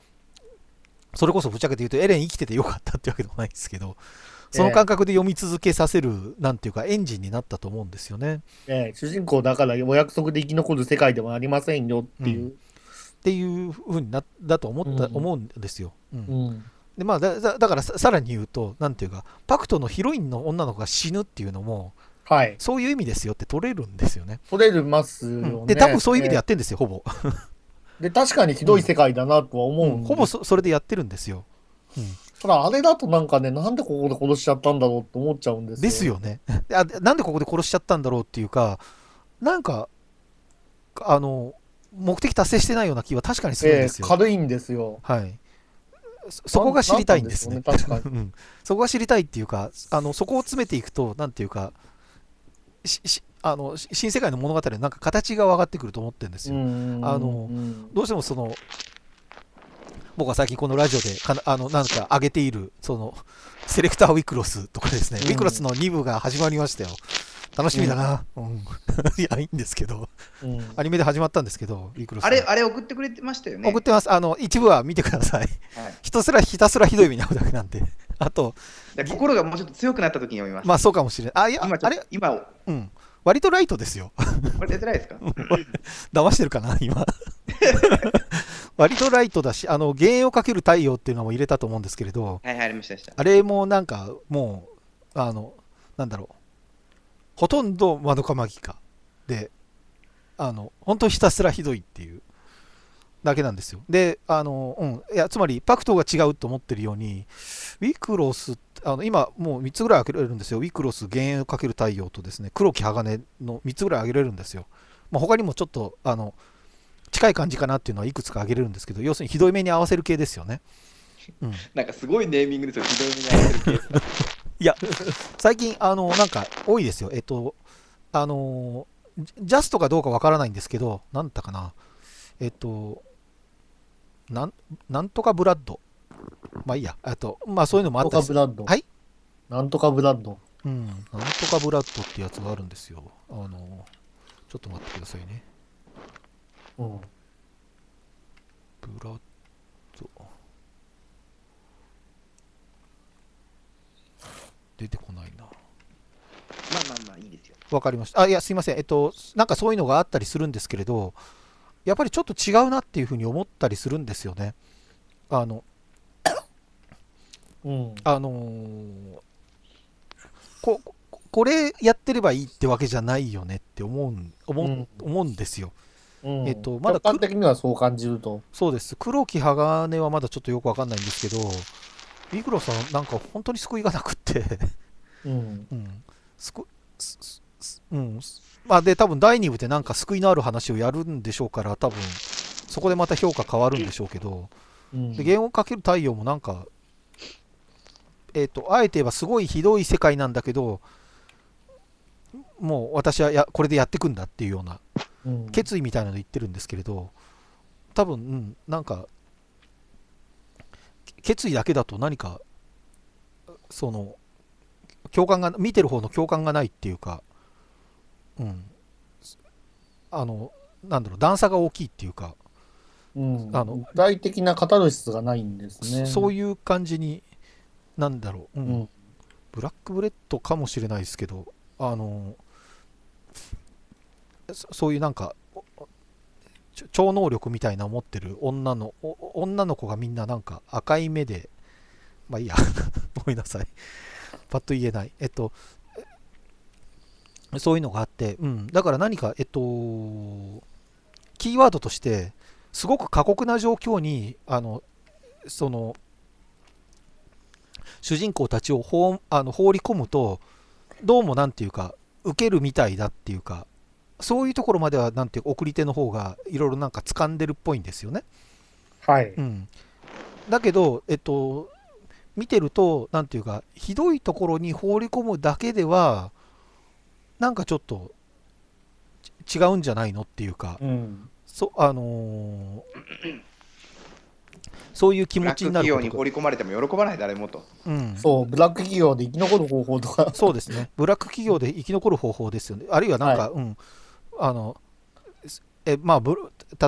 それこそぶっちゃけて言うとエレン生きててよかったってわけでもないんですけど、その感覚で読み続けさせる、なんていうか、エンジンになったと思うんですよね。え主人公だからお約束で生き残る世界ではありませんよっていう。うん、っていうふうになだと思った、うん、思うんですよ。うん、うんでまあ、だだからさらに言うと、なんていうか、パクトのヒロインの女の子が死ぬっていうのも、はい、そういう意味ですよって取れるんですよね。取れますよね、うん、で多分そういう意味でやってるんですよ、ほぼ。[LAUGHS] で確かにひどい世界だなとは思う、うん、ほぼそれでやってるんですよ。うん、ただあれだとなんかねなんでここで殺しちゃったんだろうって思っちゃうんですよ。ですよね。[LAUGHS] あなんでここで殺しちゃったんだろうっていうかなんかあの目的達成してないような気は確かにするんですよ。えー、軽いんですよ。はいそこが知りたいんですね。すねうん、そこが知りたいっていうか、あのそこを詰めていくと、なんていうか、あの新世界の物語のなんか形が分かってくると思ってるんですよ。あのどうしてもその僕は最近このラジオでかあのなんか上げているそのセレクターウィクロスとかですね、ウィクロスの2部が始まりましたよ。楽しみだな。うん、[LAUGHS] いや、いいんですけど、うん、アニメで始まったんですけど、ウィクロス。あれ、あれ送ってくれてましたよね。送ってます。あの、一部は見てください。はい、ひたすら、ひたすらひどい目に遭うだけなんで。[LAUGHS] あと心がもうちょっと強くなった時に読みますまあそうかもしれないあいや今あれ今うん割とライトですよれ出ライいですか [LAUGHS] 騙してるかな今 [LAUGHS] 割とライトだしあの「原因をかける太陽」っていうのも入れたと思うんですけれど、はいはい、あれもなんかもうあのなんだろうほとんど窓かまぎかであの本当ひたすらひどいっていうだけなんですよ。で、あの、うん、いや、つまり、パクトが違うと思ってるように、ウィクロス、あの今、もう3つぐらい挙げられるんですよ。ウィクロス、原油をかける太陽とですね、黒木鋼の3つぐらい挙げられるんですよ。まあ、他にもちょっと、あの、近い感じかなっていうのはいくつか挙げれるんですけど、要するにひどい目に合わせる系ですよね。うん、なんかすごいネーミングですよ、ひどい目に合わせる系。いや、最近、あの、なんか多いですよ。えっと、あの、ジャストかどうかわからないんですけど、なんだったかな。えっと、なんなんとかブラッド。まあいいや、あと、まあそういうのもあったりする。なんとかブラッド。はいなんとかブラッド。うん、なんとかブラッドってやつがあるんですよ。あの、ちょっと待ってくださいね。うん。ブラッド。出てこないな。まあまあまあいいですよ。わかりました。あ、いや、すいません。えっと、なんかそういうのがあったりするんですけれど、やっぱりちょっと違うなっていうふうに思ったりするんですよね。あの、うん、あのー、ここれやってればいいってわけじゃないよねって思う思う、うん、思うんですよ。うん、えっと、まだ的にはそう感じるとそうです黒木鋼はまだちょっとよくわかんないんですけどビクロさんなんか本当に救いがなくってうん、うん、すこすすうんまあで、多分第2部でなんか救いのある話をやるんでしょうから、多分そこでまた評価変わるんでしょうけど、うん、で原をかける太陽もなんか、えっ、ー、と、あえて言えばすごいひどい世界なんだけど、もう私はやこれでやってくんだっていうような決意みたいなの言ってるんですけれど、多分、うん、なんか、決意だけだと何か、その、共感が、見てる方の共感がないっていうか、うん、あのなんだろう段差が大きいっていうか、うん、あの具体的なカタロシスがないんですねそういう感じになんだろう、うん、うん、ブラックブレッドかもしれないですけどあのそういうなんか超能力みたいな持ってる女の女の子がみんななんか赤い目でまあいいや [LAUGHS] ごめんなさいパッと言えないえっとそういうのがあって、うん、だから何か、えっと、キーワードとして、すごく過酷な状況に、あの、その、主人公たちを放あの放り込むと、どうも何ていうか、受けるみたいだっていうか、そういうところまでは、なんていう送り手の方が、いろいろなんか掴んでるっぽいんですよね。はい。うん。だけど、えっと、見てると、何ていうか、ひどいところに放り込むだけでは、なんかちょっと違うんじゃないのっていうか、うん、そあのー、そういう気持ちになるブラック企業に放り込まれても喜ばない誰もと、うん、そうブラック企業で生き残る方法とかそうですねブラック企業で生き残る方法ですよねあるいはなんか、はい、うんあのえまあ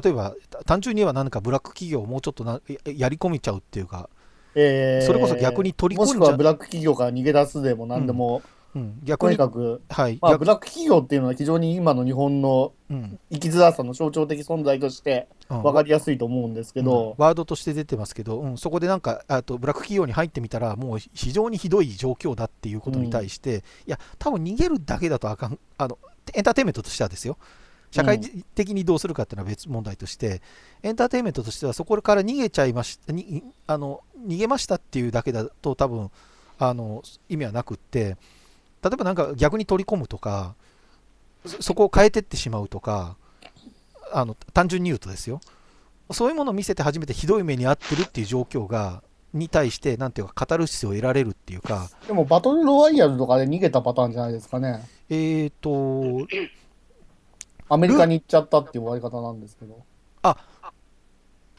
例えば単純に言えば何かブラック企業をもうちょっとなやり込みちゃうっていうか、えー、それこそ逆に取り込んじゃうもしくはブラック企業から逃げ出すでも何でも、うんうん、逆にとにかく、はいまあ、ブラック企業っていうのは非常に今の日本の生きづらさの象徴的存在として分かりやすいと思うんですけど、うんうん、ワードとして出てますけど、うん、そこでなんかあとブラック企業に入ってみたらもう非常にひどい状況だっていうことに対して、いや多分逃げるだけだとあかんあのエンターテインメントとしてはですよ社会的にどうするかっていうのは別問題として、エンターテインメントとしてはそこから逃げちゃいましたにあの逃げましたっていうだけだと多分あの意味はなくって。例えばなんか逆に取り込むとかそこを変えてってしまうとかあの単純に言うとですよそういうものを見せて初めてひどい目に遭ってるっていう状況がに対してなんていうかカタルシスを得られるっていうかでもバトルロワイヤルとかで逃げたパターンじゃないですかねえっ、ー、とアメリカに行っちゃったっていう終わり方なんですけどあ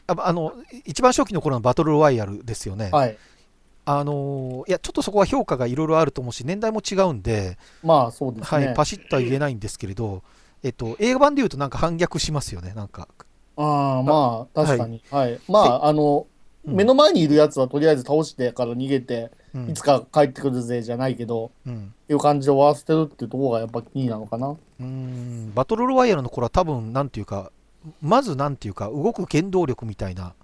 あの一番初期の頃のバトルロワイヤルですよね、はい、あのいやちょっとそこは評価がいろいろあると思うし年代も違うんで、まあそうですねはい、パシッとは言えないんですけれど、[LAUGHS] えっと、映画版でいうとなんか反逆しますよねなんかああまあ確かに、はい、はい、まああの、うん、目の前にいるやつはとりあえず倒してから逃げて、うん、いつか帰ってくるぜじゃないけど、うん、いう感じで終わらせてるっていうところがやっぱキーなのかなうんバトルロワイヤルの頃は多分なんていうかまずなんていうか動く原動力みたいな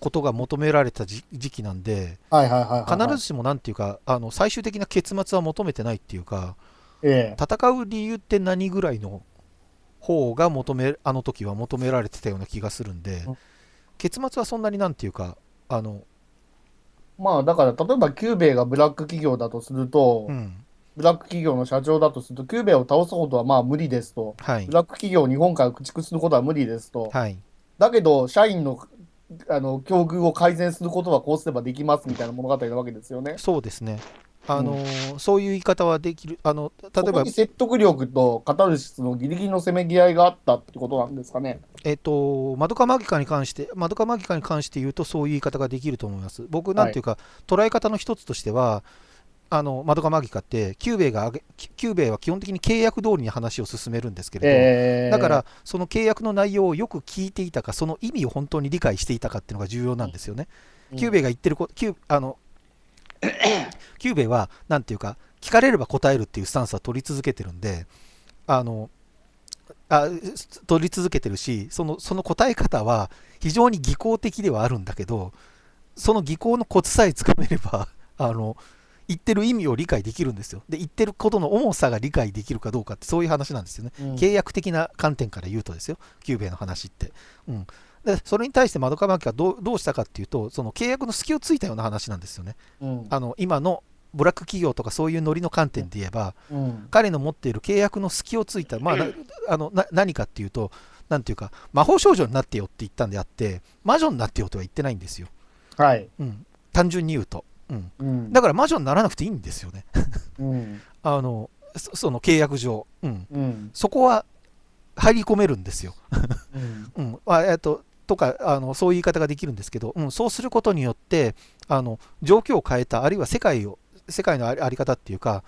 ことが求められた時期なんで、必ずしもんていうかあの最終的な結末は求めてないっていうか、ええ、戦う理由って何ぐらいの方が求めあの時は求められてたような気がするんで、結末はそんなに何ていうかあのまあだから例えば久兵衛がブラック企業だとすると、うん、ブラック企業の社長だとすると久兵衛を倒すことはまあ無理ですと、はい、ブラック企業を日本から駆逐することは無理ですと、はい、だけど社員のあの境遇を改善することはこうすればできますみたいな物語なわけですよね。そうですね。あの、うん、そういう言い方はできる、あの例えば。説得力とカタルシスのギリギリのせめぎ合いがあったってことなんですかね。えっ、と、マドカマギカに関して、マドカマギカに関して言うと、そういう言い方ができると思います。僕、なんていうか、はい、捉え方の一つとしては、あの窓ドマギカって久兵衛が久兵衛は基本的に契約通りに話を進めるんですけれど、えー、だからその契約の内容をよく聞いていたかその意味を本当に理解していたかっていうのが重要なんですよね。久兵衛が言ってるこあの久兵衛はんていうか聞かれれば答えるっていうスタンスは取り続けてるんであのあ取り続けてるしそのその答え方は非常に技巧的ではあるんだけどその技巧のコツさえつかめればあの言ってる意味を理解できるんですよで言ってることの重さが理解できるかどうかってそういう話なんですよね、うん、契約的な観点から言うとですよ久米の話って、うん、でそれに対して窓かまはどうしたかっていうとその契約の隙をついたような話なんですよね、うん、あの今のブラック企業とかそういうノリの観点で言えば、うん、彼の持っている契約の隙をついた、まあ、あの何かっていうとなんていうか魔法少女になってよって言ったんであって魔女になってよとは言ってないんですよ、はいうん、単純に言うと、うんだから魔女にならなくていいんですよね、うん、[LAUGHS] あのその契約上、うんそこは入り込めるんですよ、うん [LAUGHS] あえっととかあのそういう言い方ができるんですけど、うん、そうすることによってあの状況を変えたあるいは世界を世界のあり方っていうか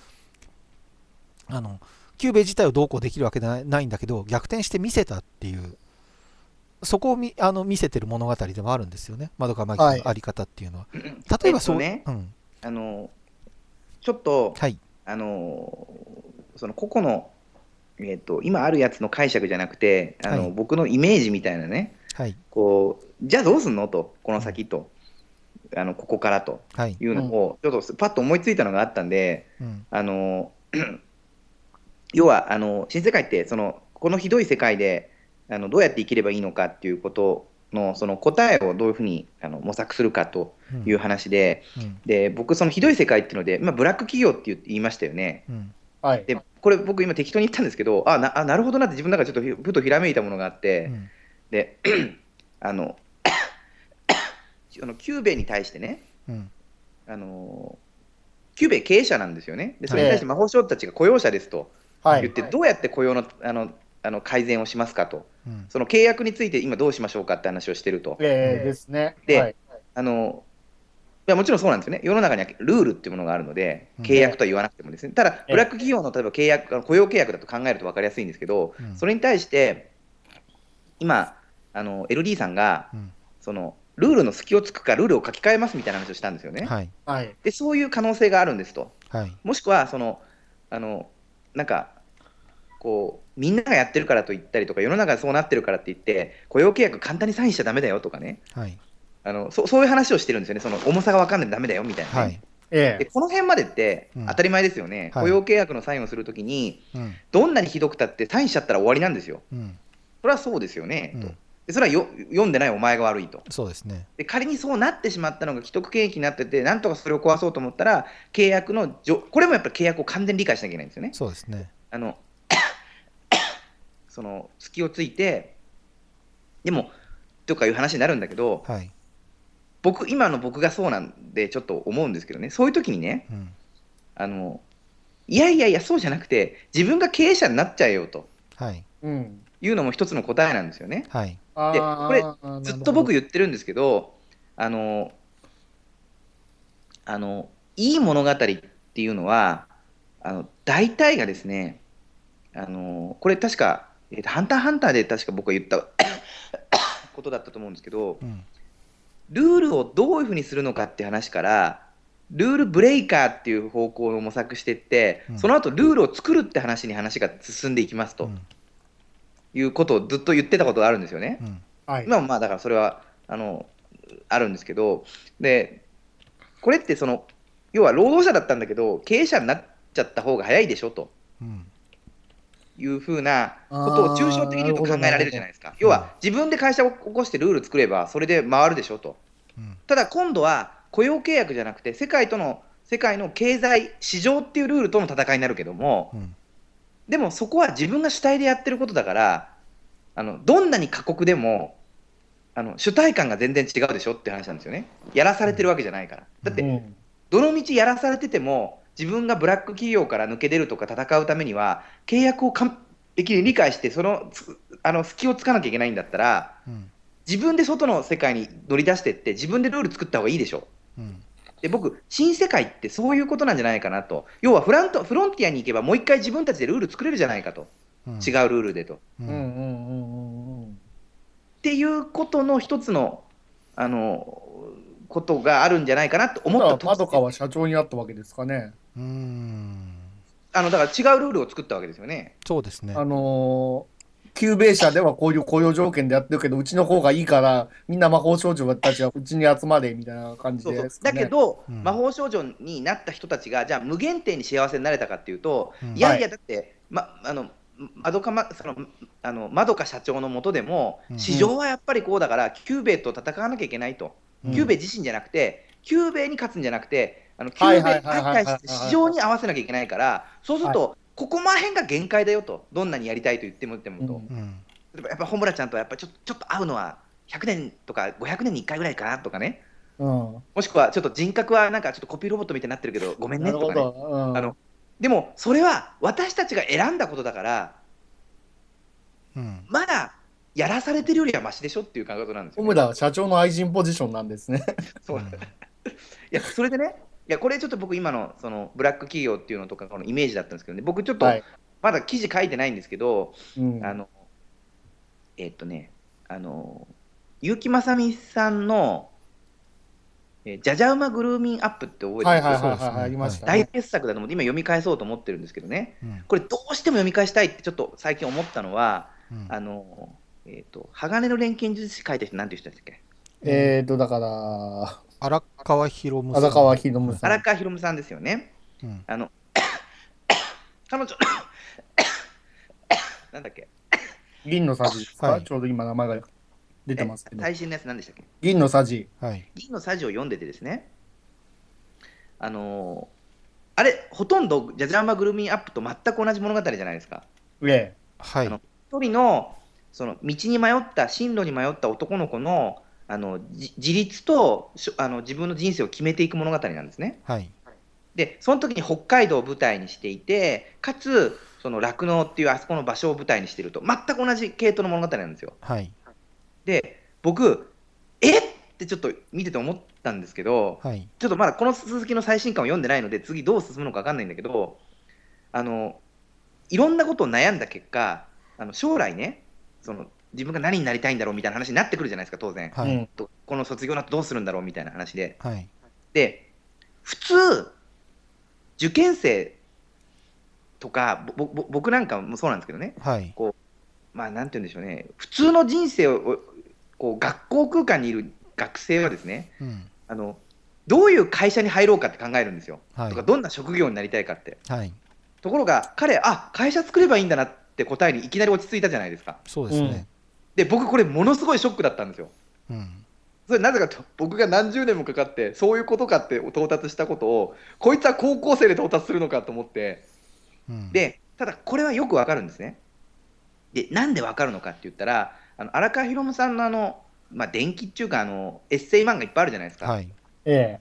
あのキューベ自体をどうこうできるわけじゃないんだけど逆転して見せたっていうそこをみあの見せてる物語でもあるんですよね、まどかマのあり方っていうのは。はい、例えばそう、ね、うん、あのちょっと、はい、あのその個々の、えーと、今あるやつの解釈じゃなくてあの、はい、僕のイメージみたいなね、はい、こうじゃあどうすんのとこの先と、うん、あのここからというのを、ちょっとパッと思いついたのがあったんで、うん、あの [CLEARS THROAT] 要はあの新世界ってそのこのひどい世界であのどうやって生きればいいのかっていうことのその答えをどういうふうにあの模索するかという話でうんうん、で僕、そのひどい世界っていうので、まあ、ブラック企業って言いましたよね。うんはい、でこれ僕今適当に言ったんですけどあなあなるほどなって自分の中でちょっとふとひらめいたものがあって、であのあのキューベに対してね、あのキューベ経営者なんですよねでそれに対して魔法少女たちが雇用者ですと言って、はい、どうやって雇用のあのあの改善をしますかと、うん、その契約について今どうしましょうかって話をしてると。えー、ですね。で、はい、あのいやもちろんそうなんですよね、世の中にはルールっていうものがあるので、契約とは言わなくてもですね、ただ、ブラック企業の例えば契約雇用契約だと考えると分かりやすいんですけど、うん、それに対して、今、あの LD さんが、うん、そのルールの隙を突くか、ルールを書き換えますみたいな話をしたんですよね。はい、でそういう可能性があるんですと、はい、もしくはそのあの、なんかこう、みんながやってるからと言ったりとか世の中そうなってるからって言って雇用契約簡単にサインしちゃだめだよとかね、はい、あのそそういう話をしてるんですよねその重さが分かんないとだめだよみたいな、ね、はいえこの辺までって当たり前ですよね、うん雇用契約のサインをするときに、うん、どんなにひどくたってサインしちゃったら終わりなんですよ。うん、それはそうですよね、とでそれはよ読んでないお前が悪いとそうです、ね、で仮にそうなってしまったのが既得権益になっててなんとかそれを壊そうと思ったら契約のこれもやっぱり契約を完全に理解しなきゃいけないんですよね。そうですねあのその隙をついてでもとかいう話になるんだけど、はい、僕今の僕がそうなんでちょっと思うんですけどねそういう時にね、うん、あのいやいやいやそうじゃなくて自分が経営者になっちゃえよと、はい、いうのも一つの答えなんですよね。はい、でこれずっと僕言ってるんですけどあのあのいい物語っていうのはあの大体がですねあのこれ確かえーと、ハンターハンターで確か僕は言った [COUGHS] ことだったと思うんですけど、うん、ルールをどういうふうにするのかって話から、ルールブレイカーっていう方向を模索していって、うん、その後ルールを作るって話に話が進んでいきますと、うん、いうことをずっと言ってたことがあるんですよね。うんはい、今もまあだからそれはあのあるんですけど、でこれってその要は労働者だったんだけど、経営者になっちゃった方が早いでしょと。うんいうふうなことを抽象的に言うと考えられるじゃないですか。要は自分で会社を起こしてルール作ればそれで回るでしょと。うただ今度は雇用契約じゃなくて世界との世界の経済市場っていうルールとの戦いになるけども、でもそこは自分が主体でやってることだからあのどんなに過酷でもあの主体感が全然違うでしょって話なんですよねやらされてるわけじゃないからだって、どのみちやらされてても自分がブラック企業から抜け出るとか戦うためには契約を完璧に理解してそのあの隙をつかなきゃいけないんだったら、うん、自分で外の世界に乗り出してって自分でルール作った方がいいでしょ。うんで僕、新世界ってそういうことなんじゃないかなと、要はフラントフロンティアに行けば、もう一回自分たちでルール作れるじゃないかと、うん、違うルールでと。っていうことの一つのあのことがあるんじゃないかなと思った窓川社長にあったわけですかね。うんあのだから違うルールを作ったわけですよね。そうですね。あのー、旧米社ではこういう雇用条件でやってるけど、うちの方がいいから、みんな魔法少女たちはうちに集まれみたいな感じで、ね、そうそうだけど、うん、魔法少女になった人たちが、じゃあ、無限定に幸せになれたかっていうと、うん、いやいや、だって、ま、あまのあの窓か社長のもとでも、市場はやっぱりこうだから、うん、キューベと戦わなきゃいけないと、キューベ自身じゃなくて、キューベに勝つんじゃなくて、あの、球場で開して市場に合わせなきゃいけないから、そうすると、ここまへんが限界だよと、どんなにやりたいと言っても言ってもと、うん、やっぱ穂村ちゃんとはやっぱちょちょっと会うのは100年とか500年に1回ぐらいかなとかね、うん、もしくはちょっと人格はなんかちょっとコピーロボットみたいになってるけど、ごめんねとかね、うん、あのでもそれは私たちが選んだことだから、うん、まだやらされてるよりはましでしょっていう感覚なんですよ、ね、本村社長の愛人ポジションなんですね。そう、うん、いやそれでねや、これちょっと僕、今のそのブラック企業っていうのとかのイメージだったんですけどね、僕、ちょっとまだ記事書いてないんですけど、はい、あのえっとね、あの結城正美さんの、じゃじゃ馬グルーミンアップって覚えてです、ね、大傑作だと思って、今、読み返そうと思ってるんですけどね、うん、これ、どうしても読み返したいってちょっと最近思ったのは、うん、あのえーと、鋼の錬金術師書いた人、なんていう人でしたっけえっ、と、だから、荒川博夢さん。荒川博夢さん。荒川博夢さんですよね。うん、あの [COUGHS] 彼女 [COUGHS] なんだっけ銀のさじですか、はい、ちょうど今名前が出てますけど。最新のやつ何でしたっけ銀のさじ、はい。銀のさじを読んでてですね、あのー、あれ、ほとんどジャズラマグルミンアップと全く同じ物語じゃないですか。ええ。はい。一人のその道に迷った、進路に迷った男の子のあの自立とあの自分の人生を決めていく物語なんですね。はい、でその時に北海道を舞台にしていてかつその酪農っていうあそこの場所を舞台にしてると全く同じ系統の物語なんですよ。はい、で僕えってちょっと見てて思ったんですけど、はい、ちょっとまだこの続きの最新刊を読んでないので次どう進むのか分かんないんだけどあのいろんなことを悩んだ結果あの将来ねその自分が何になりたいんだろうみたいな話になってくるじゃないですか、当然。はい、この卒業の後どうするんだろうみたいな話で。はい、で、普通、受験生とか、ぼぼ僕なんかもそうなんですけどね、はい、こうまあ、なんて言うんでしょうね、普通の人生をこう学校空間にいる学生はですね、うん、あのどういう会社に入ろうかって考えるんですよ、はい、とかどんな職業になりたいかって。はい、ところが彼、あ会社作ればいいんだなって答えにいきなり落ち着いたじゃないですか。そうですね、うんで僕これものすごいショックだったんですよ。うんそれなぜかと僕が何十年もかかってそういうことかって到達したことをこいつは高校生で到達するのかと思って、うん、でただこれはよくわかるんですね。でなんでわかるのかって言ったらあの荒川博夢さんのあの、まあ、伝記っていうかあのエッセイ漫画いっぱいあるじゃないですか。はいええ、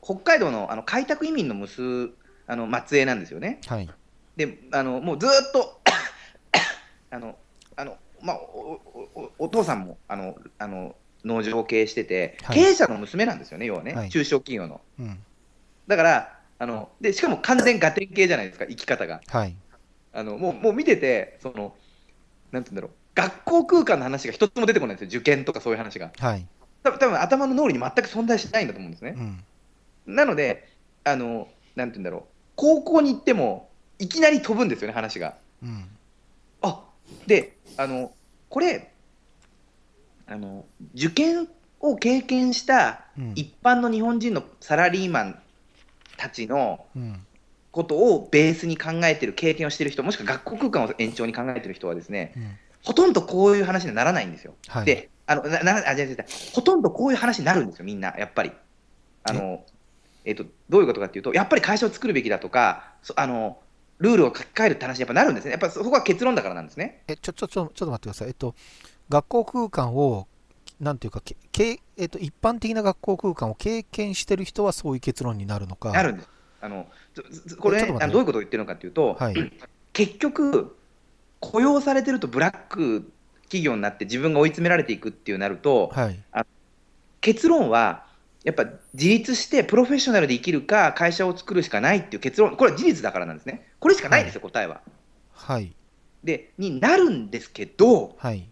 北海道のあの開拓移民の娘あの末裔なんですよね。はい、であのもうずっと [COUGHS] あのあのまあ、お父さんもあのあの農場を経営してて、はい、経営者の娘なんですよね、要はね、はい、中小企業の。うん、だからあので、しかも完全ガテン系じゃないですか、生き方が。はい、あのもうもう見ててその、なんていうんだろう、学校空間の話が一つも出てこないんですよ、受験とかそういう話が。はい、多分多分頭の脳裏に全く存在しないんだと思うんですね。うん、なのであの、なんていうんだろう、高校に行っても、いきなり飛ぶんですよね、話が。うん、あであのこれあの受験を経験した一般の日本人のサラリーマンたちのことをベースに考えてる経験をしてる人もしくは学校空間を延長に考えてる人はですね、うん、ほとんどこういう話にはならないんですよ。はい、であのななあ違う違うほとんどこういう話になるんですよみんなやっぱり。あのえっと、どういうことかというとやっぱり会社を作るべきだとかあのルールを書き換えるって話やっぱなるんですね。やっぱそこは結論だからなんですね。えちょちょちょちょっと待ってください。えっと学校空間をなんていうかけけ、えっと、一般的な学校空間を経験してる人はそういう結論になるのか。なるんです。あのこれ、ね、あのどういうことを言ってるのかというと、はい、結局雇用されてるとブラック企業になって自分が追い詰められていくっていうなると、はい、結論はやっぱ自立してプロフェッショナルで生きるか会社を作るしかないっていう結論これは事実だからなんですねこれしかないんですよ、はい、答えは。はい、でになるんですけど、はい、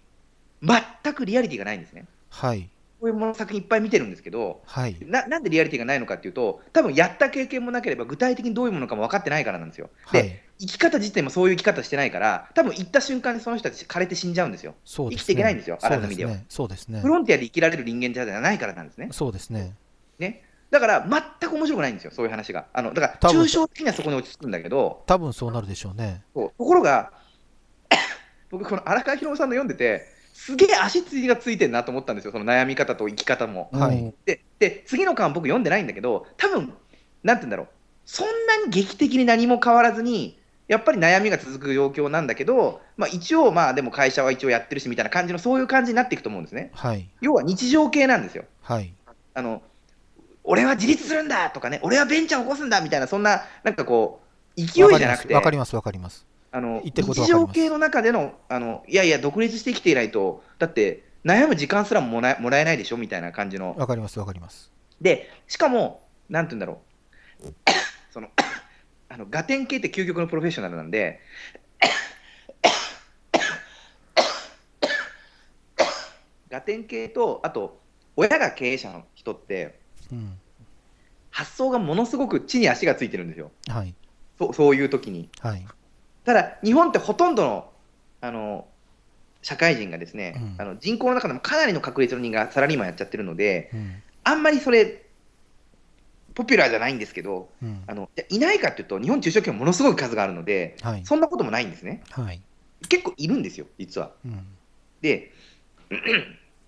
全くリアリティがないんですね。はいこういうもの作品いっぱい見てるんですけど、はい、ななんでリアリティがないのかっていうと、多分やった経験もなければ、具体的にどういうものかも分かってないからなんですよ。はい、で、生き方自体もそういう生き方してないから、多分行った瞬間にその人たち枯れて死んじゃうんですよ。すね、生きていけないんですよ、改めてのでそうですね。フロンティアで生きられる人間じゃないからなんですね。そうですね。ねだから全く面白くないんですよ、そういう話が。あのだから、抽象的にはそこに落ち着くんだけど、多分そうなるでしょうね。うところが、[COUGHS] 僕、この荒川博さんの読んでて、すげえ足つりがついてるなと思ったんですよ、その悩み方と生き方も。はい、でで、次の巻、僕、読んでないんだけど、多分なんて言うんだろう、そんなに劇的に何も変わらずに、やっぱり悩みが続く状況なんだけど、まあ、一応、まあでも会社は一応やってるしみたいな感じの、そういう感じになっていくと思うんですね。はい、要は日常系なんですよ。はい、あの俺は自立するんだとかね、俺はベンチャーを起こすんだみたいな、そんな、なんかこう、勢いじゃなくて、わかります、わかります。あの日常系の中でのあの、いやいや、独立してきていないと、だって悩む時間すらもらもらえないでしょみたいな感じの。わかります、わかります。で、しかも、なんて言うんだろう、[COUGHS] その [COUGHS] あのガテン系って究極のプロフェッショナルなんで、[COUGHS] ガテン系と、あと、親が経営者の人って、うん、発想がものすごく地に足がついてるんですよ、はい、そそういう時に、はい、ただ日本ってほとんどのあの社会人がですね、うん、あの人口の中でもかなりの確率の人がサラリーマンやっちゃってるので、うん、あんまりそれポピュラーじゃないんですけど、うん、あのいないかというと日本中小企業ものすごい数があるので、はい、そんなこともないんですね、はい、結構いるんですよ実は、で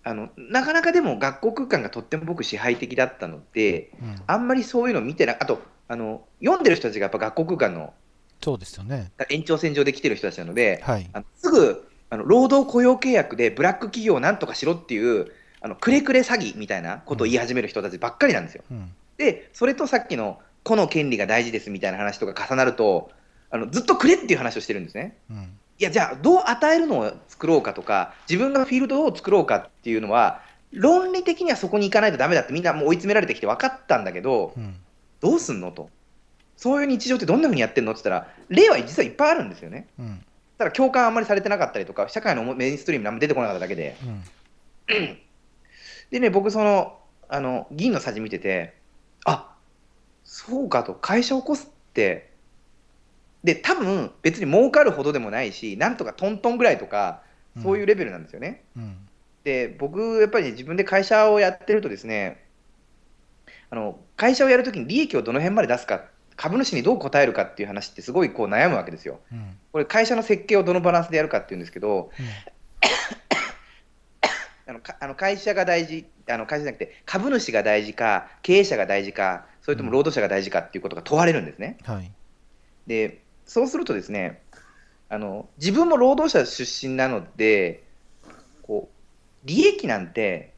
あのなかなかでも学校空間がとっても僕支配的だったので、うん、あんまりそういうの見てなあとあの読んでる人たちがやっぱ学校空間のそうですよね延長線上で来てる人たちなので、はい、あのすぐあの労働雇用契約でブラック企業をなんとかしろっていうあのくれくれ詐欺みたいなことを言い始める人たちばっかりなんですよ。うん、でそれとさっきの個の権利が大事ですみたいな話とか重なるとあのずっとくれっていう話をしてるんですね。うんいやじゃあどう与えるのを作ろうかとか自分がフィールドを作ろうかっていうのは論理的にはそこに行かないとだめだってみんなもう追い詰められてきて分かったんだけど、うん、どうすんのとそういう日常ってどんなふうにやってるのって言ったら例は実はいっぱいあるんですよね、うん、ただ共感あんまりされてなかったりとか社会のメインストリームあんま出てこなかっただけで、うん、でね僕そのあの議員のさじ見ててあそうかと会社を起こすってで多分別に儲かるほどでもないしなんとかトントンぐらいとかそういうレベルなんですよね。うんうん、で僕やっぱり自分で会社をやってるとですねあの会社をやるときに利益をどの辺まで出すか株主にどう答えるかっていう話ってすごいこう悩むわけですよ。うん、これ会社の設計をどのバランスでやるかっていうんですけど、あのあの会社が大事あの会社じゃなくて株主が大事か経営者が大事かそれとも労働者が大事かっていうことが問われるんですね。はい、でそうするとですね、あの自分も労働者出身なので、こう利益なんて、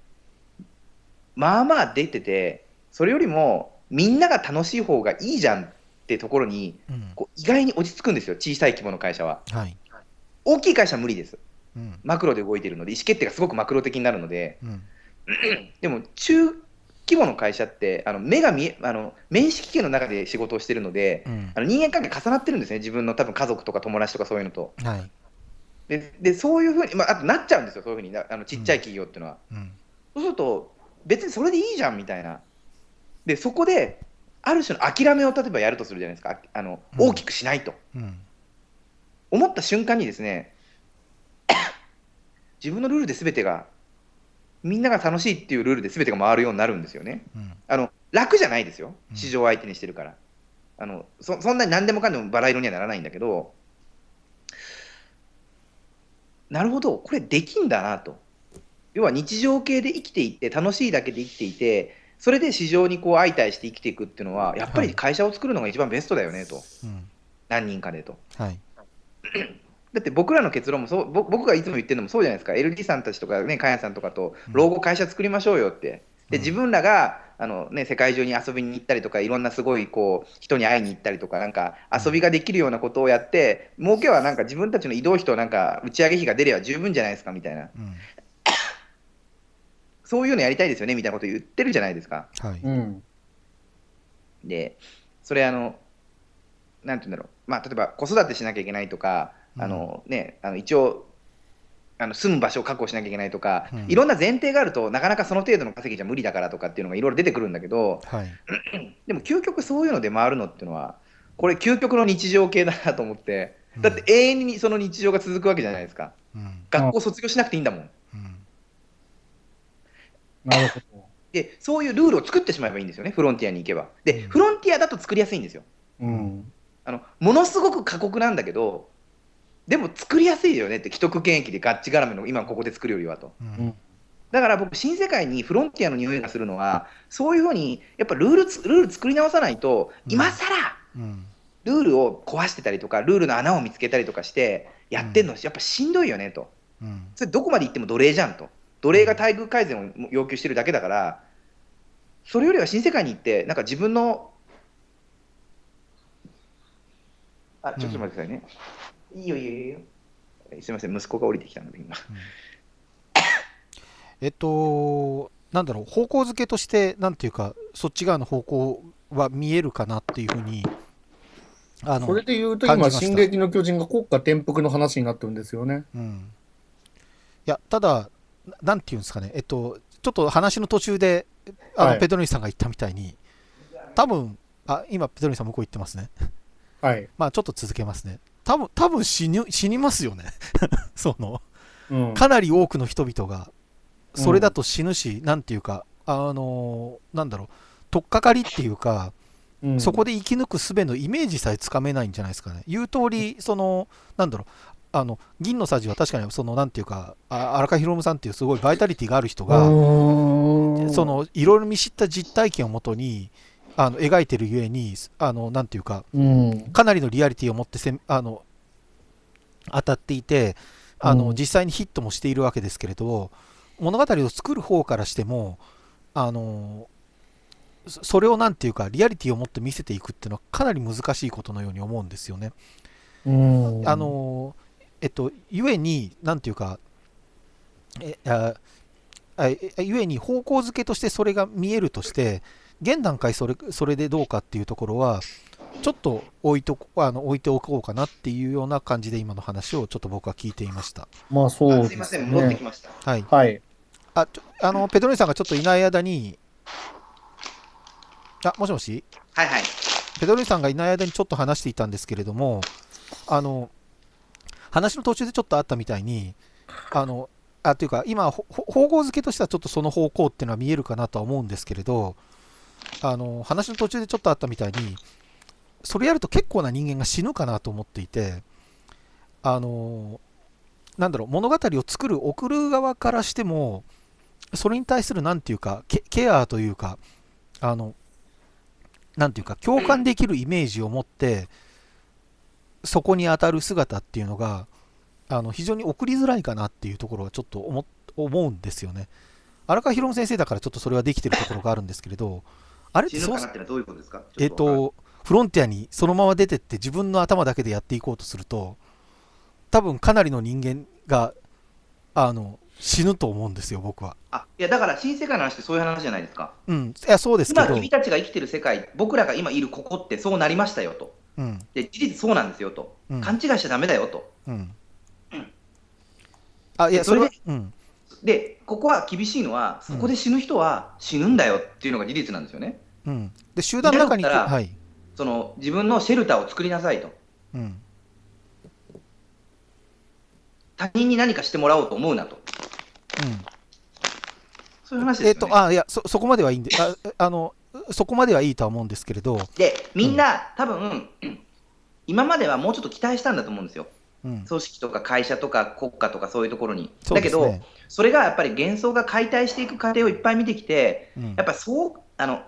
まあまあ出てて、それよりもみんなが楽しい方がいいじゃんってところに、うん、こう意外に落ち着くんですよ、小さい規模の会社は。はい、大きい会社は無理です、うん、マクロで動いてるので、意思決定がすごくマクロ的になるので、うん、[CLEARS THROAT] でも中規模の会社ってあの目が見あの面識機の中で仕事をしてるので、うん、あの人間関係重なってるんですね自分の多分家族とか友達とかそういうのと。はい、ででそういうふうに、まあ、あとなっちゃうんですよそういうふうにあのちっちゃい企業っていうのは。うん、そうすると別にそれでいいじゃんみたいな。でそこである種の諦めを例えばやるとするじゃないですかあの大きくしないと、うん、思った瞬間にですね [COUGHS] 自分のルールで全てがみんなが楽しいっていうルールで全てが回るようになるんですよね。うん、あの楽じゃないですよ、市場相手にしてるから。あのそそんなに何でもかんでもバラ色にはならないんだけど、なるほど、これできんだなと。要は日常系で生きていて、楽しいだけで生きていて、それで市場にこう相対して生きていくっていうのは、やっぱり会社を作るのが一番ベストだよねと、はい、何人かでと。はいだって僕らの結論もそう僕がいつも言ってるのもそうじゃないですか LD さんたちとかねカヤさんとかと老後会社作りましょうよって。で自分らがあの、ね、世界中に遊びに行ったりとかいろんなすごいこう人に会いに行ったりとかなんか遊びができるようなことをやって儲けはなんか自分たちの移動費となんか打ち上げ費が出れば十分じゃないですかみたいな、うん、そういうのやりたいですよねみたいなこと言ってるじゃないですか。はい、うん、でそれあのなんて言うんだろうまあ例えば子育てしなきゃいけないとかあのね、あの一応、あの住む場所を確保しなきゃいけないとか、うん、いろんな前提があると、なかなかその程度の稼ぎじゃ無理だからとかっていうのがいろいろ出てくるんだけど、はい、[CLEARS THROAT] でも究極そういうので回るのっていうのは、これ、究極の日常系だなと思って、だって永遠にその日常が続くわけじゃないですか、うん、学校卒業しなくていいんだもん。うん、なるほどでそういうルールを作ってしまえばいいんですよね、フロンティアに行けば。で、フロンティアだと作りやすいんですよ。うん、あのものすごく過酷なんだけど、でも作りやすいよねって、既得権益でガッチらめの、今ここで作るよりはと。うんだから僕、新世界にフロンティアの匂いがするのは、そういうふうに、やっぱルールルール作り直さないと、今更、ルールを壊してたりとか、ルールの穴を見つけたりとかして、やってんの、し、やっぱしんどいよねと、それどこまで行っても奴隷じゃんと、奴隷が待遇改善を要求してるだけだから、それよりは新世界に行って、なんか自分の、あちょっと待ってくださいね。うんいいよいいよいいよすみません息子が降りてきたので今、うん、えっとなんだろう方向づけとしてなんていうかそっち側の方向は見えるかなっていうふうにあのそれでいうと今「進撃の巨人」が国家転覆の話になってるんですよね、うん、いやただなんていうんですかねえっとちょっと話の途中であの、はい、ペドロニさんが言ったみたいに多分あ今ペドロニさん向こう行ってますねはいまあちょっと続けますね多分多分死に死にますよね [LAUGHS] その、うん、かなり多くの人々がそれだと死ぬし、うん、ていうかあのー、なんだろう取っかかりっていうか、うん、そこで生き抜く術のイメージさえつかめないんじゃないですかね言う通りそのなんだろうあの銀のさじは確かにその何ていうか荒川博さんっていうすごいバイタリティがある人がそのいろいろ見知った実体験をもとにあの描いてるゆえにあのなんていうか、うん、かなりのリアリティを持ってせあの当たっていてあの、うん、実際にヒットもしているわけですけれど物語を作る方からしてもあのそれを何ていうかリアリティを持って見せていくっていうのはかなり難しいことのように思うんですよね。うん、あのえっとゆえに何ていうかえあゆえに方向づけとしてそれが見えるとして現段階それそれでどうかっていうところはちょっと置いとあの置いておこうかなっていうような感じで今の話をちょっと僕は聞いていました。まあそう、ね、す。いません戻ってきました。はい。はい。あちょあのペドロニさんがちょっといない間に、あもしもし。はいはい。ペドロニさんがいない間にちょっと話していたんですけれども、あの話の途中でちょっとあったみたいに、あのあというか今方向付けとしてはちょっとその方向っていうのは見えるかなとは思うんですけれど。あの話の途中でちょっとあったみたいにそれやると結構な人間が死ぬかなと思っていてあのなんだろう物語を作る送る側からしてもそれに対する何て言うかケアというかあの何て言うか共感できるイメージを持ってそこに当たる姿っていうのがあの非常に送りづらいかなっていうところはちょっと思思うんですよね。荒川博先生だからちょっとそれはできてるところがあるんですけれどあれってどうえっ、ー、と、フロンティアにそのまま出てって自分の頭だけでやっていこうとすると多分かなりの人間があの死ぬと思うんですよ、僕は。あいやだから、新世界の話ってそういう話じゃないですか。うん、いやそうですけど今、君たちが生きてる世界、僕らが今いるここってそうなりましたよと、うん、で事実そうなんですよと、うん、勘違いしちゃだめだよと。うん、うん、あいやそれは、うん、でここは厳しいのはそこで死ぬ人は死ぬんだよっていうのが事実なんですよね。うん、で集団の中にら、はい、その自分のシェルターを作りなさいと、うん、他人に何かしてもらおうと思うなと。うんそういう話、ね、えっ、ー、と、あ、いや、そ、そこまではいいんで、あ、あの、そこまではいいとは思うんですけれど。で、みんな、うん、多分、今まではもうちょっと期待したんだと思うんですよ。組織とか会社とか国家とかそういうところに、うん、だけど、ね、それがやっぱり幻想が解体していく過程をいっぱい見てきて、うん、やっぱそうあの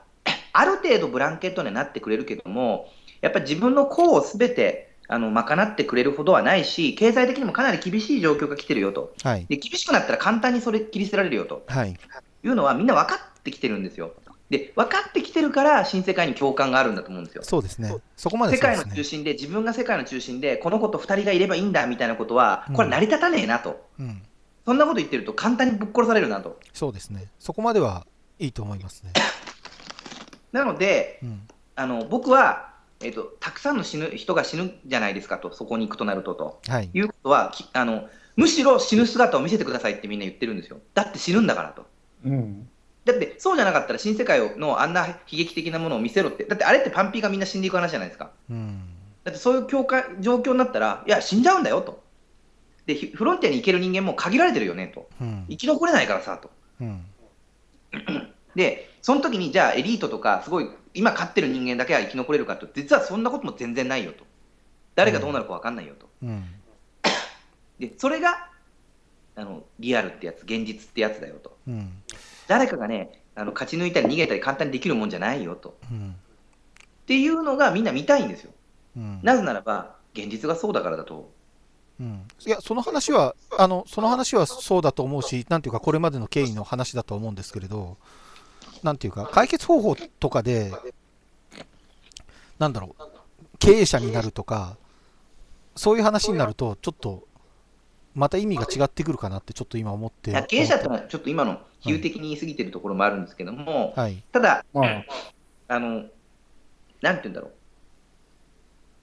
ある程度ブランケットにはなってくれるけどもやっぱり自分の功をすべてあの賄ってくれるほどはないし経済的にもかなり厳しい状況が来てるよと、はい、で厳しくなったら簡単にそれ切り捨てられるよと、はい、いうのはみんな分かってきてるんですよ。で分かってきてるから新世界に共感があるんだと思うんですよ。そうですね。そこまで、ね、世界の中心で自分が世界の中心でこの子と2人がいればいいんだみたいなことはこれ成り立たねえなと、うん、そんなこと言ってると簡単にぶっ殺されるなと。そうですね。そこまではいいと思いますね。[COUGHS] なので、うん、あの僕はえーと、たくさんの死ぬ人が死ぬじゃないですかと、そこに行くとなるとと、はい、いうことはあの、むしろ死ぬ姿を見せてくださいってみんな言ってるんですよ、だって死ぬんだからと。うん、だってそうじゃなかったら新世界のあんな悲劇的なものを見せろってだってあれってパンピーがみんな死んでいく話じゃないですか、うん、だってそういう境界状況になったらいや死んじゃうんだよとでフロンティアに行ける人間も限られてるよねと、うん、生き残れないからさと、うん、でその時にじゃあエリートとかすごい今勝ってる人間だけは生き残れるかと実はそんなことも全然ないよと誰がどうなるか分かんないよと、でそれがあのリアルってやつ現実ってやつだよと。誰かがね、あの勝ち抜いたり逃げたり簡単にできるもんじゃないよと。うん、っていうのがみんな見たいんですよ。うん、なぜならば、現実がそうだからだと。うん、いやその話はあの、その話はそうだと思うし、なんていうか、これまでの経緯の話だと思うんですけれど、なんていうか、解決方法とかで、なんだろう、経営者になるとか、そういう話になると、ちょっとまた意味が違ってくるかなってちょっと今思って経営者ってのはちょっと今の比喩的に言い過ぎてるところもあるんですけども、はい、ただ、まあ、あのなんて言うんだろう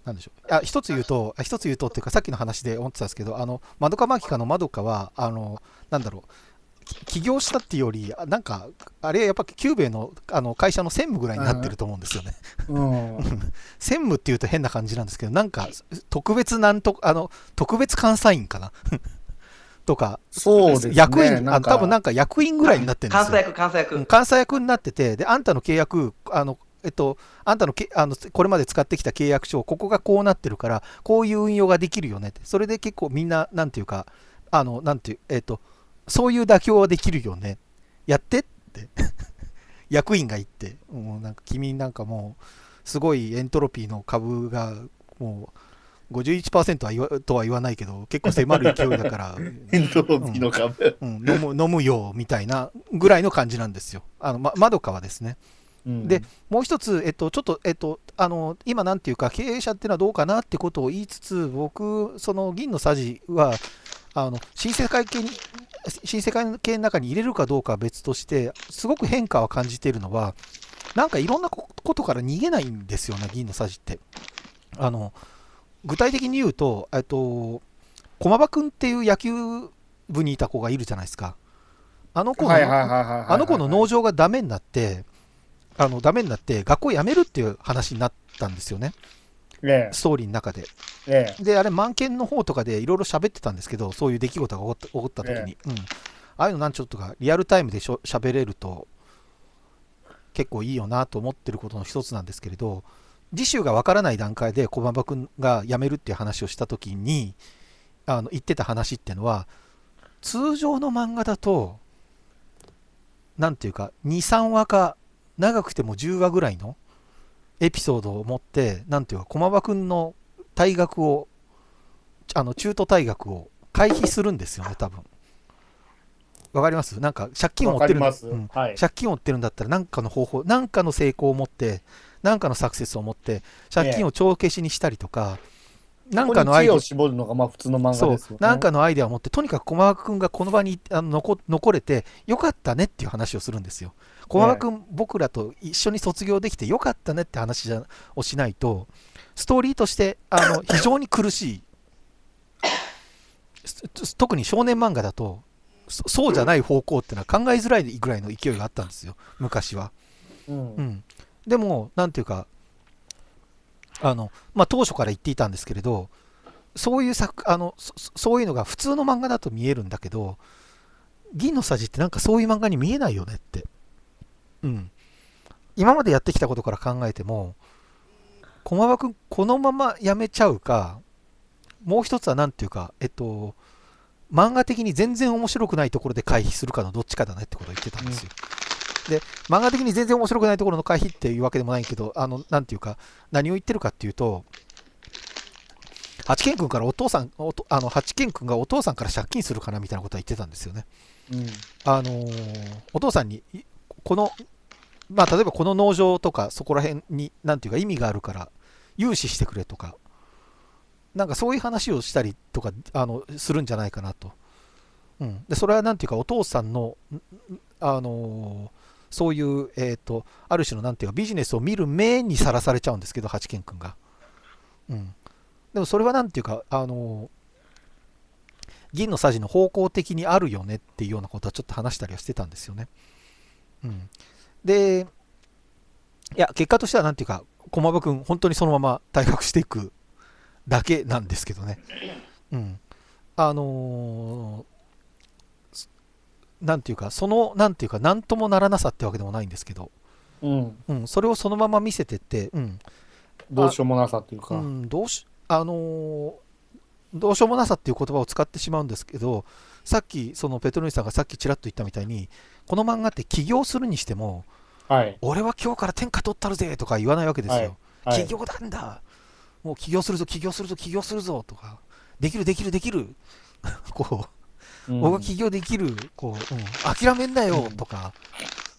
なんでしょうあ一つ言うと、一つ言うとっていうか、さっきの話で思ってたんですけど、あの、まどかマーギカのまどかは、あの、なんだろう、起業したっていうより、なんか、あれ、やっぱ久兵衛のあの会社の専務ぐらいになってると思うんですよね。うん、[LAUGHS] 専務っていうと変な感じなんですけど、なんか、特別なんとあの特別監査員かな。[LAUGHS] とか、そうです、ね、役員、あ多分なんか役員ぐらいになってるんですよ。監査役、監査役。監査役になってて、で、あんたの契約、あの、えっと、あんたのけあのこれまで使ってきた契約書、ここがこうなってるから、こういう運用ができるよねって、それで結構みんな、なんていうか、あのなんていう、えっと、そういう妥協はできるよね。やってって [LAUGHS] 役員が言って、もうなんか君なんかもう、すごいエントロピーの株がもう51%は言わとは言わないけど、結構迫る勢いだから、[LAUGHS] エントロピーの株、飲むよみたいなぐらいの感じなんですよ。あのま窓川ですね。でもう一つ、えっと、ちょっと、えっと、あの今、なんていうか、経営者っていうのはどうかなってことを言いつつ、僕、その銀のさじは、あの新世界系新世界系の中に入れるかどうかは別として、すごく変化は感じているのは、なんかいろんなことから逃げないんですよね、銀のサジって。あの具体的に言うと、えっと、駒場君っていう野球部にいた子がいるじゃないですか。あの子の、あの子の農場がダメになって、あのダメになって学校辞めるっていう話になったんですよね。ストーリーの中で、ええ、であれ満研の方とかでいろいろ喋ってたんですけどそういう出来事が起こった起時に、うん、ああいうのなんちょっとかリアルタイムでしょ喋れると結構いいよなと思ってることの一つなんですけれど次週がわからない段階で駒場君が辞めるっていう話をした時にあの言ってた話っていうのは通常の漫画だとなんていうか23話か長くても10話ぐらいのエピソードを持ってなんていうか駒場君の退学をあの中途退学を回避するんですよね多分わかりますなんか借金を持ってる、うんはい、借金を負ってるんだったら何かの方法何かの成功を持って何かのサクセスを持って借金を帳消しにしたりとか、何、ね、かのアイデアを絞るのがまあ普通の漫画ですよ、ね、なんかのアイデアを持ってとにかく駒場君がこの場にあの残残れてよかったねっていう話をするんですよ小川君、僕らと一緒に卒業できてよかったねって話をしないとストーリーとしてあの [LAUGHS] 非常に苦しい特に少年漫画だとそうじゃない方向っていうのは考えづらいぐらいの勢いがあったんですよ昔は、うん、うん、でも何ていうかあの、まあ、当初から言っていたんですけれどそういう作あのそういうのが普通の漫画だと見えるんだけど銀のさじってなんかそういう漫画に見えないよねってうん、今までやってきたことから考えても駒場君このままやめちゃうかもう一つは何ていうかえっと漫画的に全然面白くないところで回避するかのどっちかだねってことを言ってたんですよ。うん、で漫画的に全然面白くないところの回避っていうわけでもないけどあの何ていうか何を言ってるかっていうと八軒君からお父さんおとあの八軒君がお父さんから借金するかなみたいなことは言ってたんですよね。うん、あのお父さんにこの、まあ、例えばこの農場とかそこら辺に何ていうか意味があるから融資してくれとかなんかそういう話をしたりとかあのするんじゃないかなと、うん、でそれは何ていうかお父さんのあのそういう、えーと、ある種の何ていうかビジネスを見る目にさらされちゃうんですけど八軒君が、うん、でもそれは何ていうかあの銀のサジの方向的にあるよねっていうようなことはちょっと話したりはしてたんですよね。うん、でいや結果としては何ていうか駒場君本当にそのまま退学していくだけなんですけどね、うん、あの何、ー、ていうかその何ていうか何ともならなさってわけでもないんですけど、うん、うん、それをそのまま見せてって、うん、どうしようもなさっていうか、うん、どうしあのー、どうしようもなさっていう言葉を使ってしまうんですけどさっきそのペトロニーさんがさっきちらっと言ったみたいにこの漫画って起業するにしても、はい、俺は今日から天下取ったるぜとか言わないわけですよ、はいはい、起業なんだもう起業するぞ起業するぞ起業するぞとかできるできるできる [LAUGHS] こう、うん、僕が起業できるこう、うん、諦めんなよとか、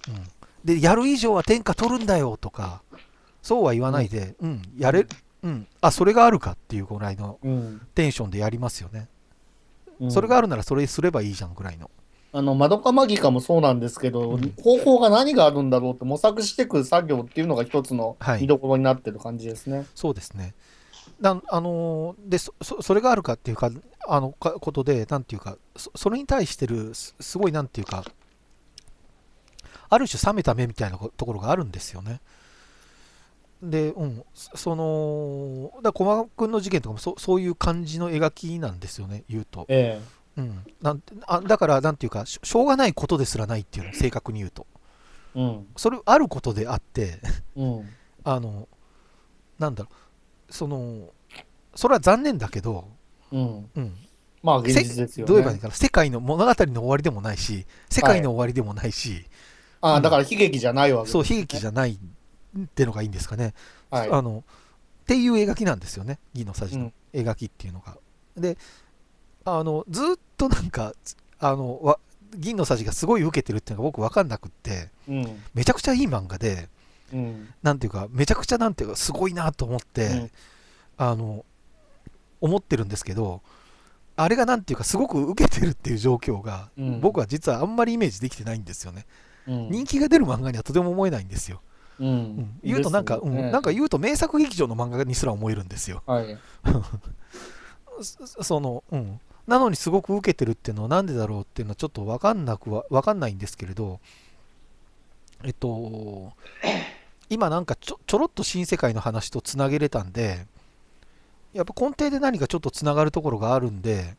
うん、うん、でやる以上は天下取るんだよとかそうは言わないで、うん、やれうん、あそれがあるかっていうぐらいのテンションでやりますよね、それがあるならそれすればいいじゃんぐらいのあの、まドかマギカもそうなんですけど、うん、方法が何があるんだろうって模索していく作業っていうのが一つの見どころになってる感じですね。はい、そうですね。だあのでそそれがあるかっていうかあのかことでなんていうかそれに対してるすごいなんていうかある種冷めた目みたいなところがあるんですよね。で、うん、そのだ駒君の事件とかもそそういう感じの描きなんですよね言うと。ええうん、なんあだからなんていうかしょうがないことですらないっていうの正確に言うと、うん、それあることであってうん、[LAUGHS] あのなんだろうそのそれは残念だけど、うん、うん、まあ現実ですよ、ね、どう言えばいいかな世界の物語の終わりでもないし世界の終わりでもないし、はい、ああだから悲劇じゃないわけね、そう悲劇じゃないってのがいいんですかね、はい、あのっていう描きなんですよね「義のさじ」の描きっていうのが。であのずっとなんかあのわ銀のさじがすごい受けてるっていうのが僕分かんなくって、うん、めちゃくちゃいい漫画で、うん、なんていうかめちゃくちゃなんていうかすごいなと思って、うん、あの思ってるんですけどあれがなんていうかすごく受けてるっていう状況が、うん、僕は実はあんまりイメージできてないんですよね、うん、人気が出る漫画にはとても思えないんですよ、うん言うとなんか、ね、うん、なんか言うと名作劇場の漫画にすら思えるんですよ、はい、[LAUGHS] その、うん、なのにすごく受けてるっていうのは何でだろうっていうのはちょっと分かんなくは分かんないんですけれどえっと今なんかちょちょろっと新世界の話とつなげれたんでやっぱ根底で何かちょっとつながるところがあるんで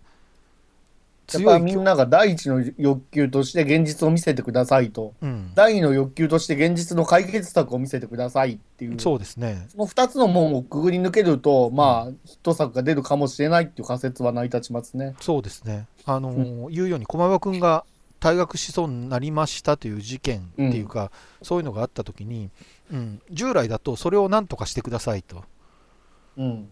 強いみんなが第一の欲求として現実を見せてくださいと、うん、第二の欲求として現実の解決策を見せてくださいっていうそうですねその2つの門をくぐり抜けるとまあ、うん、ヒット作が出るかもしれないっていう仮説は成り立ちますねそうですねあのー、うん、言うように駒場君が退学しそうになりましたという事件っていうか、そういうのがあった時に、うん、従来だとそれを何とかしてくださいと。うん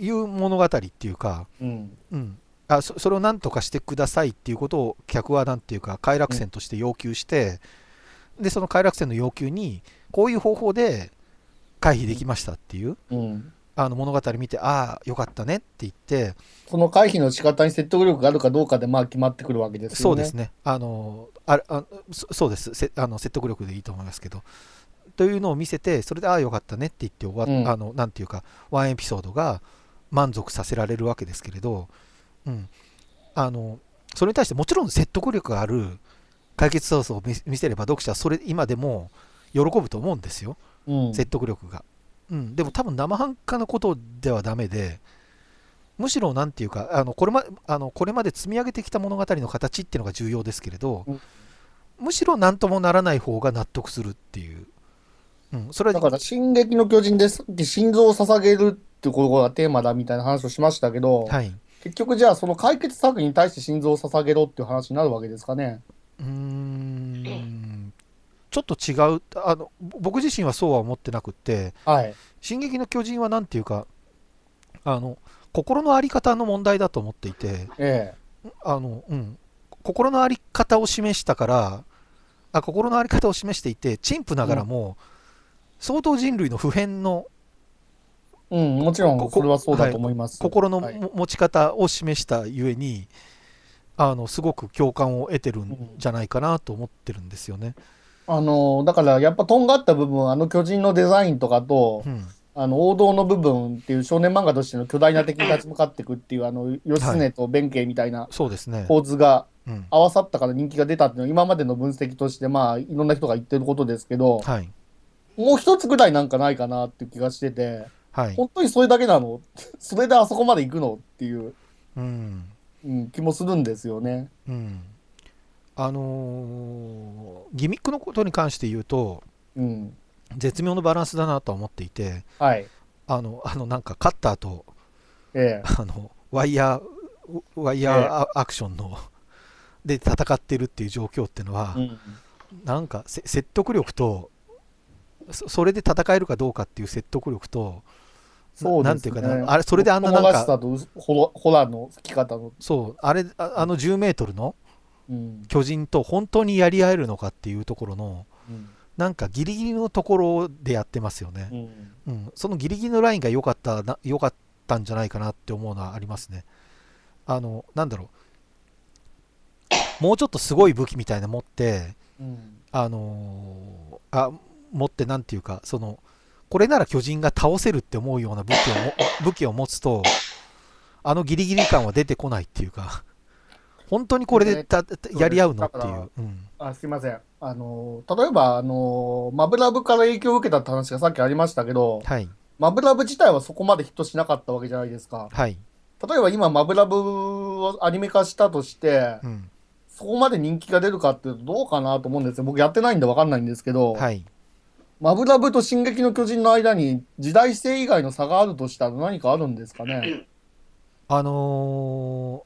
いう物語っていうか、うん、うん、あそれを何とかしてくださいっていうことを客は何ていうか快楽船として要求して、うん、でその快楽船の要求にこういう方法で回避できましたっていう、うん、あの物語見てああよかったねって言ってその回避の仕方に説得力があるかどうかでまあ決まってくるわけですよねそうですねあのああそうですせあの説得力でいいと思いますけどというのを見せてそれでああよかったねって言って終わ、うん、あのなんていうかワンエピソードが満足させられるわけですけれど、うん、あのそれに対してもちろん説得力がある解決ソースを見せれば読者はそれ今でも喜ぶと思うんですよ、うん、説得力が、うん、でも多分生半可なことではダメでむしろ何て言うかあのこれ、ま,、あのこれまで積み上げてきた物語の形っていうのが重要ですけれど、うん、むしろ何ともならない方が納得するっていう、うん、それはだから「進撃の巨人」で心臓を捧げるってことがテーマだみたいな話をしましたけど、はい、結局じゃあその解決策に対して心臓を捧げろっていう話になるわけですかね。うんちょっと違うあの僕自身はそうは思ってなくって「はい、進撃の巨人」は何ていうかあの心の在り方の問題だと思っていて、ええ、あのうん、心の在り方を示したからあ心の在り方を示していて陳腐ながらも、うん、相当人類の普遍のうん、もちろんれはそうだと思います、はい、心の、持ち方を示したゆえにあのすごく共感を得てるんじゃないかなと思ってるんですよね。あのだからやっぱとんがった部分あの巨人のデザインとかと、うん、あの王道の部分っていう少年漫画としての巨大な敵に立ち向かっていくっていうあの義経と弁慶みたいな構図が合わさったから人気が出たっていうのは今までの分析としてまあいろんな人が言ってることですけど、はい、もう一つぐらいなんかないかなっていう気がしてて。はい、本当にそれだけなの [LAUGHS] それであそこまで行くのっていう、うんうん、気もするんですよね。うんあのー、ギミックのことに関して言うと、うん、絶妙のバランスだなとは思っていて、はい、あのあのなんかカッターと、ええ、あのワイヤーワイヤーアクションの、ええ、で戦ってるっていう状況っていうのは、うん、なんか説得力とそれで戦えるかどうかっていう説得力と、そうなんていうかな、あれそれであんななんかホラーの吹き方のそうあれああの10メートルの巨人と本当にやり合えるのかっていうところの、うん、なんかギリギリのところでやってますよね、うん、うん、そのギリギリのラインが良かったな良かったんじゃないかなって思うのはありますねあのなんだろうもうちょっとすごい武器みたいな持って、うん、あのあ持ってなんていうかそのこれなら巨人が倒せるって思うような武器をも [LAUGHS] 武器を持つとあのギリギリ感は出てこないっていうか本当にこれでたやり合うのっていう、うん、あすいませんあの例えばあのマブラブから影響を受けたって話がさっきありましたけど、はい、マブラブ自体はそこまでヒットしなかったわけじゃないですか、はい、例えば今マブラブをアニメ化したとして、うん、そこまで人気が出るかっていうとどうかなと思うんですよ僕やってないんで分かんないんですけど、はい、マブラブと進撃の巨人の間に時代性以外の差があるとしたら何かあるんですかねあの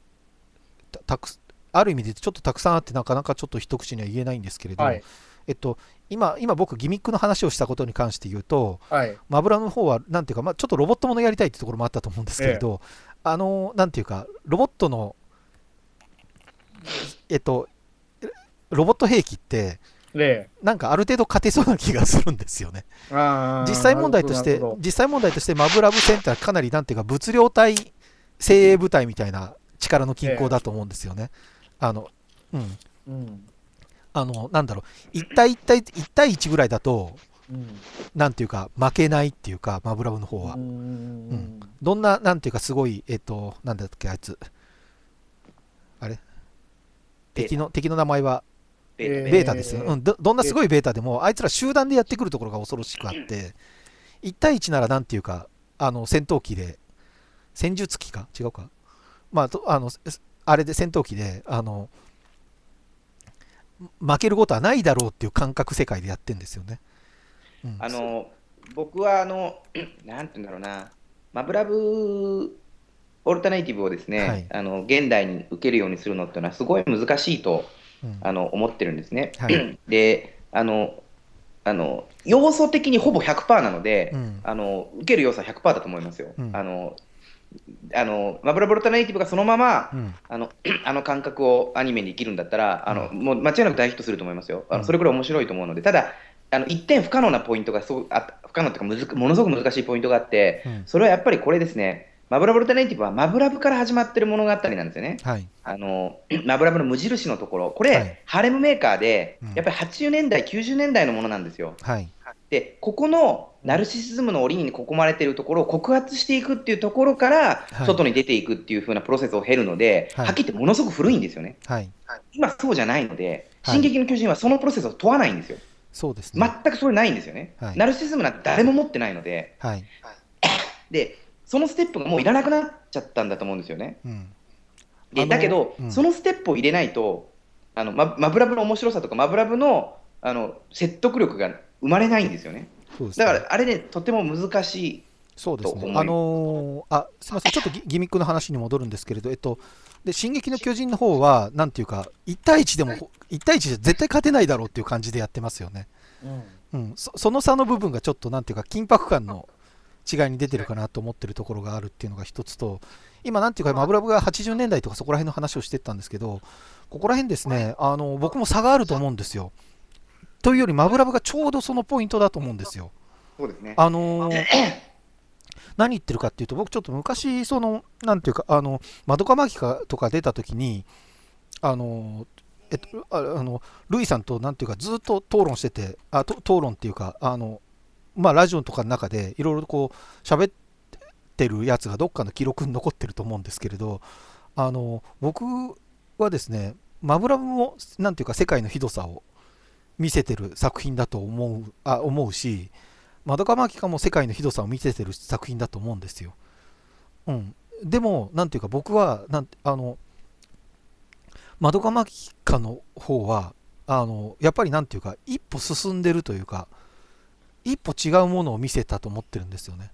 ー、たくある意味でちょっとたくさんあってなかなかちょっと一口には言えないんですけれど、はい、えっと今今僕ギミックの話をしたことに関して言うと、はい、マブラの方はなんていうか、まあ、ちょっとロボットものやりたいってところもあったと思うんですけれど、ええ、あのなんていうかロボットのえっとロボット兵器ってえなんかある程度勝てそうな気がするんですよね。実際問題として、実際問題としてマブラブ戦ってかなりなんていうか物量対精鋭部隊みたいな力の均衡だと思うんですよね。え、あの、うん。うん、あの、なんだろう、1対1対、1対1ぐらいだと、うん、なんていうか負けないっていうかマブラブの方はうん、どんななんていうかすごいえっ、となんだっけあいつあれ敵の敵の名前はベータです、えー、うんど、どんなすごいベータでもあいつら集団でやってくるところが恐ろしくあって1対1ならなんていうかあの戦闘機で戦術機か違うかまあとあのあれで戦闘機であの負けることはないだろうっていう感覚世界でやってんですよね。うん、あの僕はあの [CLEARS THROAT] なんていうんだろうなマブラブオルタナティブをですね、はい、あの現代に受けるようにするのっていうのはすごい難しいとあの思ってるんですね。はい、[CLEARS THROAT] であのあの要素的にほぼ100%なので、うん、あの受ける要素は100%だと思いますよ。うん、あのあのマブラブロタネイティブがそのまま、うん、あの [CLEARS THROAT] あの感覚をアニメに生きるんだったら、あのもう間違いなく大ヒットすると思いますよ、あのそれくらい面白いと思うので、ただ、あの一点不可能なポイントがそうあ、不可能というかむず、ものすごく難しいポイントがあって、それはやっぱりこれですね、マブラブルテネイティブはマブラブから始まってる物語なんですよね。はい、あの [CLEARS THROAT] マブラブの無印のところ、これ、はい、ハレムメーカーで、やっぱり80年代、うん、90年代のものなんですよ。はい、で、ここのナルシシズムの檻に囲まれているところを告発していくっていうところから、外に出ていくっていう風なプロセスを経るので、はい、はっきり言ってものすごく古いんですよね。はい、今、そうじゃないので、進撃の巨人はそのプロセスを問わないんですよ。そうです、ね、全くそれないんですよね。ナルシシズムなんて誰も持ってないので。はい、でそのステップがもういらなくなっちゃったんだと思うんですよね。うん、でだけど、うん、そのステップを入れないとあの、ま、マブラブの面白さとかマブラブのあの説得力が生まれないんですよね。ねだからあれねとても難しいそうですね、あのー、あすみません、ちょっとギミックの話に戻るんですけれど、えっと、で進撃の巨人の方は、なんていうか、1対1でも、1対1じゃ絶対勝てないだろうっていう感じでやってますよね。うん、うん、その差の部分がちょっと、なんていうか、緊迫感の違いに出てるかなと思ってるところがあるっていうのが一つと今なんていうかマブラブが80年代とかそこら辺の話をしてたんですけどここら辺ですねあの僕も差があると思うんですよというよりマブラブがちょうどそのポイントだと思うんですよあの何言ってるかっていうと僕ちょっと昔その何ていうかあのマドカマギカとか出た時にあのえっとあのルイさんと何ていうかずっと討論しててあ討論っていうかあのまあ、ラジオとかの中でいろいろこう喋ってるやつがどっかの記録に残ってると思うんですけれどあの僕はですねマブラムも何ていうか世界のひどさを見せてる作品だと思うあ思うしマドカマキカも世界のひどさを見せてる作品だと思うんですよ。うん、でも何ていうか僕はなんあのマドカマキカの方はあのやっぱり何ていうか一歩進んでるというか一歩違うものを見せたと思ってるんですよね。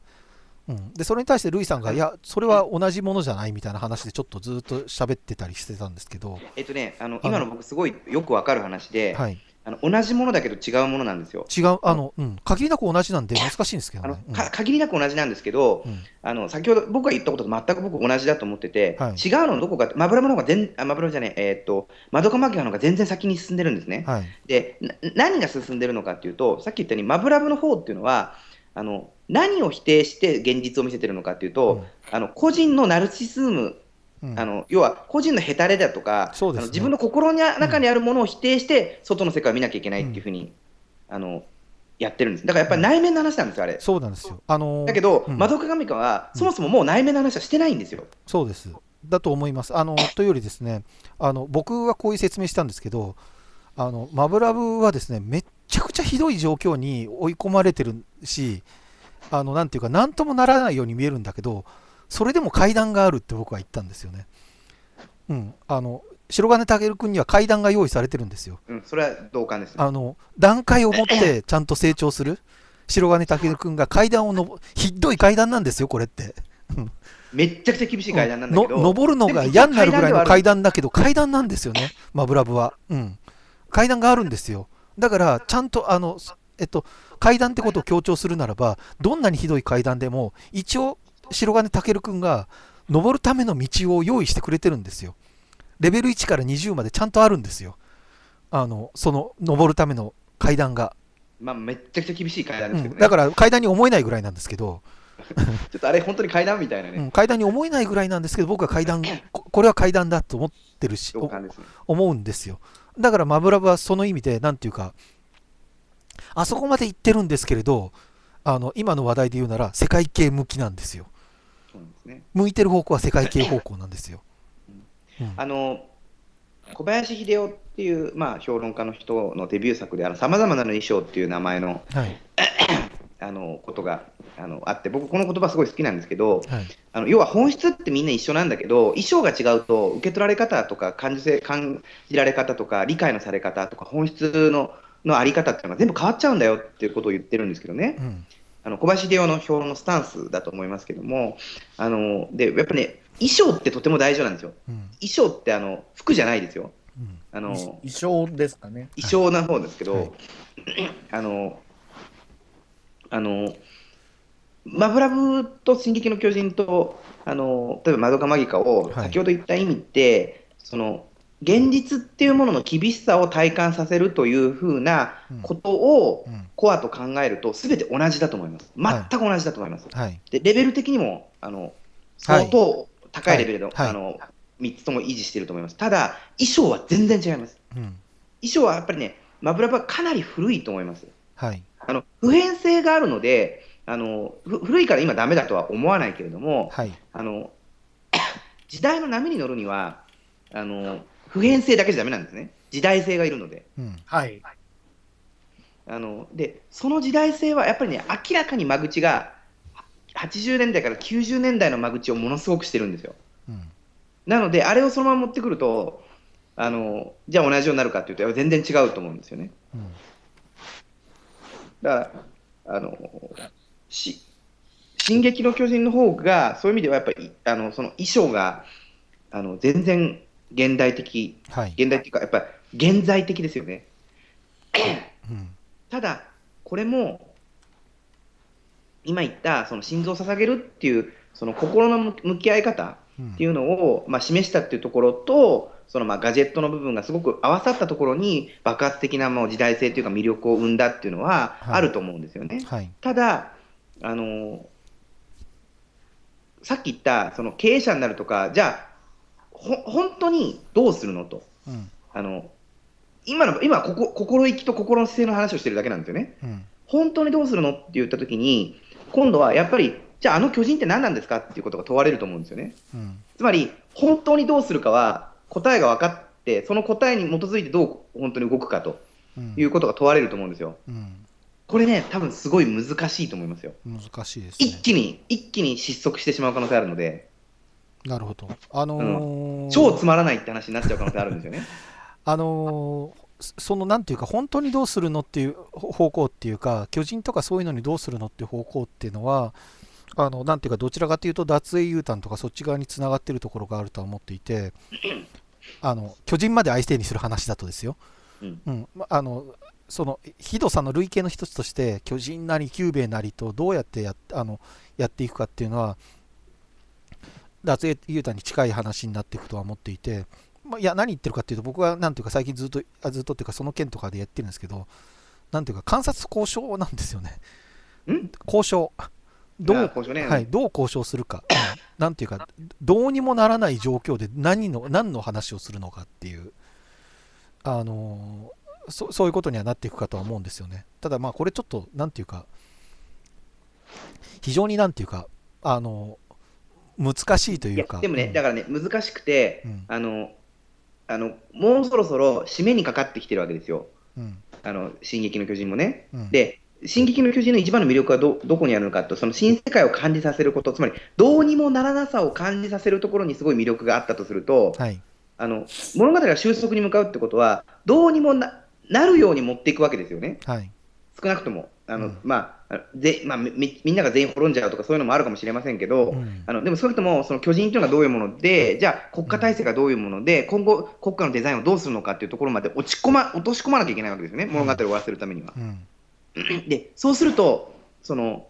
うん、でそれに対してルイさんが、いや、それは同じものじゃないみたいな話で、ちょっとずっと喋ってたりしてたんですけど、えっとね、あの今の僕、すごいよくわかる話で、はい、あの同じものだけど違うものなんですよ。違う、あの、うん、限りなく同じなんで難しいんですけど、ね、あの限りなく同じなんですけど、うん、あの先ほど僕が言ったことと全く僕同じだと思ってて、はい、違うのどこかマブラムの方が全あマブラムじゃないえー、っとマドカマギアの方が全然先に進んでるんですね。はい、で何が進んでるのかっていうと、さっき言ったようにマブラムの方っていうのはあの何を否定して現実を見せてるのかっていうと、うん、あの個人のナルシズムあの要は個人のへたれだとか、ね、あの自分の心の中にあるものを否定して、外の世界を見なきゃいけないっていうふうに、あのやってるんですだからやっぱり内面の話なんですよ、あれそうなんですよ、あのー、だけど、うん、窓鏡かはそもそももう内面の話はしてないんですよ、そうですだと思いますあの [COUGHS] というよりですねあの僕はこういう説明したんですけどあのマブラブはですねめっちゃくちゃひどい状況に追い込まれてるしあのなんていうか何ともならないように見えるんだけどそれでも階段があるって僕は言ったんですよね。うん、あの白金武君には階段が用意されてるんですよ。うん、それは同感です、ね、あの段階を持って [LAUGHS] ちゃんと成長する白金武君が階段をる。ひどい階段なんですよこれって。めっちゃくちゃ厳しい階段なんだけど、うん、登るのが嫌になるぐらいの階段だけど階段なんですよねマブラブは。うん、階段があるんですよ。だからちゃんとあのえっと、階段ってことを強調するならばどんなにひどい階段でも一応白金たけるくんが登るための道を用意してくれてるんですよ。レベル1から20までちゃんとあるんですよ。あのその登るための階段が。まあ、めっちゃくちゃ厳しい階段ですけど、ねうん、だから階段に思えないぐらいなんですけど。[LAUGHS] ちょっとあれ、本当に階段みたいなね、うん、階段に思えないぐらいなんですけど、僕は階段、[LAUGHS] これは階段だと思ってるし、ね、思うんですよ。だから、マブラブはその意味で、なんていうか、あそこまで行ってるんですけれど、あの今の話題で言うなら、世界系向きなんですよ。ですね向いてる方向は世界系方向なんですよ。うん、あの小林秀夫っていう、まあ、評論家の人のデビュー作で「さまざまな衣装」っていう名前のはい、あのことがあのあって僕この言葉すごい好きなんですけど、はい、あの要は本質ってみんな一緒なんだけど衣装が違うと受け取られ方とか感じせ感じられ方とか理解のされ方とか本質ののあり方っていうのが全部変わっちゃうんだよっていうことを言ってるんですけどね。うんあの小林秀夫の評論のスタンスだと思いますけども、あのでやっぱね、衣装ってとても大事なんですよ。うん、衣装ってあの服じゃないですよ。うん、あの衣装ですかね。衣装な方ですけど、はい、あの、あの、マブラブと進撃の巨人と、あの例えば、マドカマギカを、先ほど言った意味って、はい、その現実っていうものの厳しさを体感させるというふうなことをコアと考えると、すべて同じだと思います、全く同じだと思います。はい、でレベル的にもあの相当高いレベルの,、あの3つとも維持してると思います、ただ、衣装は全然違います。うん、衣装はやっぱりね、マブラブはかなり古いと思います。はい、あの普遍性があるのであの古いから今、だめだとは思わないけれども、はい、あの [COUGHS] 時代の波に乗るには、あの普遍性だけじゃだめなんですね時代性がいるので、うん、はいあのでその時代性はやっぱりね明らかに間口が80年代から90年代の間口をものすごくしてるんですよ、うん、なのであれをそのまま持ってくるとあのじゃあ同じようになるかというと全然違うと思うんですよね、うん、だからあのし進撃の巨人の方がそういう意味ではやっぱりあのその衣装があの全然現代的、はい、現代っていうか、やっぱり現在的ですよね。うん、ただ、これも今言ったその心臓を捧げるっていうその心の向き合い方っていうのを、まあ、示したっていうところと、そのまあガジェットの部分がすごく合わさったところに爆発的なもう時代性というか魅力を生んだっていうのはあると思うんですよね。はいはい、ただあのさっき言ったその経営者になるとかじゃあほ本当にどうするのと、うん、あの今の今ここ心意気と心の姿勢の話をしてるだけなんですよね、うん、本当にどうするのって言ったときに、今度はやっぱり、じゃあ、あの巨人って何なんですかっていうことが問われると思うんですよね。うん、つまり、本当にどうするかは答えが分かって、その答えに基づいてどう本当に動くかということが問われると思うんですよ。これね、多分すごい難しいと思いますよ。難しいです、ね、一気に、一気に失速してしまう可能性あるので。なるほど。あのーうん超つまらないって話になっちゃう可能性あるんですよね。[LAUGHS] あのーそのなんていうか本当にどうするのっていう方向っていうか巨人とかそういうのにどうするのっていう方向っていうのはあのなんていうかどちらかというと脱英雄譚とかそっち側につながってるところがあるとは思っていてあの巨人まで相手にする話だとですよ、うん、うん、あのそのひどさの類型の一つとして巨人なり久兵衛なりとどうやってやっあのやっていくかっていうのは脱ユータに近い話になっていくとは思っていて、まあ、いや何言ってるかっていうと僕は何ていうか最近ずっとあずっとっていうかその件とかでやってるんですけど何ていうか観察交渉なんですよね。交渉どう交渉、ね、はい、どう交渉するかなんていうかどうにもならない状況で何の何の話をするのかっていうあのそそういうことにはなっていくかとは思うんですよね。ただまあこれちょっと何ていうか非常になんていうかあの難しいというか。でもね、だからね、難しくて、うん、あのあのもうそろそろ締めにかかってきてるわけですよ、うん、あの進撃の巨人もね。うん、で進撃の巨人の一番の魅力はどどこにあるのかと、その新世界を感じさせること、つまりどうにもならなさを感じさせるところにすごい魅力があったとすると、はい、あの物語が収束に向かうってことは、どうにもなるように持っていくわけですよね。はい少なくとも、あの、うん、まあ、ぜまあみ、みんなが全員滅んじゃうとかそういうのもあるかもしれませんけど、うん、あのでもそれともその巨人というのがどういうもので、じゃあ国家体制がどういうもので、今後、国家のデザインをどうするのかっていうところまで落ち込、ま、落とし込まなきゃいけないわけですよね、物語を終わらせるためには。[CLEARS THROAT] でそうするとその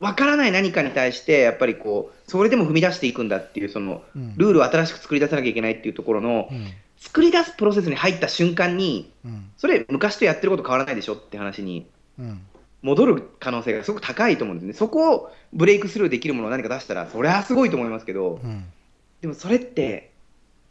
わからない何かに対して、やっぱりこう、それでも踏み出していくんだっていう、その、ルールを新しく作り出さなきゃいけないっていうところの、うん、作り出すプロセスに入った瞬間に、うん、それ昔とやってること変わらないでしょって話に、戻る可能性がすごく高いと思うんですね。そこをブレイクスルーできるものを何か出したら、それはすごいと思いますけど、うん、でもそれって、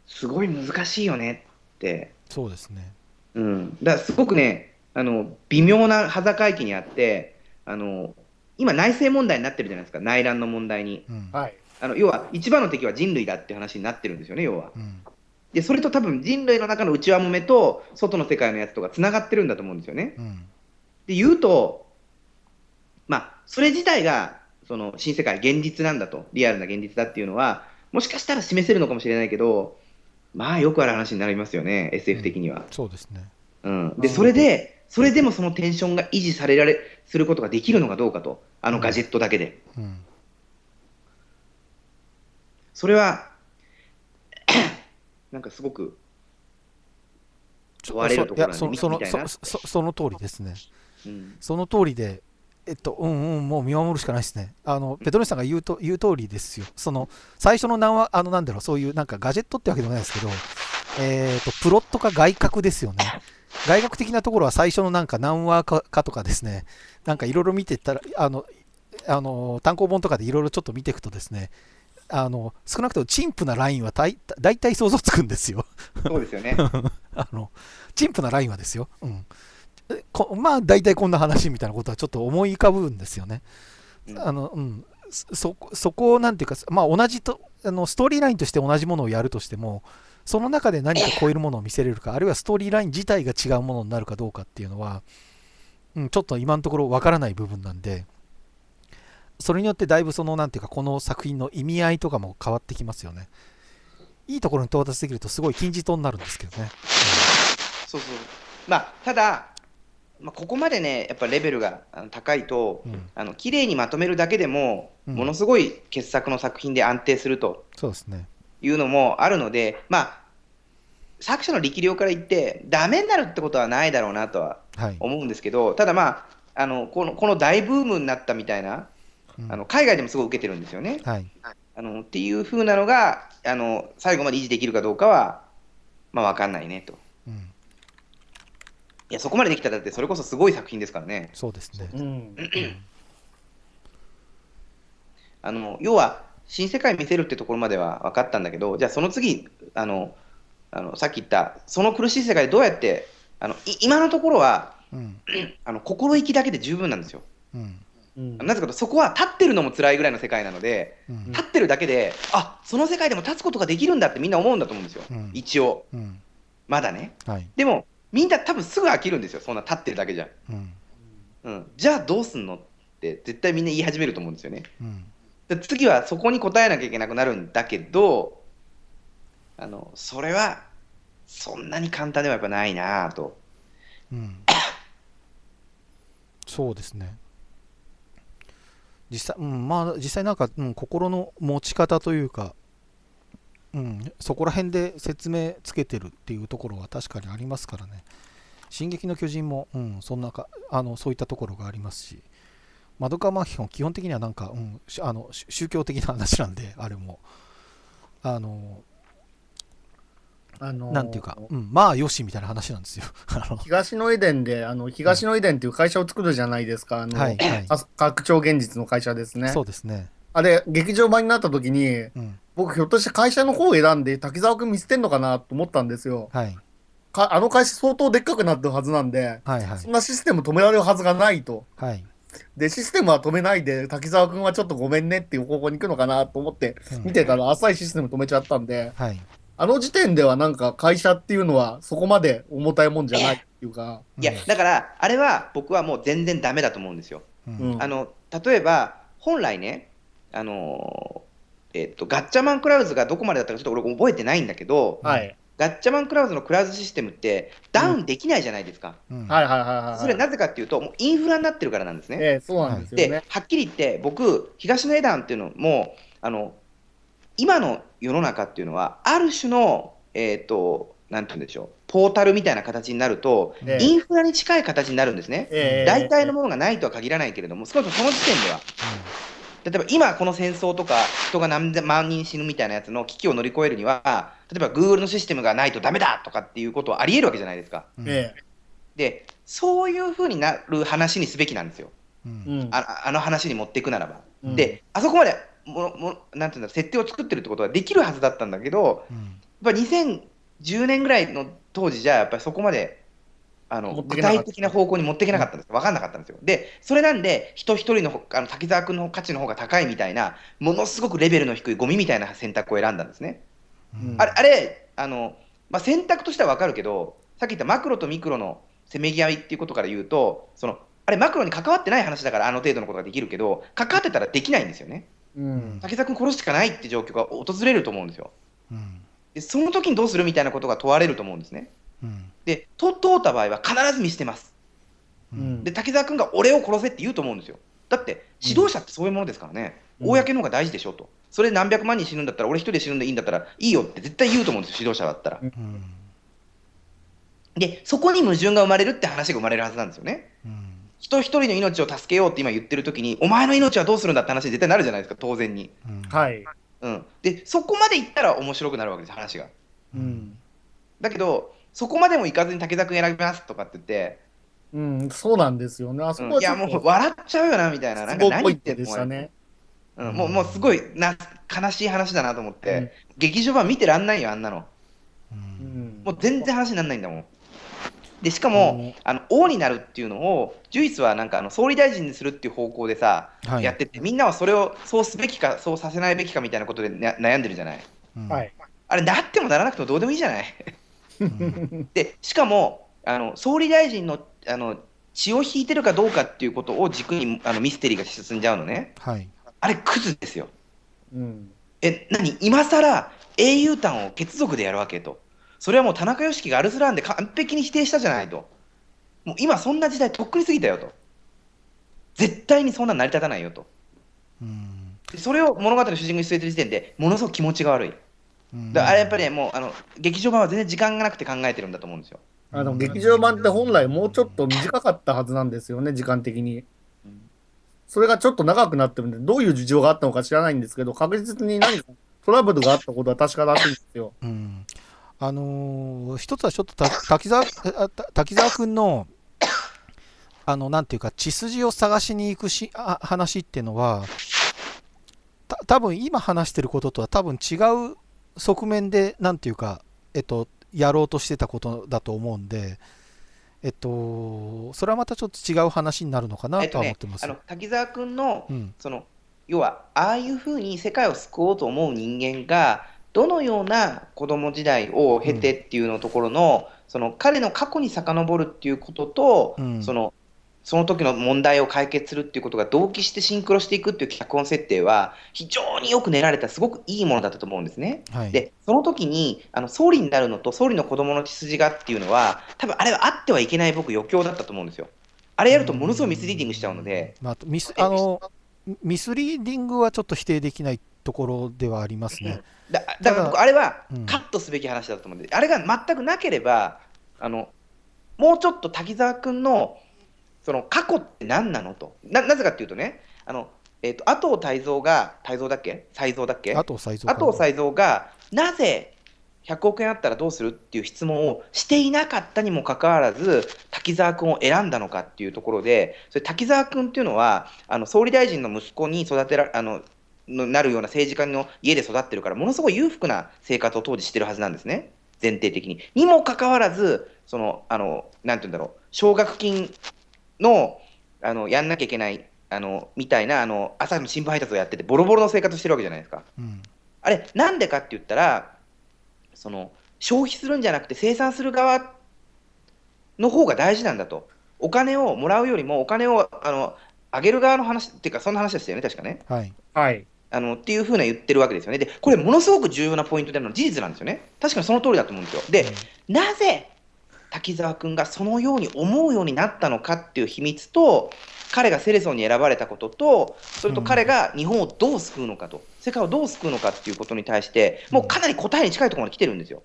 すごい難しいよねって。そうですね。うん。だからすごくね、あの、微妙な端境期にあって、あの、今内政問題になってるじゃないですか、内乱の問題に。うん、あの要は一番の敵は人類だって話になってるんですよね、要は。うん、でそれと多分人類の中の内輪もめと外の世界のやつとかつながってるんだと思うんですよね。うん、で言うと、まあ、それ自体がその新世界現実なんだとリアルな現実だっていうのはもしかしたら示せるのかもしれないけどまあよくある話になりますよね SF 的には。うん、そうですね、うん、でそれでそれでもそのテンションが維持されられすることができるのかどうかとあのガジェットだけで。うん、それはなんかすごく問われるところなんそそのそその通りですね、うん、その通りでえっとうんうんもう見守るしかないですねあのペトロニさんが言うと言う通りですよその最初の何はあのなんだろうそういうなんかガジェットってわけでもないですけどえーと、とプロットか外角ですよね。外角的なところは最初のなんか何話かかとかですね、なんかいろいろ見てたら、あの、あの単行本とかでいろいろちょっと見ていくとですね、あの少なくとも陳腐なラインは大体想像つくんですよ。そうですよね [LAUGHS] あの陳腐なラインはですよ、うん、まあ大体こんな話みたいなことはちょっと思い浮かぶんですよね。あのうんそそこをなんていうか、まあ、同じとあのストーリーラインとして同じものをやるとしてもその中で何か超えるものを見せれるかあるいはストーリーライン自体が違うものになるかどうかっていうのは、うん、ちょっと今のところわからない部分なんで、それによってだいぶその何ていうかこの作品の意味合いとかも変わってきますよねいいところに到達できるとすごい金字塔になるんですけどね、うん、そうそうまあただまあ、ここまでね、やっぱレベルが高いと、うん、あの綺麗にまとめるだけでも、うん、ものすごい傑作の作品で安定するとそうですねいうのもあるので、まあ、作者の力量から言って、ダメになるってことはないだろうなとは思うんですけど、はい、ただ、まああのこの、この大ブームになったみたいな、あの海外でもすごい受けてるんですよね。はい、あのっていうふうなのがあの最後まで維持できるかどうかは、まあ、分かんないねと。いやそこまでできたらだってそれこそすごい作品ですからね。そうですね、うん、あの要は新世界見せるってところまでは分かったんだけどじゃあその次あのあのさっき言ったその苦しい世界でどうやってあの今のところは、うん、あの心意気だけで十分なんですよ。うんうん、なぜかとそこは立ってるのも辛いぐらいの世界なので、うん、立ってるだけであその世界でも立つことができるんだってみんな思うんだと思うんですよ、うん、一応、まだね、はい、でもみんな多分すぐ飽きるんですよそんな立ってるだけじゃ、うんじゃあどうすんのって絶対みんな言い始めると思うんですよね、で次はそこに答えなきゃいけなくなるんだけどあのそれはそんなに簡単ではやっぱないなと、[LAUGHS] そうですね実際、うん、まあ実際なんか、うん、心の持ち方というか、うん、そこら辺で説明つけてるっていうところは確かにありますからね。進撃の巨人も、うん、そんなかあのそういったところがありますし、マドカマヒョン、基本的にはなんか、うん、あの宗教的な話なんで、あれも。あのあのー、なんていうか、うん、まあよしみたいな話なんですよ東のエデンであの東のエデンっていう会社を作るじゃないですかあの、拡張現実の会社ですねそうですねあれ劇場版になった時に、うん、僕ひょっとして会社の方を選んで滝沢君見捨てんのかなと思ったんですよ、はい、あの会社相当でっかくなってるはずなんで、はいはい、そんなシステム止められるはずがないと、はい、でシステムは止めないで滝沢君はちょっとごめんねっていう方向に行くのかなと思って見てたら、浅いシステム止めちゃったんで、はいあの時点ではなんか会社っていうのはそこまで重たいもんじゃないっていうか。いや、だからあれは僕はもう全然だめだと思うんですよ。うん、あの例えば本来ね、あのえっ、ー、とガッチャマンクラウズがどこまでだったかちょっと俺覚えてないんだけど、はい、ガッチャマンクラウズのクラウズシステムってダウンできないじゃないですか。それなぜかっていうと、もうインフラになってるからなんですね。えー、そうなんです、ね、ではっきり言って、僕、東の枝っていうのもあの今の世の中っていうのは、ある種の、えっ、ー、と、なんていうんでしょう、ポータルみたいな形になると、ね、インフラに近い形になるんですね、えー、大体のものがないとは限らないけれども、少なくともその時点では。例えば今この戦争とか人が何千万人死ぬみたいなやつの危機を乗り越えるには例えば Google のシステムがないとだめだとかっていうことはありえるわけじゃないですか。でそういうふうになる話にすべきなんですよ、うん、ああの話に持っていくならば。うん、であそこまでももなんていうんだ設定を作ってるってことはできるはずだったんだけど、うん、やっぱ2010年ぐらいの当時じゃやっぱりそこまであの具体的な方向に持っていけなかったんです、分かんなかったんですよ。で、それなんで、人一人のあの滝沢君の価値の方が高いみたいな、ものすごくレベルの低いゴミみたいな選択を選んだんですね。うん、あれ、あれあのまあ、選択としては分かるけど、さっき言ったマクロとミクロのせめぎ合いっていうことから言うと、そのあれ、マクロに関わってない話だから、あの程度のことができるけど、関わってたらできないんですよね。うん、君殺すしかないって状況が訪れると思うんですよ。うん、でその時にどうするみたいなことが問われると思うんですね。うん、でと通った場合は必ず見捨てます。うん、で滝沢君が俺を殺せって言うと思うんですよ。だって指導者ってそういうものですからね、公の方が大事でしょと、それ何百万人死ぬんだったら、俺一人で死ぬんでいいんだったらいいよって絶対言うと思うんですよ、指導者だったら。で、そこに矛盾が生まれるって話が生まれるはずなんですよね。人一人の命を助けようって今言ってる時にお前の命はどうするんだって話に絶対なるじゃないですか当然に、うん、はい、うん、でそこまでいったら面白くなるわけです話が、うん、だけどそこまでもいかずに武田君選びますとかって言ってうんそうなんですよねあそこは、うん、いやもう笑っちゃうよなみたいななんか何言ってんですかねもうもうすごいな悲しい話だなと思って、劇場版見てらんないよあんなの、うん、もう全然話にならないんだもんでしかも、あの王になるっていうのを、ジュイスはなんかあの総理大臣にするっていう方向でさ、はい、やってて、みんなはそれをそうすべきか、そうさせないべきかみたいなことで悩んでるじゃない。はい、あれ、なってもならなくてもどうでもいいじゃない。でしかもあの、総理大臣のあの血を引いてるかどうかっていうことを軸にあのミステリーが進んじゃうのね。はい、あれ、クズですよ。うん、え、何、今更英雄譚を血族でやるわけと。それはもう田中良樹がアルスランで完璧に否定したじゃないと。もう今そんな時代とっくに過ぎたよと。絶対にそんな成り立たないよと。うんそれを物語の主人公に据えてる時点でものすごく気持ちが悪い。だあれやっぱりもうあの劇場版は全然時間がなくて考えてるんだと思うんですよ。あの劇場版って本来もうちょっと短かったはずなんですよね、時間的に。それがちょっと長くなってるんで、どういう事情があったのか知らないんですけど、確実に何かトラブルがあったことは確からしいんですよ。うん、あのー、一つはちょっと滝沢滝沢君の、あの、なんていうか、血筋を探しに行くしあ話っていうのは、た多分今話してることとは多分違う側面で、なんていうか、えっと、やろうとしてたことだと思うんで、えっと、それはまたちょっと違う話になるのかなとは思ってます。ね、あの滝沢君の、うん、その要はああいうふうに世界を救おうと思う人間がどのような子供時代を経てっていうのところの、うん、その彼の過去に遡るっていうことと、うん、そのその時の問題を解決するっていうことが同期してシンクロしていくっていう脚本設定は非常によく練られたすごくいいものだったと思うんですね。はい、でその時にあの総理になるのと総理の子供の血筋がっていうのは多分あれはあってはいけない僕余興だったと思うんですよ。あれやるとものすごいミスリーディングしちゃうので、まあ、ミスあのミスリーディングはちょっと否定できないところではありますね。だだから僕、あれはカットすべき話だと思うんで、うん、あれが全くなければ、あのもうちょっと滝沢君のその過去って何なのとな、なぜかっていうとね、あのえーと、後藤泰造が、泰造だっけ、泰造だっけ、後藤泰造が、なぜ100億円あったらどうするっていう質問をしていなかったにもかかわらず、滝沢君を選んだのかっていうところで、それ滝沢君っていうのは、あの総理大臣の息子に育てらあののなるような政治家の家で育ってるから、ものすごい裕福な生活を当時してるはずなんですね、前提的に。にもかかわらず、そのあのなんて言うんだろう、奨学金のあのやんなきゃいけないあのみたいなあの、朝の新聞配達をやってて、ボロボロの生活してるわけじゃないですか。うん、あれ、なんでかって言ったら、その消費するんじゃなくて、生産する側の方が大事なんだと。お金をもらうよりも、お金をあの上げる側の話っていうか、そんな話でしたよね、確かね。はい、はいあのっていうふうな言ってるわけですよね。で、これ、ものすごく重要なポイントであるのは事実なんですよね。確かにその通りだと思うんですよ。で、なぜ滝沢君がそのように思うようになったのかっていう秘密と、彼がセレソンに選ばれたことと、それと彼が日本をどう救うのかと、世界をどう救うのかっていうことに対して、もうかなり答えに近いところまで来てるんですよ。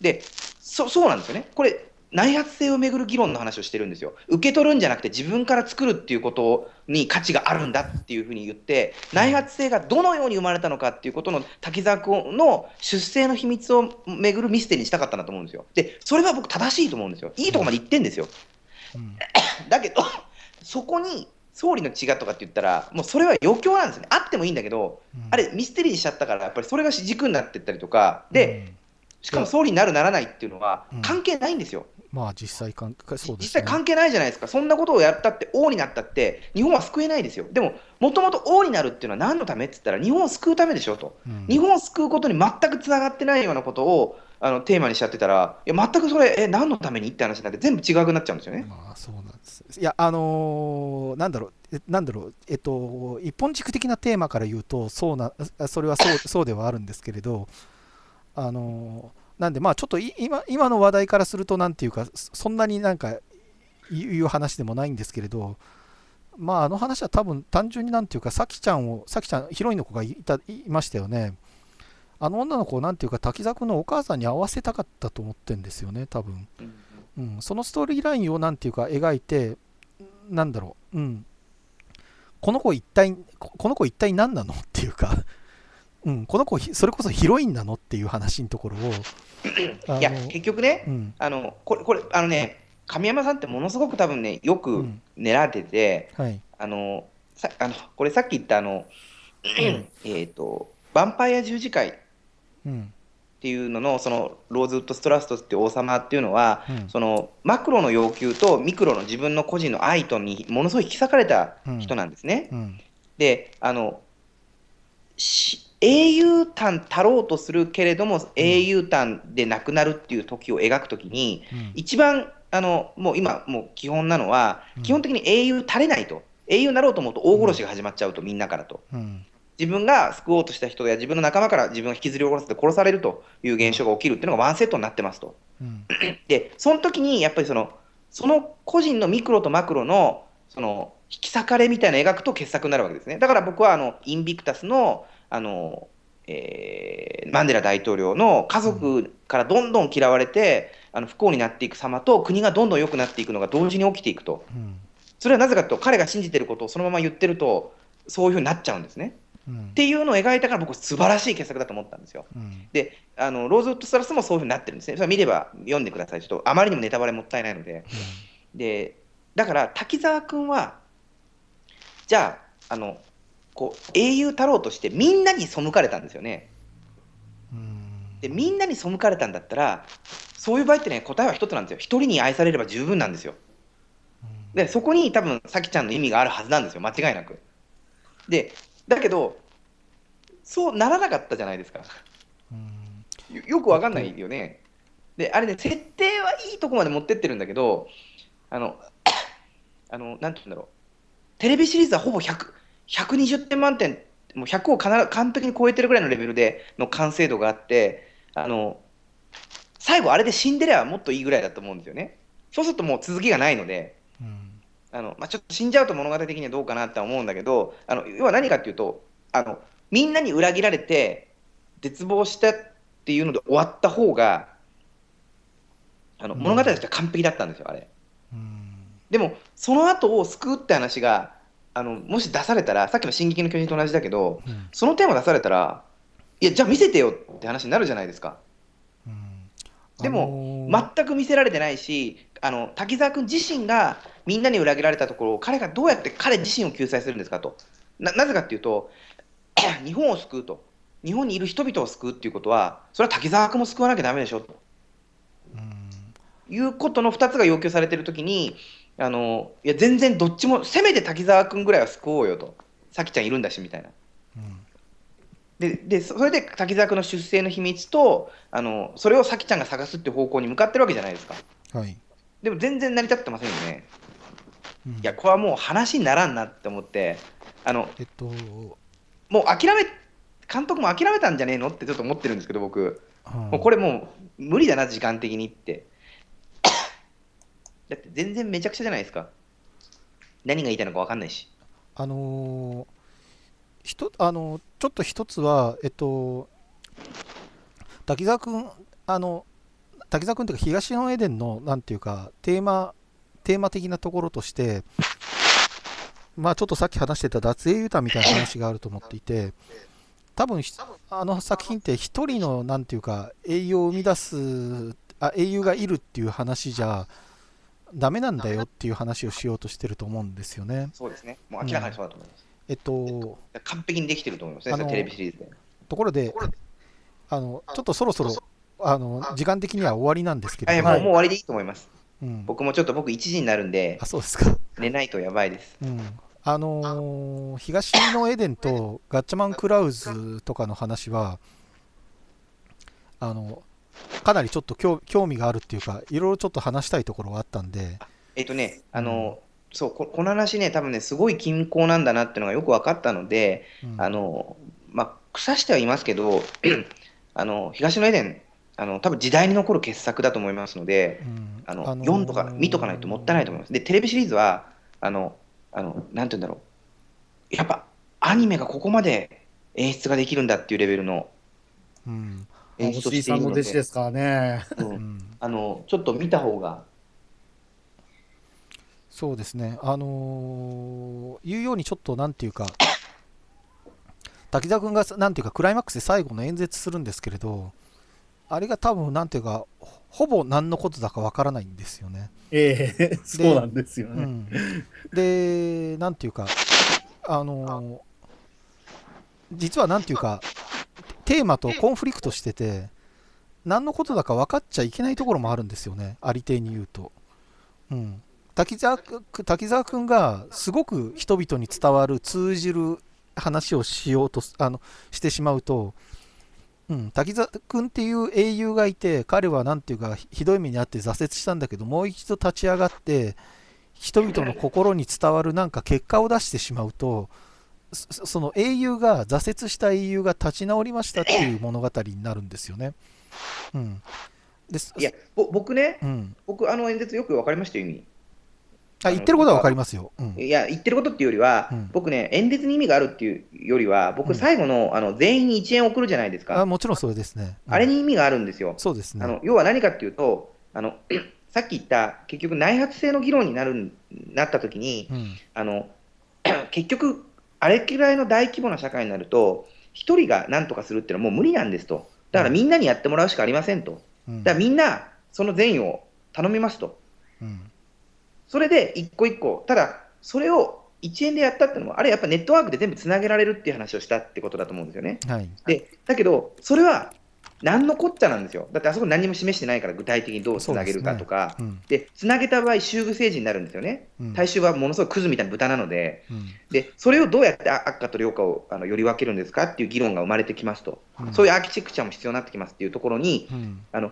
でそ、そうなんですよね。これ内発性をめぐる議論の話をしてるんですよ。受け取るんじゃなくて自分から作るっていうことに価値があるんだっていうふうに言って内発性がどのように生まれたのかっていうことの滝沢君の出生の秘密をめぐるミステリーにしたかったなと思うんですよ。でそれは僕正しいと思うんですよ。いいとこまで言ってんですよ。うん、だけどそこに総理の血がとかって言ったらもうそれは余興なんですねあってもいいんだけど、うん、あれミステリーにしちゃったからやっぱりそれが軸になってったりとかで、うんしかも総理になるならないっていうのは関係ないんですよ。まあ実際関係、ね、実際関係ないじゃないですか、そんなことをやったって、王になったって、日本は救えないですよ、でも、もともと王になるっていうのは何のためって言ったら、日本を救うためでしょと、うん、日本を救うことに全くつながってないようなことをあのテーマにしちゃってたら、いや全くそれ、え、何のためにって話になって、全部違くなっちゃうんですよね。まあ、そうなんですいや、あのー、なんだろう、なんだろう、えっと、一本軸的なテーマから言うと、そうなそれはそうそうではあるんですけれど、あのーなんでまあちょっと今今の話題からすると何ていうかそんなになんか言う話でもないんですけれどまああの話は多分単純に何ていうかさきちゃんをさきちゃんヒロインの子がいたいましたよねあの女の子を何ていうか滝沢のお母さんに会わせたかったと思ってんですよね多分、うん、そのストーリーラインを何ていうか描いてなんだろううんこの子一体この子一体何なのっていうかうん、この子それこそヒロインなのっていう話のところをいや結局ね、うん、あのこれこれあのね神山さんってものすごく多分ねよく狙ってて、うんはい、あのさあのこれさっき言ったあの、うん、[CLEARS THROAT] えっ、ー、と「ヴァンパイア十字会」っていうののそのローズウッド・ストラストっていう王様っていうのは、そのマクロの要求とミクロの自分の個人の愛とにものすごい引き裂かれた人なんですね。であのし英雄譚たろうとするけれども、うん、英雄譚でなくなるっていう時を描くときに、うん、一番あのもう今、もう基本なのは、うん、基本的に英雄たれないと、英雄になろうと思うと大殺しが始まっちゃうと、みんなからと。自分が救おうとした人や自分の仲間から自分を引きずり下ろせて殺されるという現象が起きるっていうのがワンセットになってますと。で、その時にやっぱりそのその個人のミクロとマクロのその引き裂かれみたいな描くと傑作になるわけですね。だから僕はあのインビクタスのあの、えー、マンデラ大統領の家族からどんどん嫌われて、あの不幸になっていく様と国がどんどん良くなっていくのが同時に起きていくと、うん、それはなぜかと彼が信じてることをそのまま言ってるとそういうふうになっちゃうんですね。っていうのを描いたから僕素晴らしい傑作だと思ったんですよ。うん、であのローズウッド・ストラスもそういうふうになってるんですね。それ見れば読んでください。ちょっとあまりにもネタバレもったいないので。でだから滝沢君はじゃああのこう英雄太郎としてみんなに背かれたんですよね。でみんなに背かれたんだったらそういう場合ってね答えは一つなんですよ一人に愛されれば十分なんですよ。でそこに多分咲ちゃんの意味があるはずなんですよ間違いなく。でだけどそうならなかったじゃないですか。よよくわかんないよね。であれね設定はいいとこまで持ってってるんだけどあの [COUGHS] あのなんて言うんだろうテレビシリーズはほぼ100 120点満点、もう100を完璧に超えてるぐらいのレベルでの完成度があって、あの最後、あれで死んでりゃもっといいぐらいだと思うんですよね。そうするともう続きがないので、うんあのまあ、ちょっと死んじゃうと物語的にはどうかなって思うんだけど、あの要は何かっていうとあの、みんなに裏切られて、絶望したっていうので終わった方が、あの、うん、物語としては完璧だったんですよ、あれ。うん、でも、その後を救うって話が、あのもし出されたら、さっきの「進撃の巨人」と同じだけど、うん、そのテーマ出されたら、いや、じゃあ見せてよって話になるじゃないですか。あのー、でも、全く見せられてないし、あの滝沢君自身がみんなに裏切られたところを、彼がどうやって彼自身を救済するんですかと、なぜかっていうと、[CLEARS THROAT] 日本を救うと、日本にいる人々を救うっていうことは、それは滝沢君も救わなきゃだめでしょと。いうことの2つが要求されてるときに、あのいや全然どっちもせめて滝沢君ぐらいは救おうよと咲ちゃんいるんだしみたいな。ででそれで滝沢君の出生の秘密とあのそれを咲ちゃんが探すって方向に向かってるわけじゃないですか、はい、でも全然成り立ってませんよね、うん、いやこれはもう話にならんなって思ってあの、えっと、もう諦め監督も諦めたんじゃねえのってちょっと思ってるんですけど僕、はん、もうこれもう無理だな時間的にってだって全然めちゃくちゃじゃないですか。何が言いたいのか分かんないし。あのー、ひとあのー、ちょっと一つは、えっと、滝沢君、あの、滝沢君というか、東のエデンの、なんていうか、テーマ、テーマ的なところとして、まあ、ちょっとさっき話してた脱英雄タみたいな話があると思っていて、多分あの作品って一人のなんていうか英雄を生み出すあ英雄がいるっていう話じゃダメなんだよっていう話をしようとしてると思うんですよね。そうですね。もう明らかにそうだと思います。うん、えっと、完璧にできてると思いますね、テレビシリーズで。ところで、あのちょっとそろそろあの時間的には終わりなんですけど、ね、もうもう終わりでいいと思います。うん、僕もちょっと僕一時になるんで、あそうですか寝ないとやばいです。うんあのー、東のエデンとガッチャマンクラウズとかの話は、あのかなりちょっと興味があるっていうか、いろいろちょっと話したいところがあったんで。えっ、とね、あの、うん、そうこ、この話ね、多分ね、すごい均衡なんだなっていうのがよく分かったので、うん、あの、まあ、腐してはいますけど、[CLEARS THROAT] あの、東のエデン、あの、多分時代に残る傑作だと思いますので、うん、あの、あのー、読んとか見とかないともったいないと思います。で、テレビシリーズは、あの、あの、なんていうんだろう。やっぱ、アニメがここまで演出ができるんだっていうレベルの、うん、演出しているので。ですからね。うん、あのちょっと見た方が。そうですね。あのー、言うようにちょっとなんていうか。[COUGHS] 滝沢君がなんていうかクライマックスで最後の演説するんですけれどあれが多分なんていうかほぼ何のことだかわからないんですよね。ええー、そうなんですよね。うん、でなんていうかあのー、実はなんていうかテーマとコンフリクトしてて何のことだか分かっちゃいけないところもあるんですよねありていに言うと。うん、滝沢滝沢君がすごく人々に伝わる通じる話をしようとあのしてしまうと、うん、滝沢君っていう英雄がいて彼は何ていうかひどい目に遭って挫折したんだけどもう一度立ち上がって人々の心に伝わるなんか結果を出してしまうと。その英雄が挫折した英雄が立ち直りましたっていう物語になるんですよね。うん、ですいや僕ね、うん、僕あの演説よく分かりましたよ意味。あ言ってることは分かりますよ。うん、いや言ってることっていうよりは、僕ね演説に意味があるっていうよりは僕最後の,、あの全員に1円送るじゃないですか。あもちろんそれですね、あれに意味があるんですよ。そうですねあの要は何かっていうとあの [CLEARS THROAT] さっき言った結局内発性の議論になるなったときに、あの [CLEARS THROAT] 結局あれくらいの大規模な社会になると、1人がなんとかするっていうのはもう無理なんですと、だからみんなにやってもらうしかありませんと、だからみんな、その善意を頼みますと、うん、それで一個一個、ただ、それを1円でやったっていうのも、あれやっぱネットワークで全部つなげられるっていう話をしたってことだと思うんですよね。はい、でだけど、それは何のこっちゃなんですよ。だってあそこ何も示してないから、具体的にどうつなげるかとか、でねうんで、つなげた場合、修具政治になるんですよね、大衆はものすごいクズみたいな豚なので、うん、でそれをどうやって悪化と良化をあのより分けるんですかっていう議論が生まれてきますと、そういうアーキテクチャも必要になってきますっていうところに、あの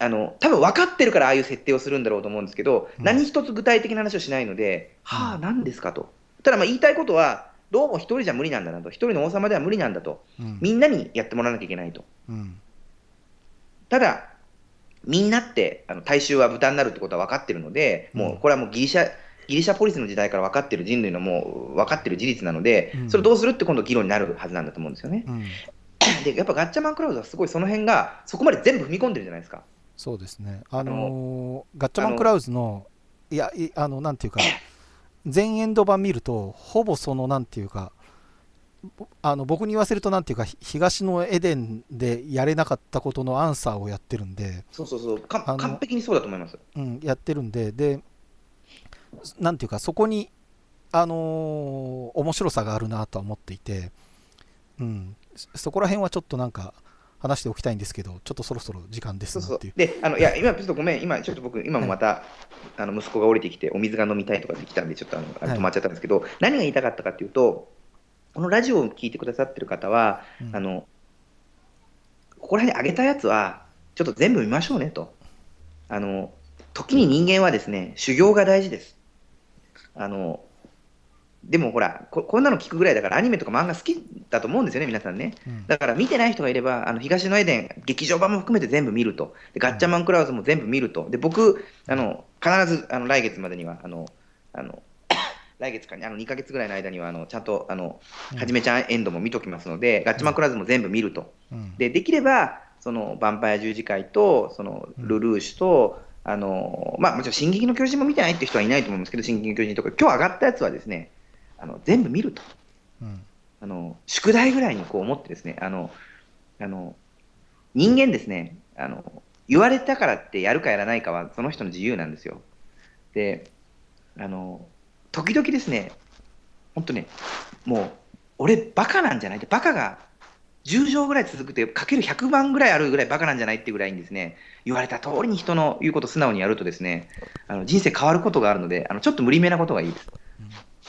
あの多分分かってるから、ああいう設定をするんだろうと思うんですけど、何一つ具体的な話をしないので、はあ、何ですかと。ただまあ言いたいことはどうも一人じゃ無理なんだなと、一人の王様では無理なんだと、みんなにやってもらわなきゃいけないと、ただ、みんなってあの大衆は豚になるってことは分かってるので、もうこれはもうギリシャギリシャポリスの時代から分かってる人類のもう分かってる事実なので、それどうするって今度議論になるはずなんだと思うんですよね。うん、でやっぱガッチャマンクラウドはすごいその辺がそこまで全部踏み込んでるじゃないですか。そうですね。あのー、ガッチャマンクラウドのいやあのなんていうか [LAUGHS] 前エンド版見るとほぼそのなんていうかあの僕に言わせると何ていうか東のエデンでやれなかったことのアンサーをやってるんでそうそうそう完璧にそうだと思います、うん、やってるんでで何ていうかそこにあのー、面白さがあるなとは思っていて、うん、そこら辺はちょっとなんか話しておきたいんですけど、ちょっとそろそろ時間ですなっていう。そうそうで、あのいや今ちょっとごめん、今ちょっと僕今もまた、はい、あの息子が降りてきてお水が飲みたいとかできたんでちょっとあの止まっちゃったんですけど、はい、何が言いたかったかというと、このラジオを聞いてくださってる方は、うん、あのここら辺に上げたやつはちょっと全部見ましょうねとあの時に人間はですね修行が大事ですあのでもほらこ、こんなの聞くぐらいだから、アニメとか漫画好きだと思うんですよね、皆さんね。うん、だから見てない人がいれば、あの東のエデン、劇場版も含めて全部見ると、でガッチャマンクラウズも全部見ると、で僕、あの必ずあの来月までにはあのあの来月かに、あの2か月ぐらいの間にはあのちゃんとあの、はじめちゃんエンドも見ときますので、うん、ガッチマクラズも全部見ると、うん、でできればそのヴァンパイア十字会とそのルルーシュと、うん、あのまあ、もちろん「進撃の巨人」も見てないって人はいないと思うんですけど「進撃の巨人」とか今日上がったやつはですねあの全部見ると、あの宿題ぐらいにこう思ってですねあのあの人間ですねあの言われたからってやるかやらないかはその人の自由なんですよ。であの時々ですね、本当ね、もう、俺、バカなんじゃないって、バカが10畳ぐらい続くて、いう、かける100万ぐらいあるぐらいバカなんじゃないってぐらいにですね、言われた通りに人の言うことを素直にやるとですね、あの人生変わることがあるので、あのちょっと無理めなことがいいです。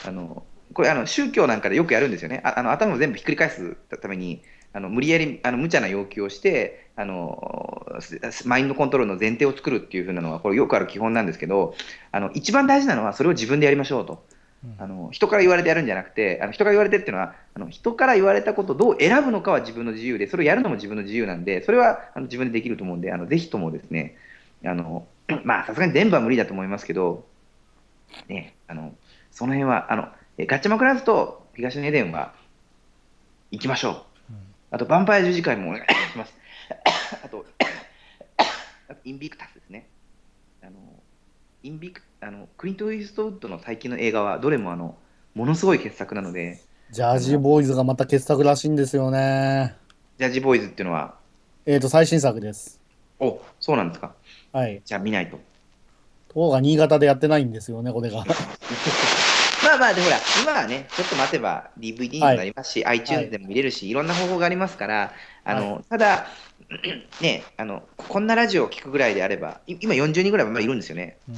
あのこれあの宗教なんかでよくやるんですよね。あの頭を全部ひっくり返すためにあの無理やりあの無茶な要求をしてあのマインドコントロールの前提を作るっていううなのはこれよくある基本なんですけどあの一番大事なのはそれを自分でやりましょうと。あの人から言われてやるんじゃなくてあの人から言われてっていうのはあの人から言われたことをどう選ぶのかは自分の自由でそれをやるのも自分の自由なんでそれはあの自分でできると思うんであのぜひともですねあの [CLEARS THROAT] まあさすがに全部は無理だと思いますけど、ね、あのその辺はあのガッチャマクラスと東のエデンは行きましょう。あと、ヴァンパイア十字会もお願いします。あと、あとインビクタスですね。あの、インビク、あの、クリント・イーストウッドの最近の映画は、どれもあの、ものすごい傑作なので、ジャージーボーイズがまた傑作らしいんですよね。ジャージーボーイズっていうのは、えっ、と、最新作です。お、そうなんですか。はい。じゃあ見ないと。ところが新潟でやってないんですよね、これが。[LAUGHS] まあまあ、でほら、今はね、ちょっと待てば DVD にもなりますし、はい、iTunes でも見れるし、はい、いろんな方法がありますから、あの、はい、ただ、ね、あのこんなラジオを聞くぐらいであれば、今40人ぐらいいるんですよね。うん